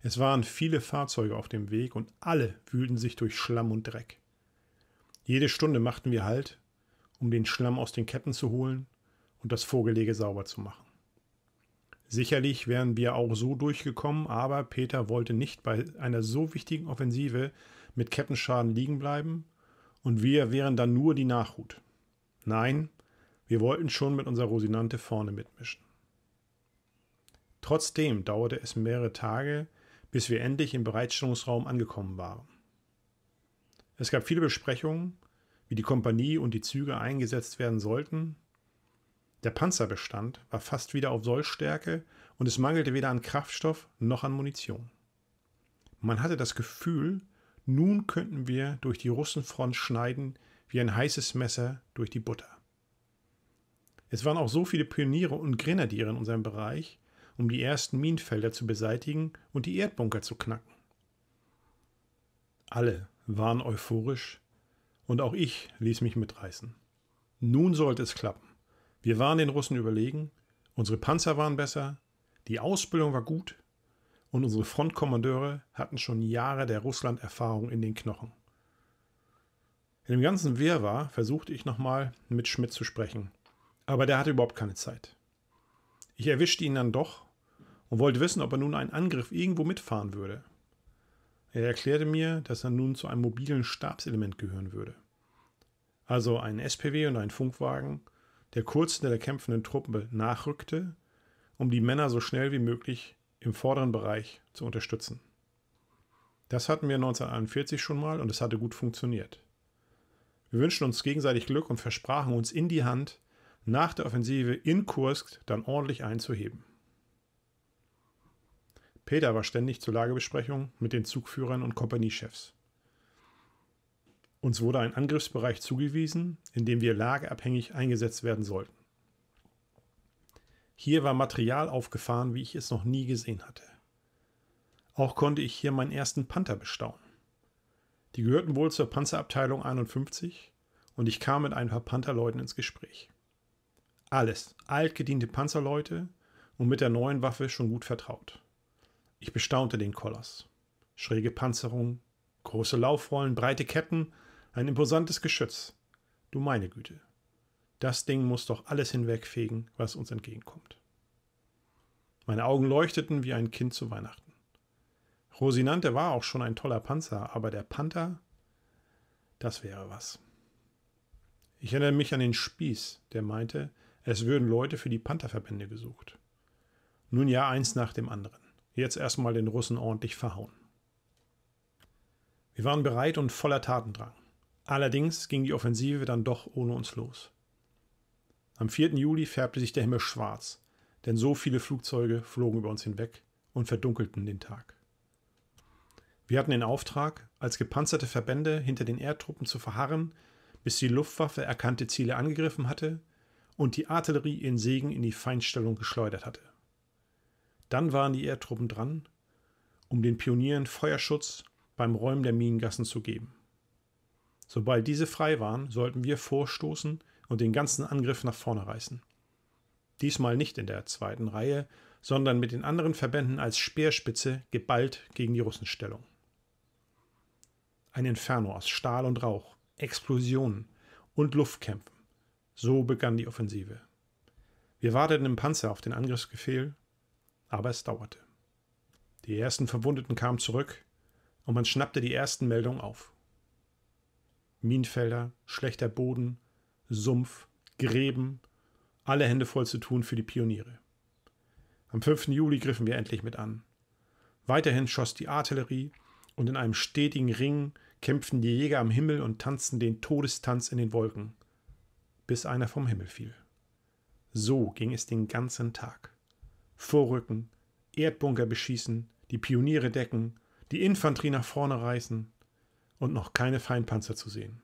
Es waren viele Fahrzeuge auf dem Weg und alle wühlten sich durch Schlamm und Dreck. Jede Stunde machten wir Halt, um den Schlamm aus den Ketten zu holen und das Vorgelege sauber zu machen. Sicherlich wären wir auch so durchgekommen, aber Peter wollte nicht bei einer so wichtigen Offensive mit Kettenschaden liegen bleiben und wir wären dann nur die Nachhut. Nein, wir wollten schon mit unserer Rosinante vorne mitmischen. Trotzdem dauerte es mehrere Tage, bis wir endlich im Bereitstellungsraum angekommen waren. Es gab viele Besprechungen, wie die Kompanie und die Züge eingesetzt werden sollten. Der Panzerbestand war fast wieder auf Sollstärke und es mangelte weder an Kraftstoff noch an Munition. Man hatte das Gefühl, nun könnten wir durch die Russenfront schneiden wie ein heißes Messer durch die Butter. Es waren auch so viele Pioniere und Grenadiere in unserem Bereich, um die ersten Minenfelder zu beseitigen und die Erdbunker zu knacken. Alle waren euphorisch und auch ich ließ mich mitreißen. Nun sollte es klappen. Wir waren den Russen überlegen, unsere Panzer waren besser, die Ausbildung war gut und unsere Frontkommandeure hatten schon Jahre der Russland-Erfahrung in den Knochen. In dem ganzen Wirrwarr versuchte ich nochmal mit Schmidt zu sprechen, aber der hatte überhaupt keine Zeit. Ich erwischte ihn dann doch und wollte wissen, ob er nun einen Angriff irgendwo mitfahren würde. Er erklärte mir, dass er nun zu einem mobilen Stabselement gehören würde. Also ein SPW und ein Funkwagen, der kurz hinter der kämpfenden Truppe nachrückte, um die Männer so schnell wie möglich im vorderen Bereich zu unterstützen. Das hatten wir 1941 schon mal und es hatte gut funktioniert. Wir wünschten uns gegenseitig Glück und versprachen uns in die Hand, nach der Offensive in Kursk dann ordentlich einzuheben. Peter war ständig zur Lagebesprechung mit den Zugführern und Kompaniechefs. Uns wurde ein Angriffsbereich zugewiesen, in dem wir lageabhängig eingesetzt werden sollten. Hier war Material aufgefahren, wie ich es noch nie gesehen hatte. Auch konnte ich hier meinen ersten Panther bestaunen. Die gehörten wohl zur Panzerabteilung 51 und ich kam mit ein paar Pantherleuten ins Gespräch. Alles altgediente Panzerleute und mit der neuen Waffe schon gut vertraut. Ich bestaunte den Koloss. Schräge Panzerung, große Laufrollen, breite Ketten, ein imposantes Geschütz. Du meine Güte. Das Ding muss doch alles hinwegfegen, was uns entgegenkommt. Meine Augen leuchteten wie ein Kind zu Weihnachten. Rosinante war auch schon ein toller Panzer, aber der Panther, das wäre was. Ich erinnere mich an den Spieß, der meinte, es würden Leute für die Pantherverbände gesucht. Nun ja, eins nach dem anderen. Jetzt erstmal den Russen ordentlich verhauen. Wir waren bereit und voller Tatendrang. Allerdings ging die Offensive dann doch ohne uns los. Am 4. Juli färbte sich der Himmel schwarz, denn so viele Flugzeuge flogen über uns hinweg und verdunkelten den Tag. Wir hatten den Auftrag, als gepanzerte Verbände hinter den Erdtruppen zu verharren, bis die Luftwaffe erkannte Ziele angegriffen hatte und die Artillerie ihren Segen in die Feindstellung geschleudert hatte. Dann waren die Erdtruppen dran, um den Pionieren Feuerschutz beim Räumen der Minengassen zu geben. Sobald diese frei waren, sollten wir vorstoßen und den ganzen Angriff nach vorne reißen. Diesmal nicht in der zweiten Reihe, sondern mit den anderen Verbänden als Speerspitze geballt gegen die Russenstellung. Ein Inferno aus Stahl und Rauch, Explosionen und Luftkämpfen. So begann die Offensive. Wir warteten im Panzer auf den Angriffsbefehl aber es dauerte. Die ersten Verwundeten kamen zurück und man schnappte die ersten Meldungen auf. Minenfelder, schlechter Boden, Sumpf, Gräben, alle Hände voll zu tun für die Pioniere. Am 5. Juli griffen wir endlich mit an. Weiterhin schoss die Artillerie und in einem stetigen Ring kämpften die Jäger am Himmel und tanzten den Todestanz in den Wolken, bis einer vom Himmel fiel. So ging es den ganzen Tag vorrücken, Erdbunker beschießen, die Pioniere decken, die Infanterie nach vorne reißen und noch keine Feindpanzer zu sehen.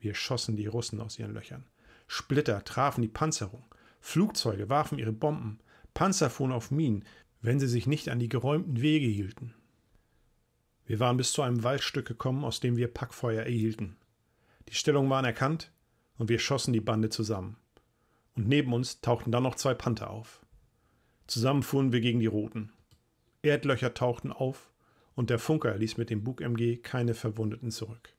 Wir schossen die Russen aus ihren Löchern. Splitter trafen die Panzerung, Flugzeuge warfen ihre Bomben, Panzer fuhren auf Minen, wenn sie sich nicht an die geräumten Wege hielten. Wir waren bis zu einem Waldstück gekommen, aus dem wir Packfeuer erhielten. Die Stellungen waren erkannt und wir schossen die Bande zusammen. Und neben uns tauchten dann noch zwei Panther auf. Zusammen fuhren wir gegen die Roten. Erdlöcher tauchten auf und der Funker ließ mit dem Bug-MG keine Verwundeten zurück.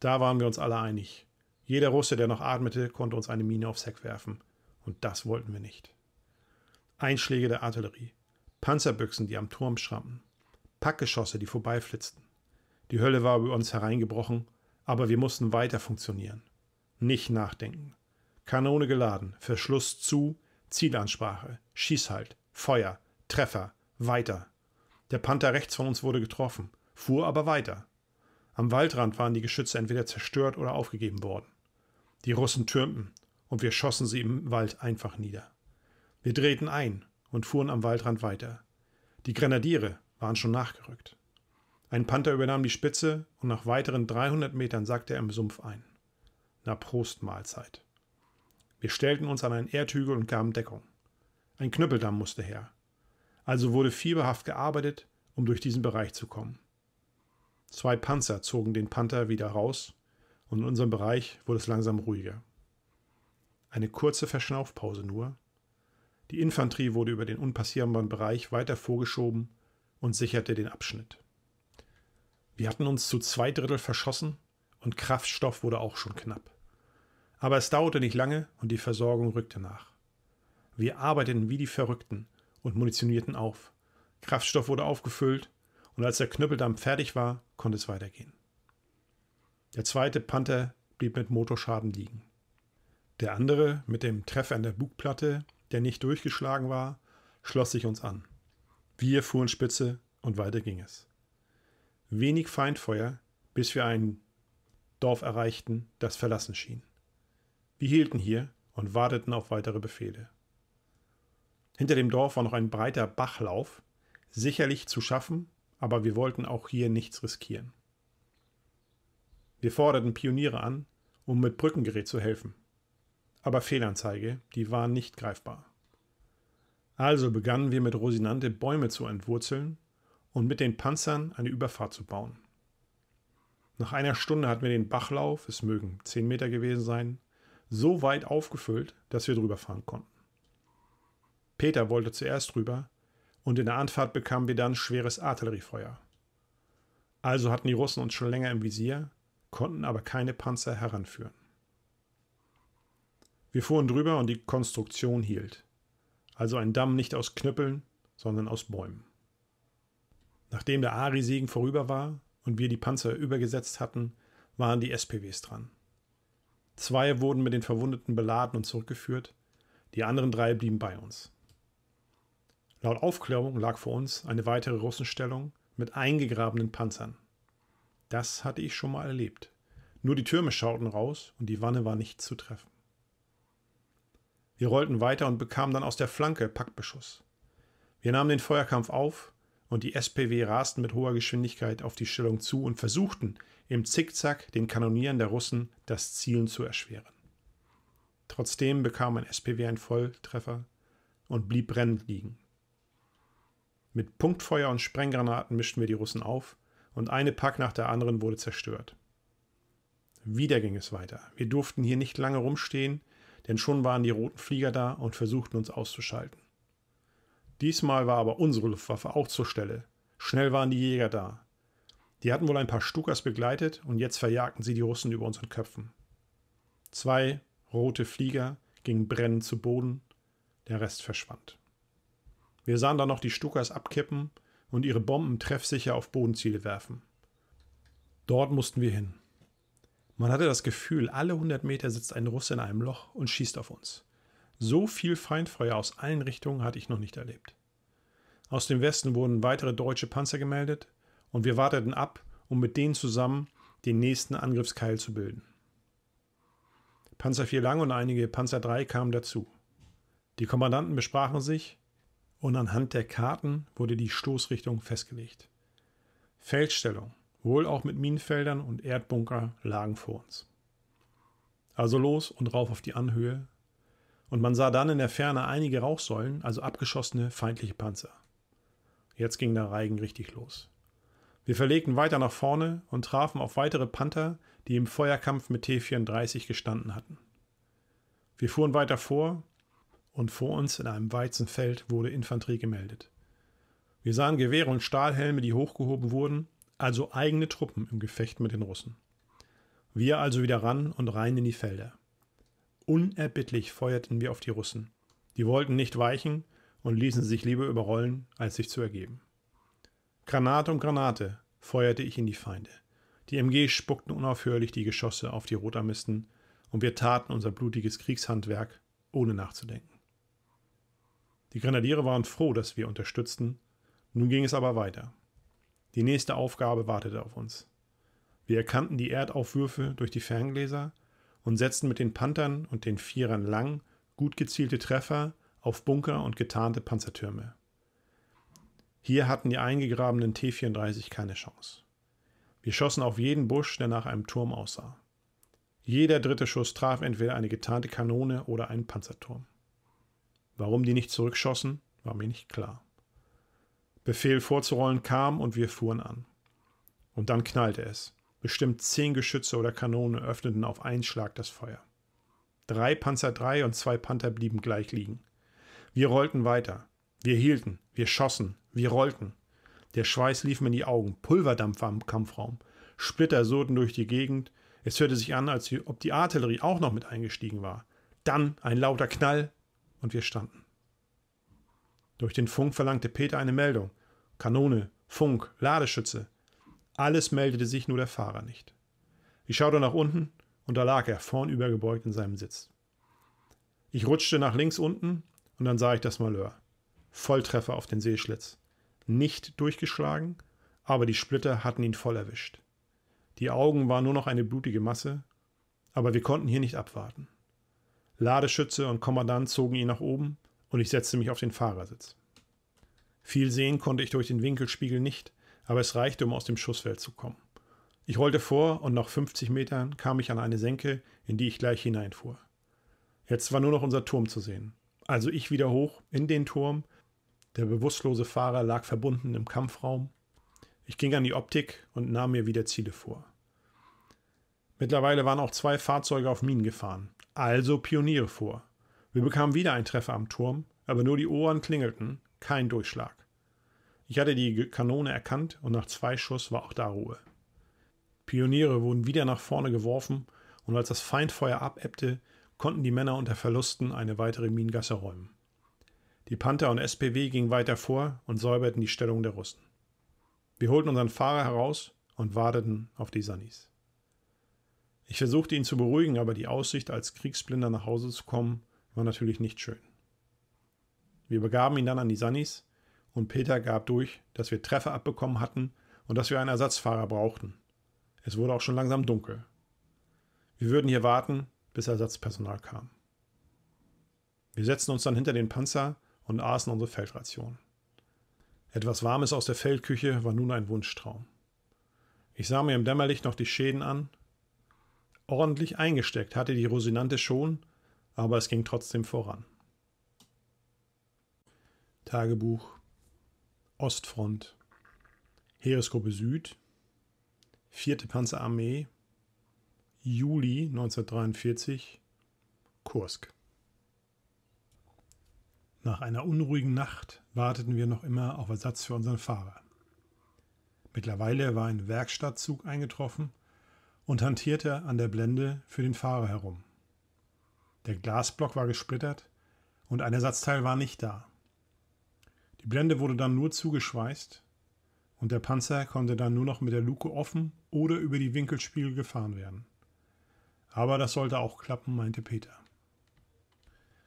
Da waren wir uns alle einig. Jeder Russe, der noch atmete, konnte uns eine Mine aufs Heck werfen. Und das wollten wir nicht. Einschläge der Artillerie, Panzerbüchsen, die am Turm schrammten, Packgeschosse, die vorbeiflitzten. Die Hölle war über uns hereingebrochen, aber wir mussten weiter funktionieren. Nicht nachdenken. Kanone geladen, Verschluss zu, Zielansprache, schieß halt, Feuer, Treffer, weiter. Der Panther rechts von uns wurde getroffen, fuhr aber weiter. Am Waldrand waren die Geschütze entweder zerstört oder aufgegeben worden. Die Russen türmten und wir schossen sie im Wald einfach nieder. Wir drehten ein und fuhren am Waldrand weiter. Die Grenadiere waren schon nachgerückt. Ein Panther übernahm die Spitze und nach weiteren 300 Metern sackte er im Sumpf ein. Na Prost Mahlzeit. Wir stellten uns an einen Erdhügel und gaben Deckung. Ein Knüppeldamm musste her. Also wurde fieberhaft gearbeitet, um durch diesen Bereich zu kommen. Zwei Panzer zogen den Panther wieder raus und in unserem Bereich wurde es langsam ruhiger. Eine kurze Verschnaufpause nur. Die Infanterie wurde über den unpassierbaren Bereich weiter vorgeschoben und sicherte den Abschnitt. Wir hatten uns zu zwei Drittel verschossen und Kraftstoff wurde auch schon knapp. Aber es dauerte nicht lange und die Versorgung rückte nach. Wir arbeiteten wie die Verrückten und munitionierten auf. Kraftstoff wurde aufgefüllt und als der Knüppeldampf fertig war, konnte es weitergehen. Der zweite Panther blieb mit Motorschaden liegen. Der andere, mit dem Treffer an der Bugplatte, der nicht durchgeschlagen war, schloss sich uns an. Wir fuhren Spitze und weiter ging es. Wenig Feindfeuer, bis wir ein Dorf erreichten, das verlassen schien. Wir hielten hier und warteten auf weitere Befehle. Hinter dem Dorf war noch ein breiter Bachlauf, sicherlich zu schaffen, aber wir wollten auch hier nichts riskieren. Wir forderten Pioniere an, um mit Brückengerät zu helfen. Aber Fehlanzeige, die war nicht greifbar. Also begannen wir mit Rosinante Bäume zu entwurzeln und mit den Panzern eine Überfahrt zu bauen. Nach einer Stunde hatten wir den Bachlauf, es mögen zehn Meter gewesen sein, so weit aufgefüllt, dass wir drüber fahren konnten. Peter wollte zuerst rüber und in der Anfahrt bekamen wir dann schweres Artilleriefeuer. Also hatten die Russen uns schon länger im Visier, konnten aber keine Panzer heranführen. Wir fuhren drüber und die Konstruktion hielt. Also ein Damm nicht aus Knüppeln, sondern aus Bäumen. Nachdem der Ari-Segen vorüber war und wir die Panzer übergesetzt hatten, waren die SPWs dran. Zwei wurden mit den Verwundeten beladen und zurückgeführt. Die anderen drei blieben bei uns. Laut Aufklärung lag vor uns eine weitere Russenstellung mit eingegrabenen Panzern. Das hatte ich schon mal erlebt. Nur die Türme schauten raus und die Wanne war nicht zu treffen. Wir rollten weiter und bekamen dann aus der Flanke Packbeschuss. Wir nahmen den Feuerkampf auf und die SPW rasten mit hoher Geschwindigkeit auf die Stellung zu und versuchten, im Zickzack den Kanonieren der Russen das Zielen zu erschweren. Trotzdem bekam ein SPW einen Volltreffer und blieb brennend liegen. Mit Punktfeuer und Sprenggranaten mischten wir die Russen auf und eine Pack nach der anderen wurde zerstört. Wieder ging es weiter. Wir durften hier nicht lange rumstehen, denn schon waren die roten Flieger da und versuchten uns auszuschalten. Diesmal war aber unsere Luftwaffe auch zur Stelle. Schnell waren die Jäger da. Die hatten wohl ein paar Stukas begleitet und jetzt verjagten sie die Russen über unseren Köpfen. Zwei rote Flieger gingen brennend zu Boden, der Rest verschwand. Wir sahen dann noch die Stukas abkippen und ihre Bomben treffsicher auf Bodenziele werfen. Dort mussten wir hin. Man hatte das Gefühl, alle 100 Meter sitzt ein Russ in einem Loch und schießt auf uns. So viel Feindfeuer aus allen Richtungen hatte ich noch nicht erlebt. Aus dem Westen wurden weitere deutsche Panzer gemeldet, und wir warteten ab, um mit denen zusammen den nächsten Angriffskeil zu bilden. Panzer 4 Lang und einige Panzer 3 kamen dazu. Die Kommandanten besprachen sich und anhand der Karten wurde die Stoßrichtung festgelegt. Feldstellung, wohl auch mit Minenfeldern und Erdbunker, lagen vor uns. Also los und rauf auf die Anhöhe. Und man sah dann in der Ferne einige Rauchsäulen, also abgeschossene feindliche Panzer. Jetzt ging der Reigen richtig los. Wir verlegten weiter nach vorne und trafen auf weitere Panther, die im Feuerkampf mit T-34 gestanden hatten. Wir fuhren weiter vor und vor uns in einem Weizenfeld wurde Infanterie gemeldet. Wir sahen Gewehre und Stahlhelme, die hochgehoben wurden, also eigene Truppen im Gefecht mit den Russen. Wir also wieder ran und rein in die Felder. Unerbittlich feuerten wir auf die Russen. Die wollten nicht weichen und ließen sich lieber überrollen, als sich zu ergeben. Granate um Granate feuerte ich in die Feinde. Die MG spuckten unaufhörlich die Geschosse auf die Rotarmisten und wir taten unser blutiges Kriegshandwerk, ohne nachzudenken. Die Grenadiere waren froh, dass wir unterstützten. Nun ging es aber weiter. Die nächste Aufgabe wartete auf uns. Wir erkannten die Erdaufwürfe durch die Ferngläser und setzten mit den Panthern und den Vierern lang gut gezielte Treffer auf Bunker und getarnte Panzertürme. Hier hatten die eingegrabenen T-34 keine Chance. Wir schossen auf jeden Busch, der nach einem Turm aussah. Jeder dritte Schuss traf entweder eine getarnte Kanone oder einen Panzerturm. Warum die nicht zurückschossen, war mir nicht klar. Befehl vorzurollen kam und wir fuhren an. Und dann knallte es. Bestimmt zehn Geschütze oder Kanonen öffneten auf einen Schlag das Feuer. Drei Panzer III und zwei Panther blieben gleich liegen. Wir rollten weiter. Wir hielten, wir schossen, wir rollten. Der Schweiß lief mir in die Augen. Pulverdampf am Kampfraum. Splitter surrten durch die Gegend. Es hörte sich an, als ob die Artillerie auch noch mit eingestiegen war. Dann ein lauter Knall und wir standen. Durch den Funk verlangte Peter eine Meldung. Kanone, Funk, Ladeschütze. Alles meldete sich nur der Fahrer nicht. Ich schaute nach unten und da lag er vornübergebeugt in seinem Sitz. Ich rutschte nach links unten und dann sah ich das Malheur. Volltreffer auf den Seeschlitz nicht durchgeschlagen, aber die Splitter hatten ihn voll erwischt. Die Augen waren nur noch eine blutige Masse, aber wir konnten hier nicht abwarten. Ladeschütze und Kommandant zogen ihn nach oben und ich setzte mich auf den Fahrersitz. Viel sehen konnte ich durch den Winkelspiegel nicht, aber es reichte, um aus dem Schussfeld zu kommen. Ich rollte vor und nach 50 Metern kam ich an eine Senke, in die ich gleich hineinfuhr. Jetzt war nur noch unser Turm zu sehen. Also ich wieder hoch in den Turm der bewusstlose Fahrer lag verbunden im Kampfraum. Ich ging an die Optik und nahm mir wieder Ziele vor. Mittlerweile waren auch zwei Fahrzeuge auf Minen gefahren, also Pioniere vor. Wir bekamen wieder einen Treffer am Turm, aber nur die Ohren klingelten, kein Durchschlag. Ich hatte die Kanone erkannt und nach zwei Schuss war auch da Ruhe. Pioniere wurden wieder nach vorne geworfen und als das Feindfeuer abebbte, konnten die Männer unter Verlusten eine weitere Minengasse räumen. Die Panther und SPW gingen weiter vor und säuberten die Stellung der Russen. Wir holten unseren Fahrer heraus und warteten auf die Sannis. Ich versuchte ihn zu beruhigen, aber die Aussicht, als Kriegsblinder nach Hause zu kommen, war natürlich nicht schön. Wir begaben ihn dann an die Sannis und Peter gab durch, dass wir Treffer abbekommen hatten und dass wir einen Ersatzfahrer brauchten. Es wurde auch schon langsam dunkel. Wir würden hier warten, bis Ersatzpersonal kam. Wir setzten uns dann hinter den Panzer und aßen unsere Feldration. Etwas Warmes aus der Feldküche war nun ein Wunschtraum. Ich sah mir im Dämmerlicht noch die Schäden an. Ordentlich eingesteckt hatte die Rosinante schon, aber es ging trotzdem voran. Tagebuch Ostfront Heeresgruppe Süd 4. Panzerarmee Juli 1943 Kursk nach einer unruhigen Nacht warteten wir noch immer auf Ersatz für unseren Fahrer. Mittlerweile war ein Werkstattzug eingetroffen und hantierte an der Blende für den Fahrer herum. Der Glasblock war gesplittert und ein Ersatzteil war nicht da. Die Blende wurde dann nur zugeschweißt und der Panzer konnte dann nur noch mit der Luke offen oder über die Winkelspiegel gefahren werden. Aber das sollte auch klappen, meinte Peter.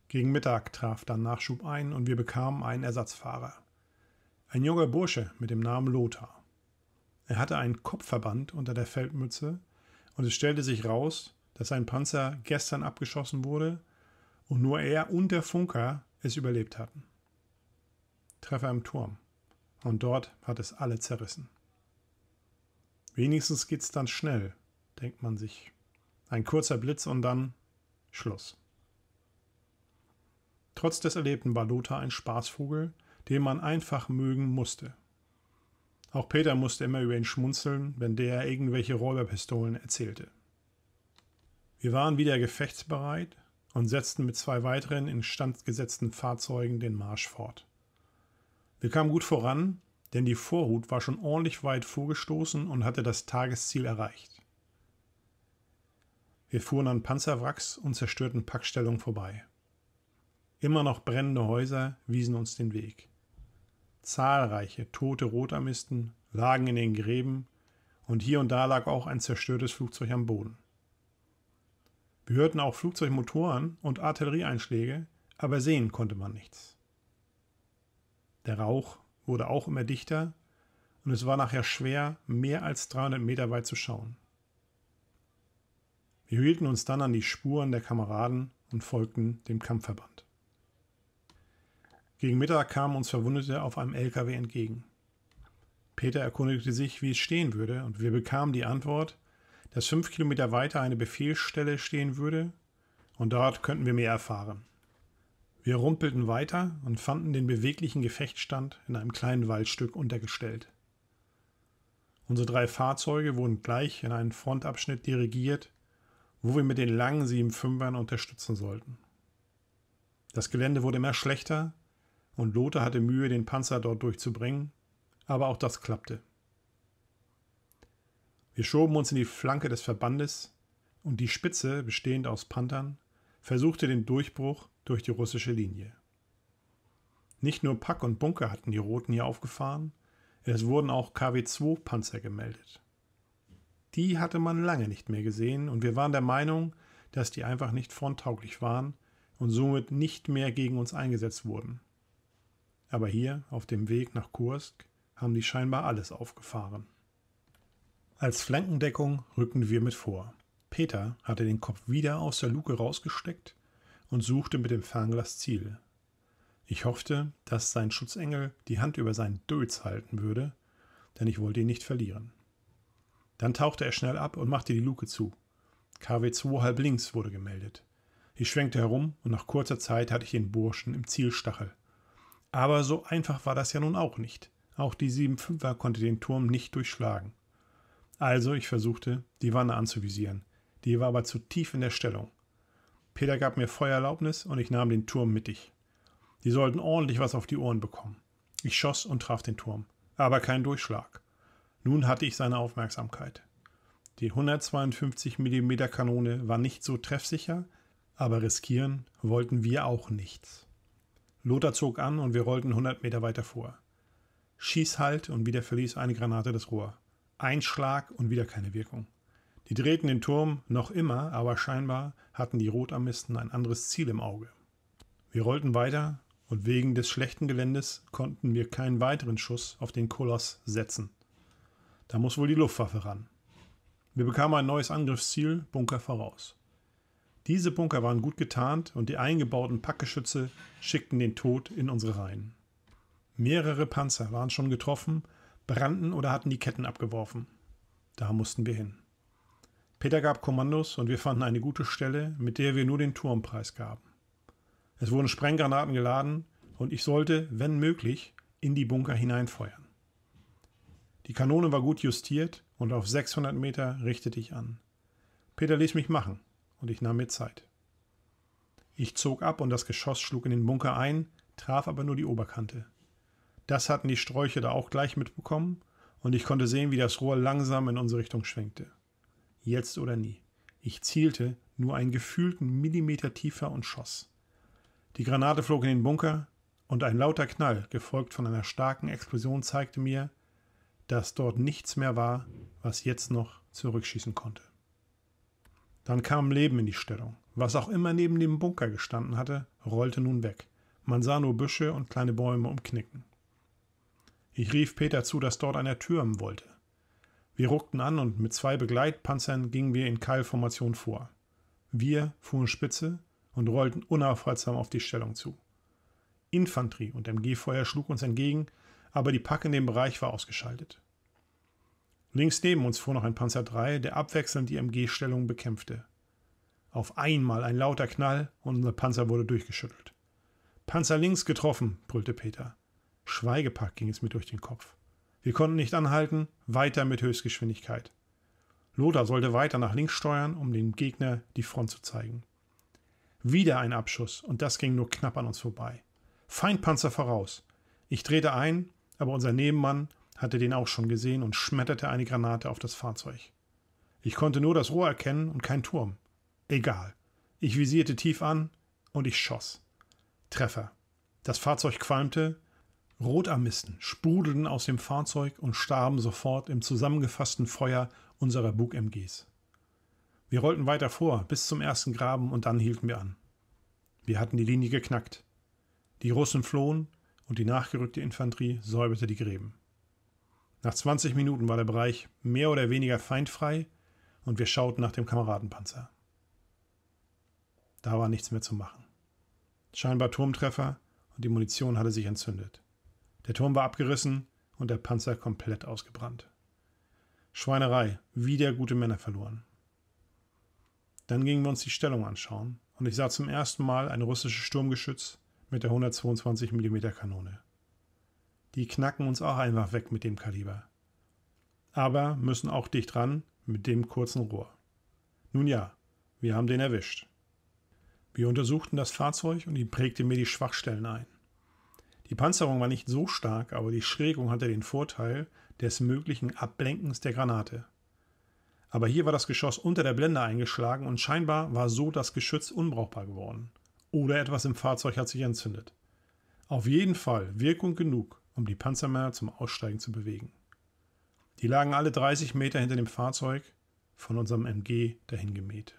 Gegen Mittag traf dann Nachschub ein und wir bekamen einen Ersatzfahrer. Ein junger Bursche mit dem Namen Lothar. Er hatte einen Kopfverband unter der Feldmütze und es stellte sich raus, dass sein Panzer gestern abgeschossen wurde und nur er und der Funker es überlebt hatten. Treffer im Turm. Und dort hat es alle zerrissen. Wenigstens geht's dann schnell, denkt man sich. Ein kurzer Blitz und dann Schluss. Trotz des Erlebten war Lothar ein Spaßvogel, den man einfach mögen musste. Auch Peter musste immer über ihn schmunzeln, wenn der irgendwelche Räuberpistolen erzählte. Wir waren wieder gefechtsbereit und setzten mit zwei weiteren instand gesetzten Fahrzeugen den Marsch fort. Wir kamen gut voran, denn die Vorhut war schon ordentlich weit vorgestoßen und hatte das Tagesziel erreicht. Wir fuhren an Panzerwracks und zerstörten Packstellungen vorbei. Immer noch brennende Häuser wiesen uns den Weg. Zahlreiche tote Rotarmisten lagen in den Gräben und hier und da lag auch ein zerstörtes Flugzeug am Boden. Wir hörten auch Flugzeugmotoren und Artillerieeinschläge, aber sehen konnte man nichts. Der Rauch wurde auch immer dichter und es war nachher schwer, mehr als 300 Meter weit zu schauen. Wir hielten uns dann an die Spuren der Kameraden und folgten dem Kampfverband. Gegen Mittag kamen uns Verwundete auf einem LKW entgegen. Peter erkundigte sich, wie es stehen würde, und wir bekamen die Antwort, dass fünf Kilometer weiter eine Befehlsstelle stehen würde und dort könnten wir mehr erfahren. Wir rumpelten weiter und fanden den beweglichen Gefechtsstand in einem kleinen Waldstück untergestellt. Unsere drei Fahrzeuge wurden gleich in einen Frontabschnitt dirigiert, wo wir mit den langen 7-5ern unterstützen sollten. Das Gelände wurde immer schlechter und Lothar hatte Mühe, den Panzer dort durchzubringen, aber auch das klappte. Wir schoben uns in die Flanke des Verbandes und die Spitze, bestehend aus Panthern, versuchte den Durchbruch durch die russische Linie. Nicht nur Pack und Bunker hatten die Roten hier aufgefahren, es wurden auch KW-2-Panzer gemeldet. Die hatte man lange nicht mehr gesehen und wir waren der Meinung, dass die einfach nicht fronttauglich waren und somit nicht mehr gegen uns eingesetzt wurden. Aber hier, auf dem Weg nach Kursk, haben die scheinbar alles aufgefahren. Als Flankendeckung rückten wir mit vor. Peter hatte den Kopf wieder aus der Luke rausgesteckt und suchte mit dem Fernglas Ziel. Ich hoffte, dass sein Schutzengel die Hand über seinen Dötz halten würde, denn ich wollte ihn nicht verlieren. Dann tauchte er schnell ab und machte die Luke zu. KW2 halb links wurde gemeldet. Ich schwenkte herum und nach kurzer Zeit hatte ich den Burschen im Zielstachel. Aber so einfach war das ja nun auch nicht. Auch die 7.5er konnte den Turm nicht durchschlagen. Also ich versuchte, die Wanne anzuvisieren. Die war aber zu tief in der Stellung. Peter gab mir Feuererlaubnis und ich nahm den Turm mittig. Die sollten ordentlich was auf die Ohren bekommen. Ich schoss und traf den Turm, aber kein Durchschlag. Nun hatte ich seine Aufmerksamkeit. Die 152 mm Kanone war nicht so treffsicher, aber riskieren wollten wir auch nichts. Lothar zog an und wir rollten 100 Meter weiter vor. Schieß halt und wieder verließ eine Granate das Rohr. Ein Schlag und wieder keine Wirkung. Die drehten den Turm noch immer, aber scheinbar hatten die Rotarmisten ein anderes Ziel im Auge. Wir rollten weiter und wegen des schlechten Geländes konnten wir keinen weiteren Schuss auf den Koloss setzen. Da muss wohl die Luftwaffe ran. Wir bekamen ein neues Angriffsziel, Bunker voraus. Diese Bunker waren gut getarnt und die eingebauten Packgeschütze schickten den Tod in unsere Reihen. Mehrere Panzer waren schon getroffen, brannten oder hatten die Ketten abgeworfen. Da mussten wir hin. Peter gab Kommandos und wir fanden eine gute Stelle, mit der wir nur den Turm preisgaben. Es wurden Sprenggranaten geladen und ich sollte, wenn möglich, in die Bunker hineinfeuern. Die Kanone war gut justiert und auf 600 Meter richtete ich an. Peter ließ mich machen und ich nahm mir Zeit. Ich zog ab und das Geschoss schlug in den Bunker ein, traf aber nur die Oberkante. Das hatten die Sträuche da auch gleich mitbekommen und ich konnte sehen, wie das Rohr langsam in unsere Richtung schwenkte. Jetzt oder nie. Ich zielte nur einen gefühlten Millimeter tiefer und schoss. Die Granate flog in den Bunker und ein lauter Knall, gefolgt von einer starken Explosion, zeigte mir, dass dort nichts mehr war, was jetzt noch zurückschießen konnte. Dann kam Leben in die Stellung. Was auch immer neben dem Bunker gestanden hatte, rollte nun weg. Man sah nur Büsche und kleine Bäume umknicken. Ich rief Peter zu, dass dort einer türmen wollte. Wir ruckten an und mit zwei Begleitpanzern gingen wir in Keilformation vor. Wir fuhren Spitze und rollten unaufhaltsam auf die Stellung zu. Infanterie und MG-Feuer schlug uns entgegen, aber die Pack in dem Bereich war ausgeschaltet. Links neben uns fuhr noch ein Panzer III, der abwechselnd die mg stellung bekämpfte. Auf einmal ein lauter Knall und unser Panzer wurde durchgeschüttelt. Panzer links getroffen, brüllte Peter. Schweigepack ging es mir durch den Kopf. Wir konnten nicht anhalten, weiter mit Höchstgeschwindigkeit. Lothar sollte weiter nach links steuern, um dem Gegner die Front zu zeigen. Wieder ein Abschuss und das ging nur knapp an uns vorbei. Feindpanzer voraus. Ich drehte ein, aber unser Nebenmann hatte den auch schon gesehen und schmetterte eine Granate auf das Fahrzeug. Ich konnte nur das Rohr erkennen und kein Turm. Egal. Ich visierte tief an und ich schoss. Treffer. Das Fahrzeug qualmte, Rotarmisten sprudelten aus dem Fahrzeug und starben sofort im zusammengefassten Feuer unserer Bug-MGs. Wir rollten weiter vor bis zum ersten Graben und dann hielten wir an. Wir hatten die Linie geknackt. Die Russen flohen und die nachgerückte Infanterie säuberte die Gräben. Nach 20 Minuten war der Bereich mehr oder weniger feindfrei und wir schauten nach dem Kameradenpanzer. Da war nichts mehr zu machen. Scheinbar Turmtreffer und die Munition hatte sich entzündet. Der Turm war abgerissen und der Panzer komplett ausgebrannt. Schweinerei, wieder gute Männer verloren. Dann gingen wir uns die Stellung anschauen und ich sah zum ersten Mal ein russisches Sturmgeschütz mit der 122 mm Kanone. Die knacken uns auch einfach weg mit dem Kaliber. Aber müssen auch dicht ran mit dem kurzen Rohr. Nun ja, wir haben den erwischt. Wir untersuchten das Fahrzeug und ihm prägte mir die Schwachstellen ein. Die Panzerung war nicht so stark, aber die Schrägung hatte den Vorteil des möglichen Ablenkens der Granate. Aber hier war das Geschoss unter der Blende eingeschlagen und scheinbar war so das Geschütz unbrauchbar geworden. Oder etwas im Fahrzeug hat sich entzündet. Auf jeden Fall Wirkung genug, um die Panzermänner zum Aussteigen zu bewegen. Die lagen alle 30 Meter hinter dem Fahrzeug, von unserem MG dahingemäht.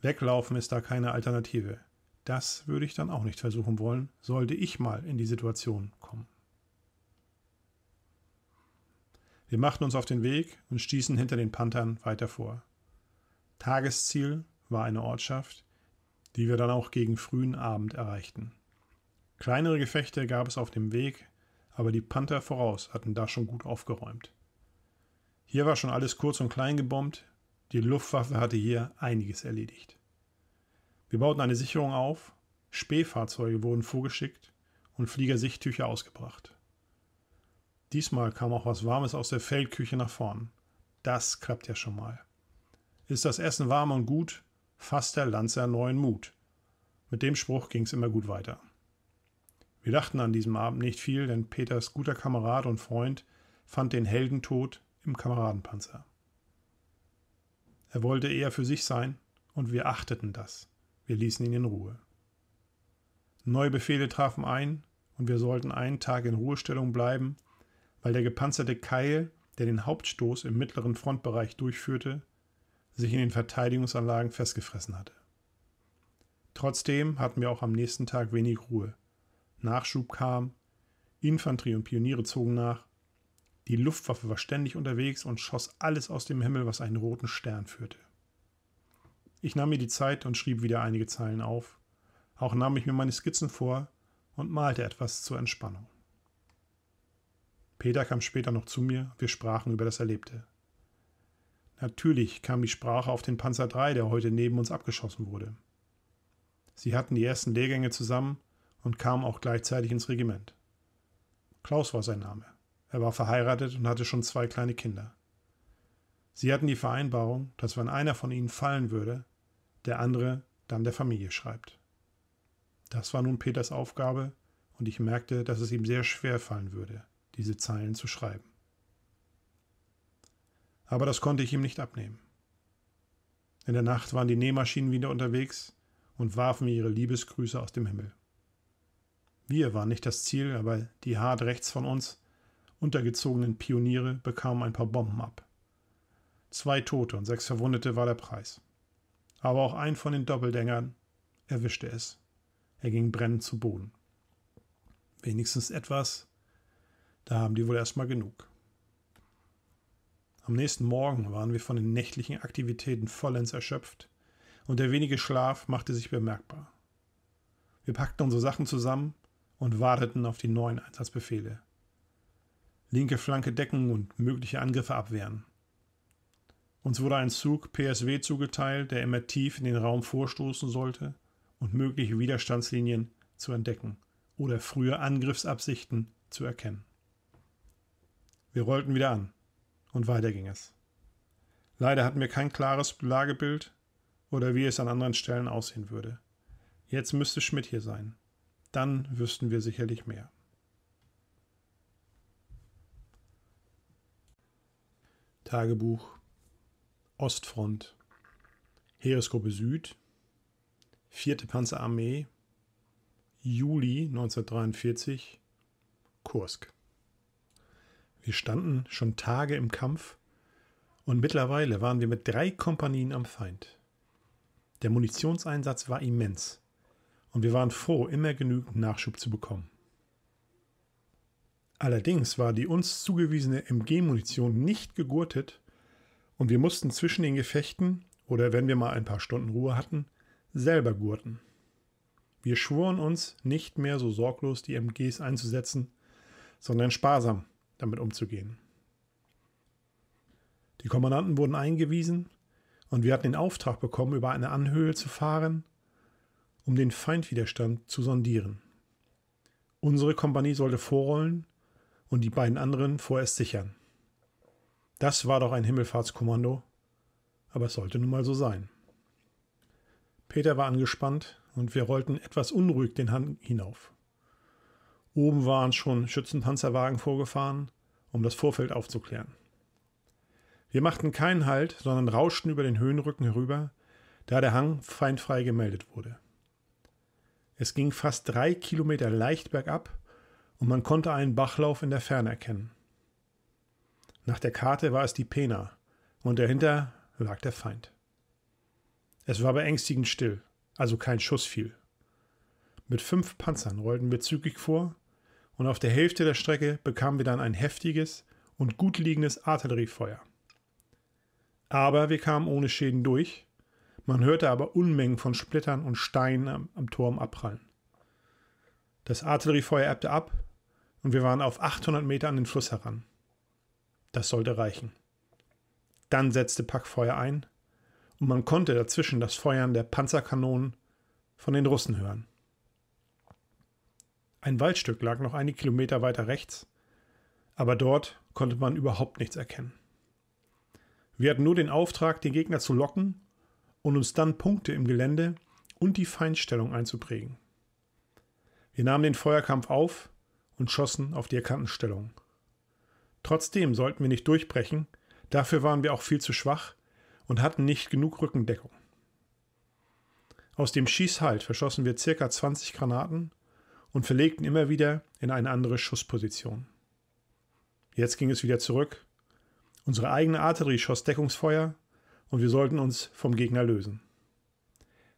Weglaufen ist da keine Alternative. Das würde ich dann auch nicht versuchen wollen, sollte ich mal in die Situation kommen. Wir machten uns auf den Weg und stießen hinter den Panthern weiter vor. Tagesziel war eine Ortschaft, die wir dann auch gegen frühen Abend erreichten. Kleinere Gefechte gab es auf dem Weg, aber die Panther voraus hatten da schon gut aufgeräumt. Hier war schon alles kurz und klein gebombt, die Luftwaffe hatte hier einiges erledigt. Wir bauten eine Sicherung auf, Spähfahrzeuge wurden vorgeschickt und Fliegersichttücher ausgebracht. Diesmal kam auch was Warmes aus der Feldküche nach vorn. Das klappt ja schon mal. Ist das Essen warm und gut, fasst der Lanzer neuen Mut. Mit dem Spruch ging es immer gut weiter. Wir dachten an diesem Abend nicht viel, denn Peters guter Kamerad und Freund fand den Heldentod im Kameradenpanzer. Er wollte eher für sich sein, und wir achteten das. Wir ließen ihn in Ruhe. Neue Befehle trafen ein, und wir sollten einen Tag in Ruhestellung bleiben, weil der gepanzerte Keil, der den Hauptstoß im mittleren Frontbereich durchführte, sich in den Verteidigungsanlagen festgefressen hatte. Trotzdem hatten wir auch am nächsten Tag wenig Ruhe, Nachschub kam, Infanterie und Pioniere zogen nach. Die Luftwaffe war ständig unterwegs und schoss alles aus dem Himmel, was einen roten Stern führte. Ich nahm mir die Zeit und schrieb wieder einige Zeilen auf. Auch nahm ich mir meine Skizzen vor und malte etwas zur Entspannung. Peter kam später noch zu mir, wir sprachen über das Erlebte. Natürlich kam die Sprache auf den Panzer 3, der heute neben uns abgeschossen wurde. Sie hatten die ersten Lehrgänge zusammen und kam auch gleichzeitig ins Regiment. Klaus war sein Name. Er war verheiratet und hatte schon zwei kleine Kinder. Sie hatten die Vereinbarung, dass wenn einer von ihnen fallen würde, der andere dann der Familie schreibt. Das war nun Peters Aufgabe, und ich merkte, dass es ihm sehr schwer fallen würde, diese Zeilen zu schreiben. Aber das konnte ich ihm nicht abnehmen. In der Nacht waren die Nähmaschinen wieder unterwegs und warfen ihre Liebesgrüße aus dem Himmel. Wir waren nicht das Ziel, aber die hart rechts von uns untergezogenen Pioniere bekamen ein paar Bomben ab. Zwei Tote und sechs Verwundete war der Preis. Aber auch ein von den Doppeldängern erwischte es. Er ging brennend zu Boden. Wenigstens etwas, da haben die wohl erstmal genug. Am nächsten Morgen waren wir von den nächtlichen Aktivitäten vollends erschöpft und der wenige Schlaf machte sich bemerkbar. Wir packten unsere Sachen zusammen und warteten auf die neuen Einsatzbefehle. Linke Flanke decken und mögliche Angriffe abwehren. Uns wurde ein Zug PSW zugeteilt, der immer tief in den Raum vorstoßen sollte und mögliche Widerstandslinien zu entdecken oder frühe Angriffsabsichten zu erkennen. Wir rollten wieder an und weiter ging es. Leider hatten wir kein klares Lagebild oder wie es an anderen Stellen aussehen würde. Jetzt müsste Schmidt hier sein dann wüssten wir sicherlich mehr. Tagebuch Ostfront Heeresgruppe Süd 4. Panzerarmee Juli 1943 Kursk Wir standen schon Tage im Kampf und mittlerweile waren wir mit drei Kompanien am Feind. Der Munitionseinsatz war immens und wir waren froh, immer genügend Nachschub zu bekommen. Allerdings war die uns zugewiesene MG-Munition nicht gegurtet und wir mussten zwischen den Gefechten oder wenn wir mal ein paar Stunden Ruhe hatten, selber gurten. Wir schworen uns, nicht mehr so sorglos die MGs einzusetzen, sondern sparsam damit umzugehen. Die Kommandanten wurden eingewiesen und wir hatten den Auftrag bekommen, über eine Anhöhe zu fahren um den Feindwiderstand zu sondieren. Unsere Kompanie sollte vorrollen und die beiden anderen vorerst sichern. Das war doch ein Himmelfahrtskommando, aber es sollte nun mal so sein. Peter war angespannt und wir rollten etwas unruhig den Hang hinauf. Oben waren schon Schützenpanzerwagen vorgefahren, um das Vorfeld aufzuklären. Wir machten keinen Halt, sondern rauschten über den Höhenrücken herüber, da der Hang feindfrei gemeldet wurde. Es ging fast drei Kilometer leicht bergab und man konnte einen Bachlauf in der Ferne erkennen. Nach der Karte war es die Pena und dahinter lag der Feind. Es war beängstigend still, also kein Schuss fiel. Mit fünf Panzern rollten wir zügig vor und auf der Hälfte der Strecke bekamen wir dann ein heftiges und gut liegendes Artilleriefeuer. Aber wir kamen ohne Schäden durch man hörte aber Unmengen von Splittern und Steinen am, am Turm abprallen. Das Artilleriefeuer ebbte ab und wir waren auf 800 Meter an den Fluss heran. Das sollte reichen. Dann setzte Packfeuer ein und man konnte dazwischen das Feuern der Panzerkanonen von den Russen hören. Ein Waldstück lag noch einige Kilometer weiter rechts, aber dort konnte man überhaupt nichts erkennen. Wir hatten nur den Auftrag, den Gegner zu locken und uns dann Punkte im Gelände und die Feindstellung einzuprägen. Wir nahmen den Feuerkampf auf und schossen auf die erkannten Stellungen. Trotzdem sollten wir nicht durchbrechen, dafür waren wir auch viel zu schwach und hatten nicht genug Rückendeckung. Aus dem Schießhalt verschossen wir ca. 20 Granaten und verlegten immer wieder in eine andere Schussposition. Jetzt ging es wieder zurück. Unsere eigene Artillerie schoss Deckungsfeuer und wir sollten uns vom Gegner lösen.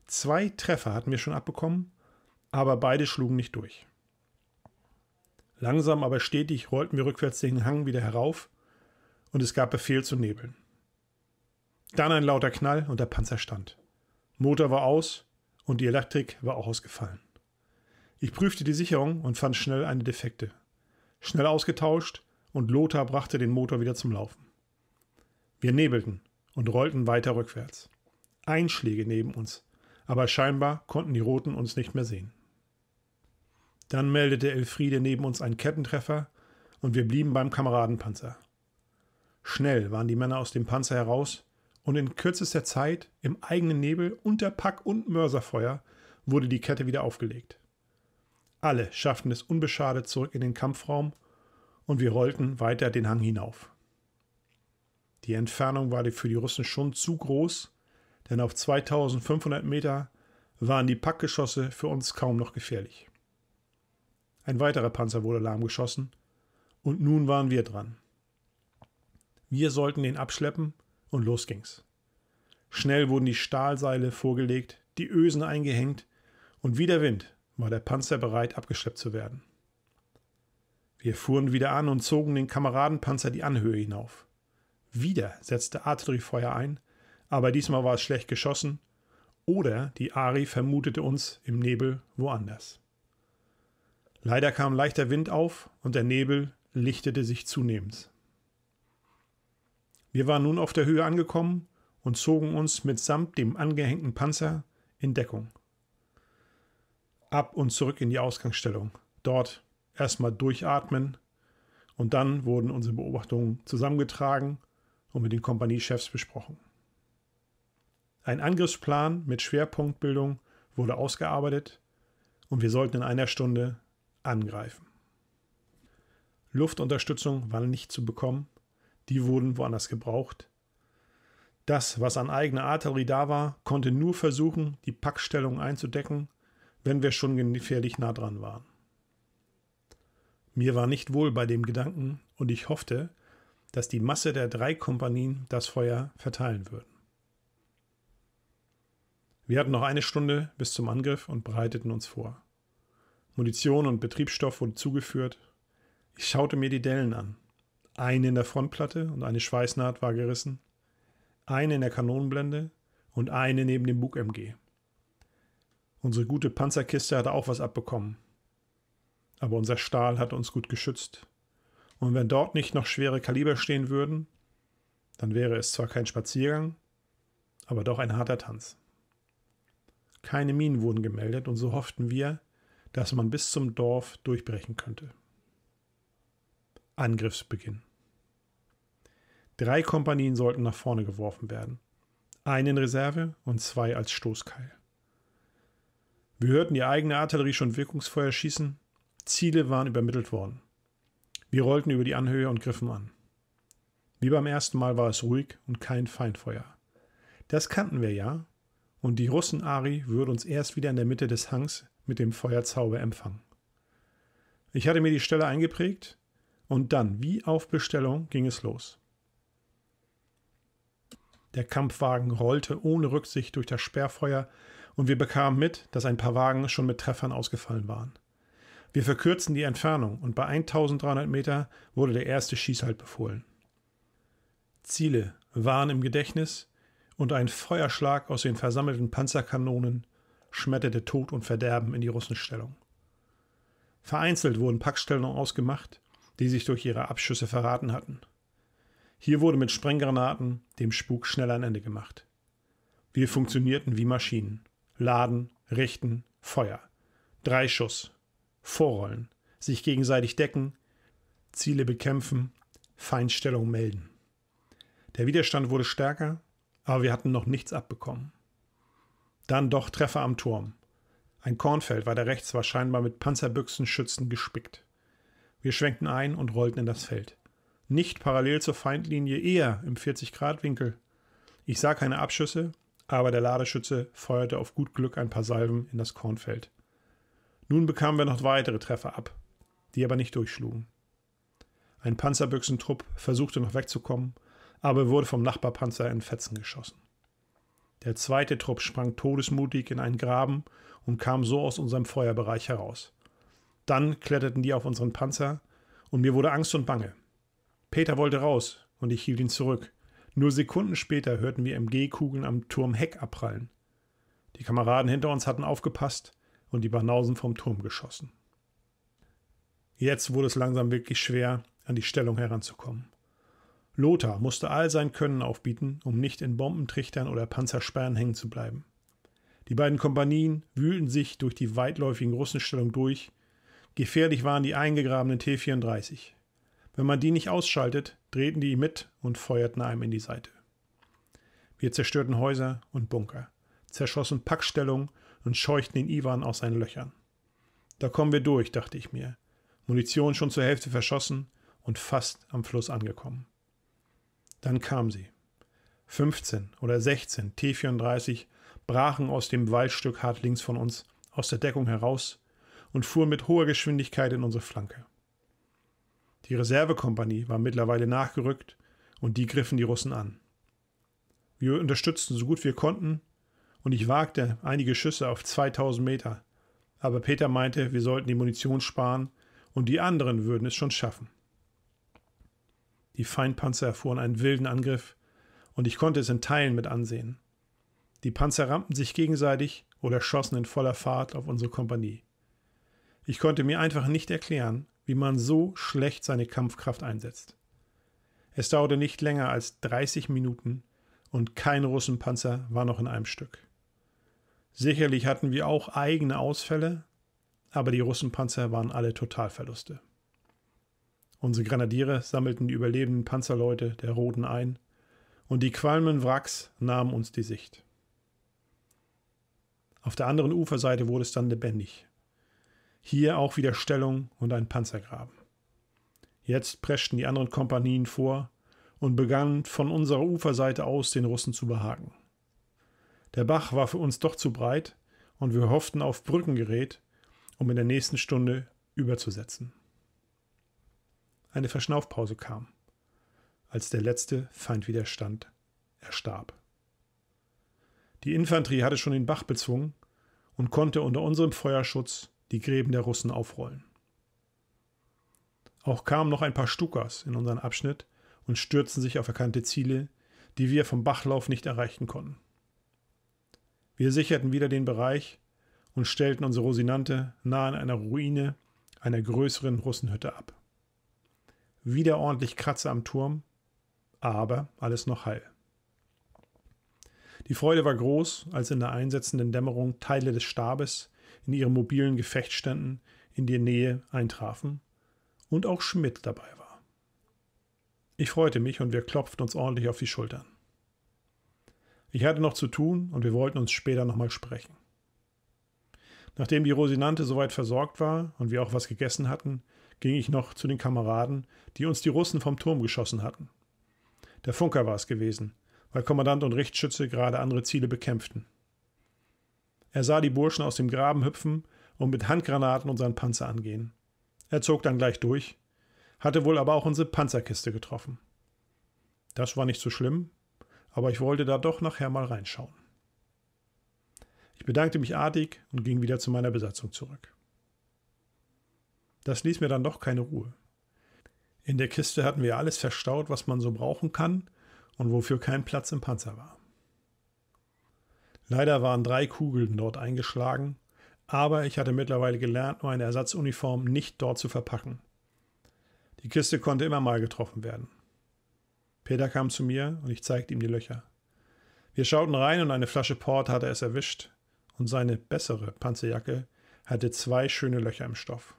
Zwei Treffer hatten wir schon abbekommen, aber beide schlugen nicht durch. Langsam aber stetig rollten wir rückwärts den Hang wieder herauf und es gab Befehl zu nebeln. Dann ein lauter Knall und der Panzer stand. Motor war aus und die Elektrik war auch ausgefallen. Ich prüfte die Sicherung und fand schnell eine defekte. Schnell ausgetauscht und Lothar brachte den Motor wieder zum Laufen. Wir nebelten und rollten weiter rückwärts. Einschläge neben uns, aber scheinbar konnten die Roten uns nicht mehr sehen. Dann meldete Elfriede neben uns einen Kettentreffer und wir blieben beim Kameradenpanzer. Schnell waren die Männer aus dem Panzer heraus und in kürzester Zeit im eigenen Nebel unter Pack und Mörserfeuer wurde die Kette wieder aufgelegt. Alle schafften es unbeschadet zurück in den Kampfraum und wir rollten weiter den Hang hinauf. Die Entfernung war für die Russen schon zu groß, denn auf 2500 Meter waren die Packgeschosse für uns kaum noch gefährlich. Ein weiterer Panzer wurde lahmgeschossen und nun waren wir dran. Wir sollten den abschleppen und los ging's. Schnell wurden die Stahlseile vorgelegt, die Ösen eingehängt und wie der Wind war der Panzer bereit, abgeschleppt zu werden. Wir fuhren wieder an und zogen den Kameradenpanzer die Anhöhe hinauf. Wieder setzte Artilleriefeuer ein, aber diesmal war es schlecht geschossen oder die Ari vermutete uns im Nebel woanders. Leider kam leichter Wind auf und der Nebel lichtete sich zunehmend. Wir waren nun auf der Höhe angekommen und zogen uns mitsamt dem angehängten Panzer in Deckung. Ab und zurück in die Ausgangsstellung. Dort erstmal durchatmen und dann wurden unsere Beobachtungen zusammengetragen und mit den Kompaniechefs besprochen. Ein Angriffsplan mit Schwerpunktbildung wurde ausgearbeitet und wir sollten in einer Stunde angreifen. Luftunterstützung war nicht zu bekommen, die wurden woanders gebraucht. Das, was an eigener Artillerie da war, konnte nur versuchen, die Packstellung einzudecken, wenn wir schon gefährlich nah dran waren. Mir war nicht wohl bei dem Gedanken und ich hoffte, dass die Masse der drei Kompanien das Feuer verteilen würden. Wir hatten noch eine Stunde bis zum Angriff und bereiteten uns vor. Munition und Betriebsstoff wurden zugeführt. Ich schaute mir die Dellen an. Eine in der Frontplatte und eine Schweißnaht war gerissen, eine in der Kanonenblende und eine neben dem Bug-MG. Unsere gute Panzerkiste hatte auch was abbekommen. Aber unser Stahl hatte uns gut geschützt. Und wenn dort nicht noch schwere Kaliber stehen würden, dann wäre es zwar kein Spaziergang, aber doch ein harter Tanz. Keine Minen wurden gemeldet und so hofften wir, dass man bis zum Dorf durchbrechen könnte. Angriffsbeginn. Drei Kompanien sollten nach vorne geworfen werden. Eine in Reserve und zwei als Stoßkeil. Wir hörten die eigene Artillerie schon Wirkungsfeuer schießen. Ziele waren übermittelt worden. Wir rollten über die Anhöhe und griffen an. Wie beim ersten Mal war es ruhig und kein Feindfeuer. Das kannten wir ja, und die Russen-Ari würde uns erst wieder in der Mitte des Hangs mit dem Feuerzauber empfangen. Ich hatte mir die Stelle eingeprägt und dann, wie auf Bestellung, ging es los. Der Kampfwagen rollte ohne Rücksicht durch das Sperrfeuer und wir bekamen mit, dass ein paar Wagen schon mit Treffern ausgefallen waren. Wir verkürzten die Entfernung und bei 1300 Meter wurde der erste Schießhalt befohlen. Ziele waren im Gedächtnis und ein Feuerschlag aus den versammelten Panzerkanonen schmetterte Tod und Verderben in die Russenstellung. Vereinzelt wurden Packstellen ausgemacht, die sich durch ihre Abschüsse verraten hatten. Hier wurde mit Sprenggranaten dem Spuk schnell ein Ende gemacht. Wir funktionierten wie Maschinen. Laden, richten, Feuer. Drei Schuss, vorrollen, sich gegenseitig decken, Ziele bekämpfen, Feindstellung melden. Der Widerstand wurde stärker, aber wir hatten noch nichts abbekommen. Dann doch Treffer am Turm. Ein Kornfeld war da rechts war scheinbar mit Panzerbüchsenschützen gespickt. Wir schwenkten ein und rollten in das Feld. Nicht parallel zur Feindlinie, eher im 40-Grad-Winkel. Ich sah keine Abschüsse, aber der Ladeschütze feuerte auf gut Glück ein paar Salven in das Kornfeld. Nun bekamen wir noch weitere Treffer ab, die aber nicht durchschlugen. Ein Panzerbüchsentrupp versuchte noch wegzukommen, aber wurde vom Nachbarpanzer in Fetzen geschossen. Der zweite Trupp sprang todesmutig in einen Graben und kam so aus unserem Feuerbereich heraus. Dann kletterten die auf unseren Panzer und mir wurde Angst und Bange. Peter wollte raus und ich hielt ihn zurück. Nur Sekunden später hörten wir MG-Kugeln am Turmheck abprallen. Die Kameraden hinter uns hatten aufgepasst und die Banausen vom Turm geschossen. Jetzt wurde es langsam wirklich schwer, an die Stellung heranzukommen. Lothar musste all sein Können aufbieten, um nicht in Bombentrichtern oder Panzersperren hängen zu bleiben. Die beiden Kompanien wühlten sich durch die weitläufigen Russenstellungen durch. Gefährlich waren die eingegrabenen T-34. Wenn man die nicht ausschaltet, drehten die mit und feuerten einem in die Seite. Wir zerstörten Häuser und Bunker, zerschossen Packstellungen und scheuchten den Iwan aus seinen Löchern. Da kommen wir durch, dachte ich mir. Munition schon zur Hälfte verschossen und fast am Fluss angekommen. Dann kam sie. 15 oder 16 T-34 brachen aus dem Waldstück hart links von uns aus der Deckung heraus und fuhren mit hoher Geschwindigkeit in unsere Flanke. Die Reservekompanie war mittlerweile nachgerückt und die griffen die Russen an. Wir unterstützten so gut wir konnten und ich wagte einige Schüsse auf 2000 Meter. Aber Peter meinte, wir sollten die Munition sparen und die anderen würden es schon schaffen. Die Feindpanzer erfuhren einen wilden Angriff und ich konnte es in Teilen mit ansehen. Die Panzer rammten sich gegenseitig oder schossen in voller Fahrt auf unsere Kompanie. Ich konnte mir einfach nicht erklären, wie man so schlecht seine Kampfkraft einsetzt. Es dauerte nicht länger als 30 Minuten und kein Russenpanzer war noch in einem Stück. Sicherlich hatten wir auch eigene Ausfälle, aber die Russenpanzer waren alle Totalverluste. Unsere Grenadiere sammelten die überlebenden Panzerleute der Roten ein und die qualmen Wracks nahmen uns die Sicht. Auf der anderen Uferseite wurde es dann lebendig. Hier auch wieder Stellung und ein Panzergraben. Jetzt preschten die anderen Kompanien vor und begannen von unserer Uferseite aus den Russen zu behaken. Der Bach war für uns doch zu breit und wir hofften auf Brückengerät, um in der nächsten Stunde überzusetzen. Eine Verschnaufpause kam, als der letzte Feind widerstand. Er starb. Die Infanterie hatte schon den Bach bezwungen und konnte unter unserem Feuerschutz die Gräben der Russen aufrollen. Auch kamen noch ein paar Stukas in unseren Abschnitt und stürzten sich auf erkannte Ziele, die wir vom Bachlauf nicht erreichen konnten. Wir sicherten wieder den Bereich und stellten unsere Rosinante nahe an einer Ruine einer größeren Russenhütte ab. Wieder ordentlich Kratzer am Turm, aber alles noch heil. Die Freude war groß, als in der einsetzenden Dämmerung Teile des Stabes in ihren mobilen Gefechtsständen in die Nähe eintrafen und auch Schmidt dabei war. Ich freute mich und wir klopften uns ordentlich auf die Schultern. Ich hatte noch zu tun und wir wollten uns später nochmal sprechen. Nachdem die Rosinante soweit versorgt war und wir auch was gegessen hatten, ging ich noch zu den Kameraden, die uns die Russen vom Turm geschossen hatten. Der Funker war es gewesen, weil Kommandant und Richtschütze gerade andere Ziele bekämpften. Er sah die Burschen aus dem Graben hüpfen und mit Handgranaten unseren Panzer angehen. Er zog dann gleich durch, hatte wohl aber auch unsere Panzerkiste getroffen. Das war nicht so schlimm, aber ich wollte da doch nachher mal reinschauen. Ich bedankte mich artig und ging wieder zu meiner Besatzung zurück. Das ließ mir dann doch keine Ruhe. In der Kiste hatten wir alles verstaut, was man so brauchen kann und wofür kein Platz im Panzer war. Leider waren drei Kugeln dort eingeschlagen, aber ich hatte mittlerweile gelernt, meine Ersatzuniform nicht dort zu verpacken. Die Kiste konnte immer mal getroffen werden. Peter kam zu mir und ich zeigte ihm die Löcher. Wir schauten rein und eine Flasche Port hatte es erwischt und seine bessere Panzerjacke hatte zwei schöne Löcher im Stoff.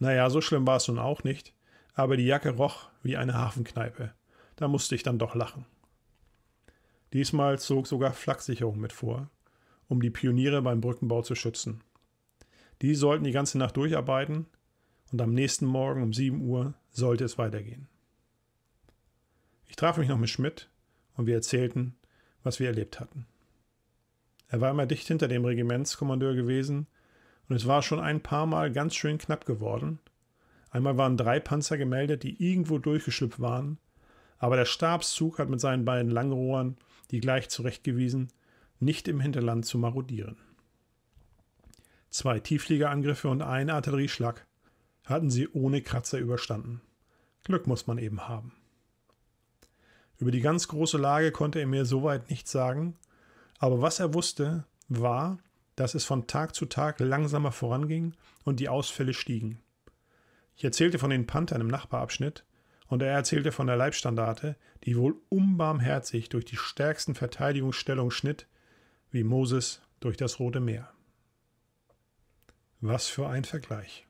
Naja, so schlimm war es nun auch nicht, aber die Jacke roch wie eine Hafenkneipe. Da musste ich dann doch lachen. Diesmal zog sogar Flaksicherung mit vor, um die Pioniere beim Brückenbau zu schützen. Die sollten die ganze Nacht durcharbeiten und am nächsten Morgen um 7 Uhr sollte es weitergehen. Ich traf mich noch mit Schmidt und wir erzählten, was wir erlebt hatten. Er war immer dicht hinter dem Regimentskommandeur gewesen und es war schon ein paar Mal ganz schön knapp geworden. Einmal waren drei Panzer gemeldet, die irgendwo durchgeschlüpft waren, aber der Stabszug hat mit seinen beiden Langrohren die gleich zurechtgewiesen, nicht im Hinterland zu marodieren. Zwei Tieffliegerangriffe und ein Artillerieschlag hatten sie ohne Kratzer überstanden. Glück muss man eben haben. Über die ganz große Lage konnte er mir soweit nichts sagen, aber was er wusste, war, dass es von Tag zu Tag langsamer voranging und die Ausfälle stiegen. Ich erzählte von den Panthern im Nachbarabschnitt und er erzählte von der Leibstandarte, die wohl unbarmherzig durch die stärksten Verteidigungsstellungen schnitt, wie Moses durch das Rote Meer. Was für ein Vergleich.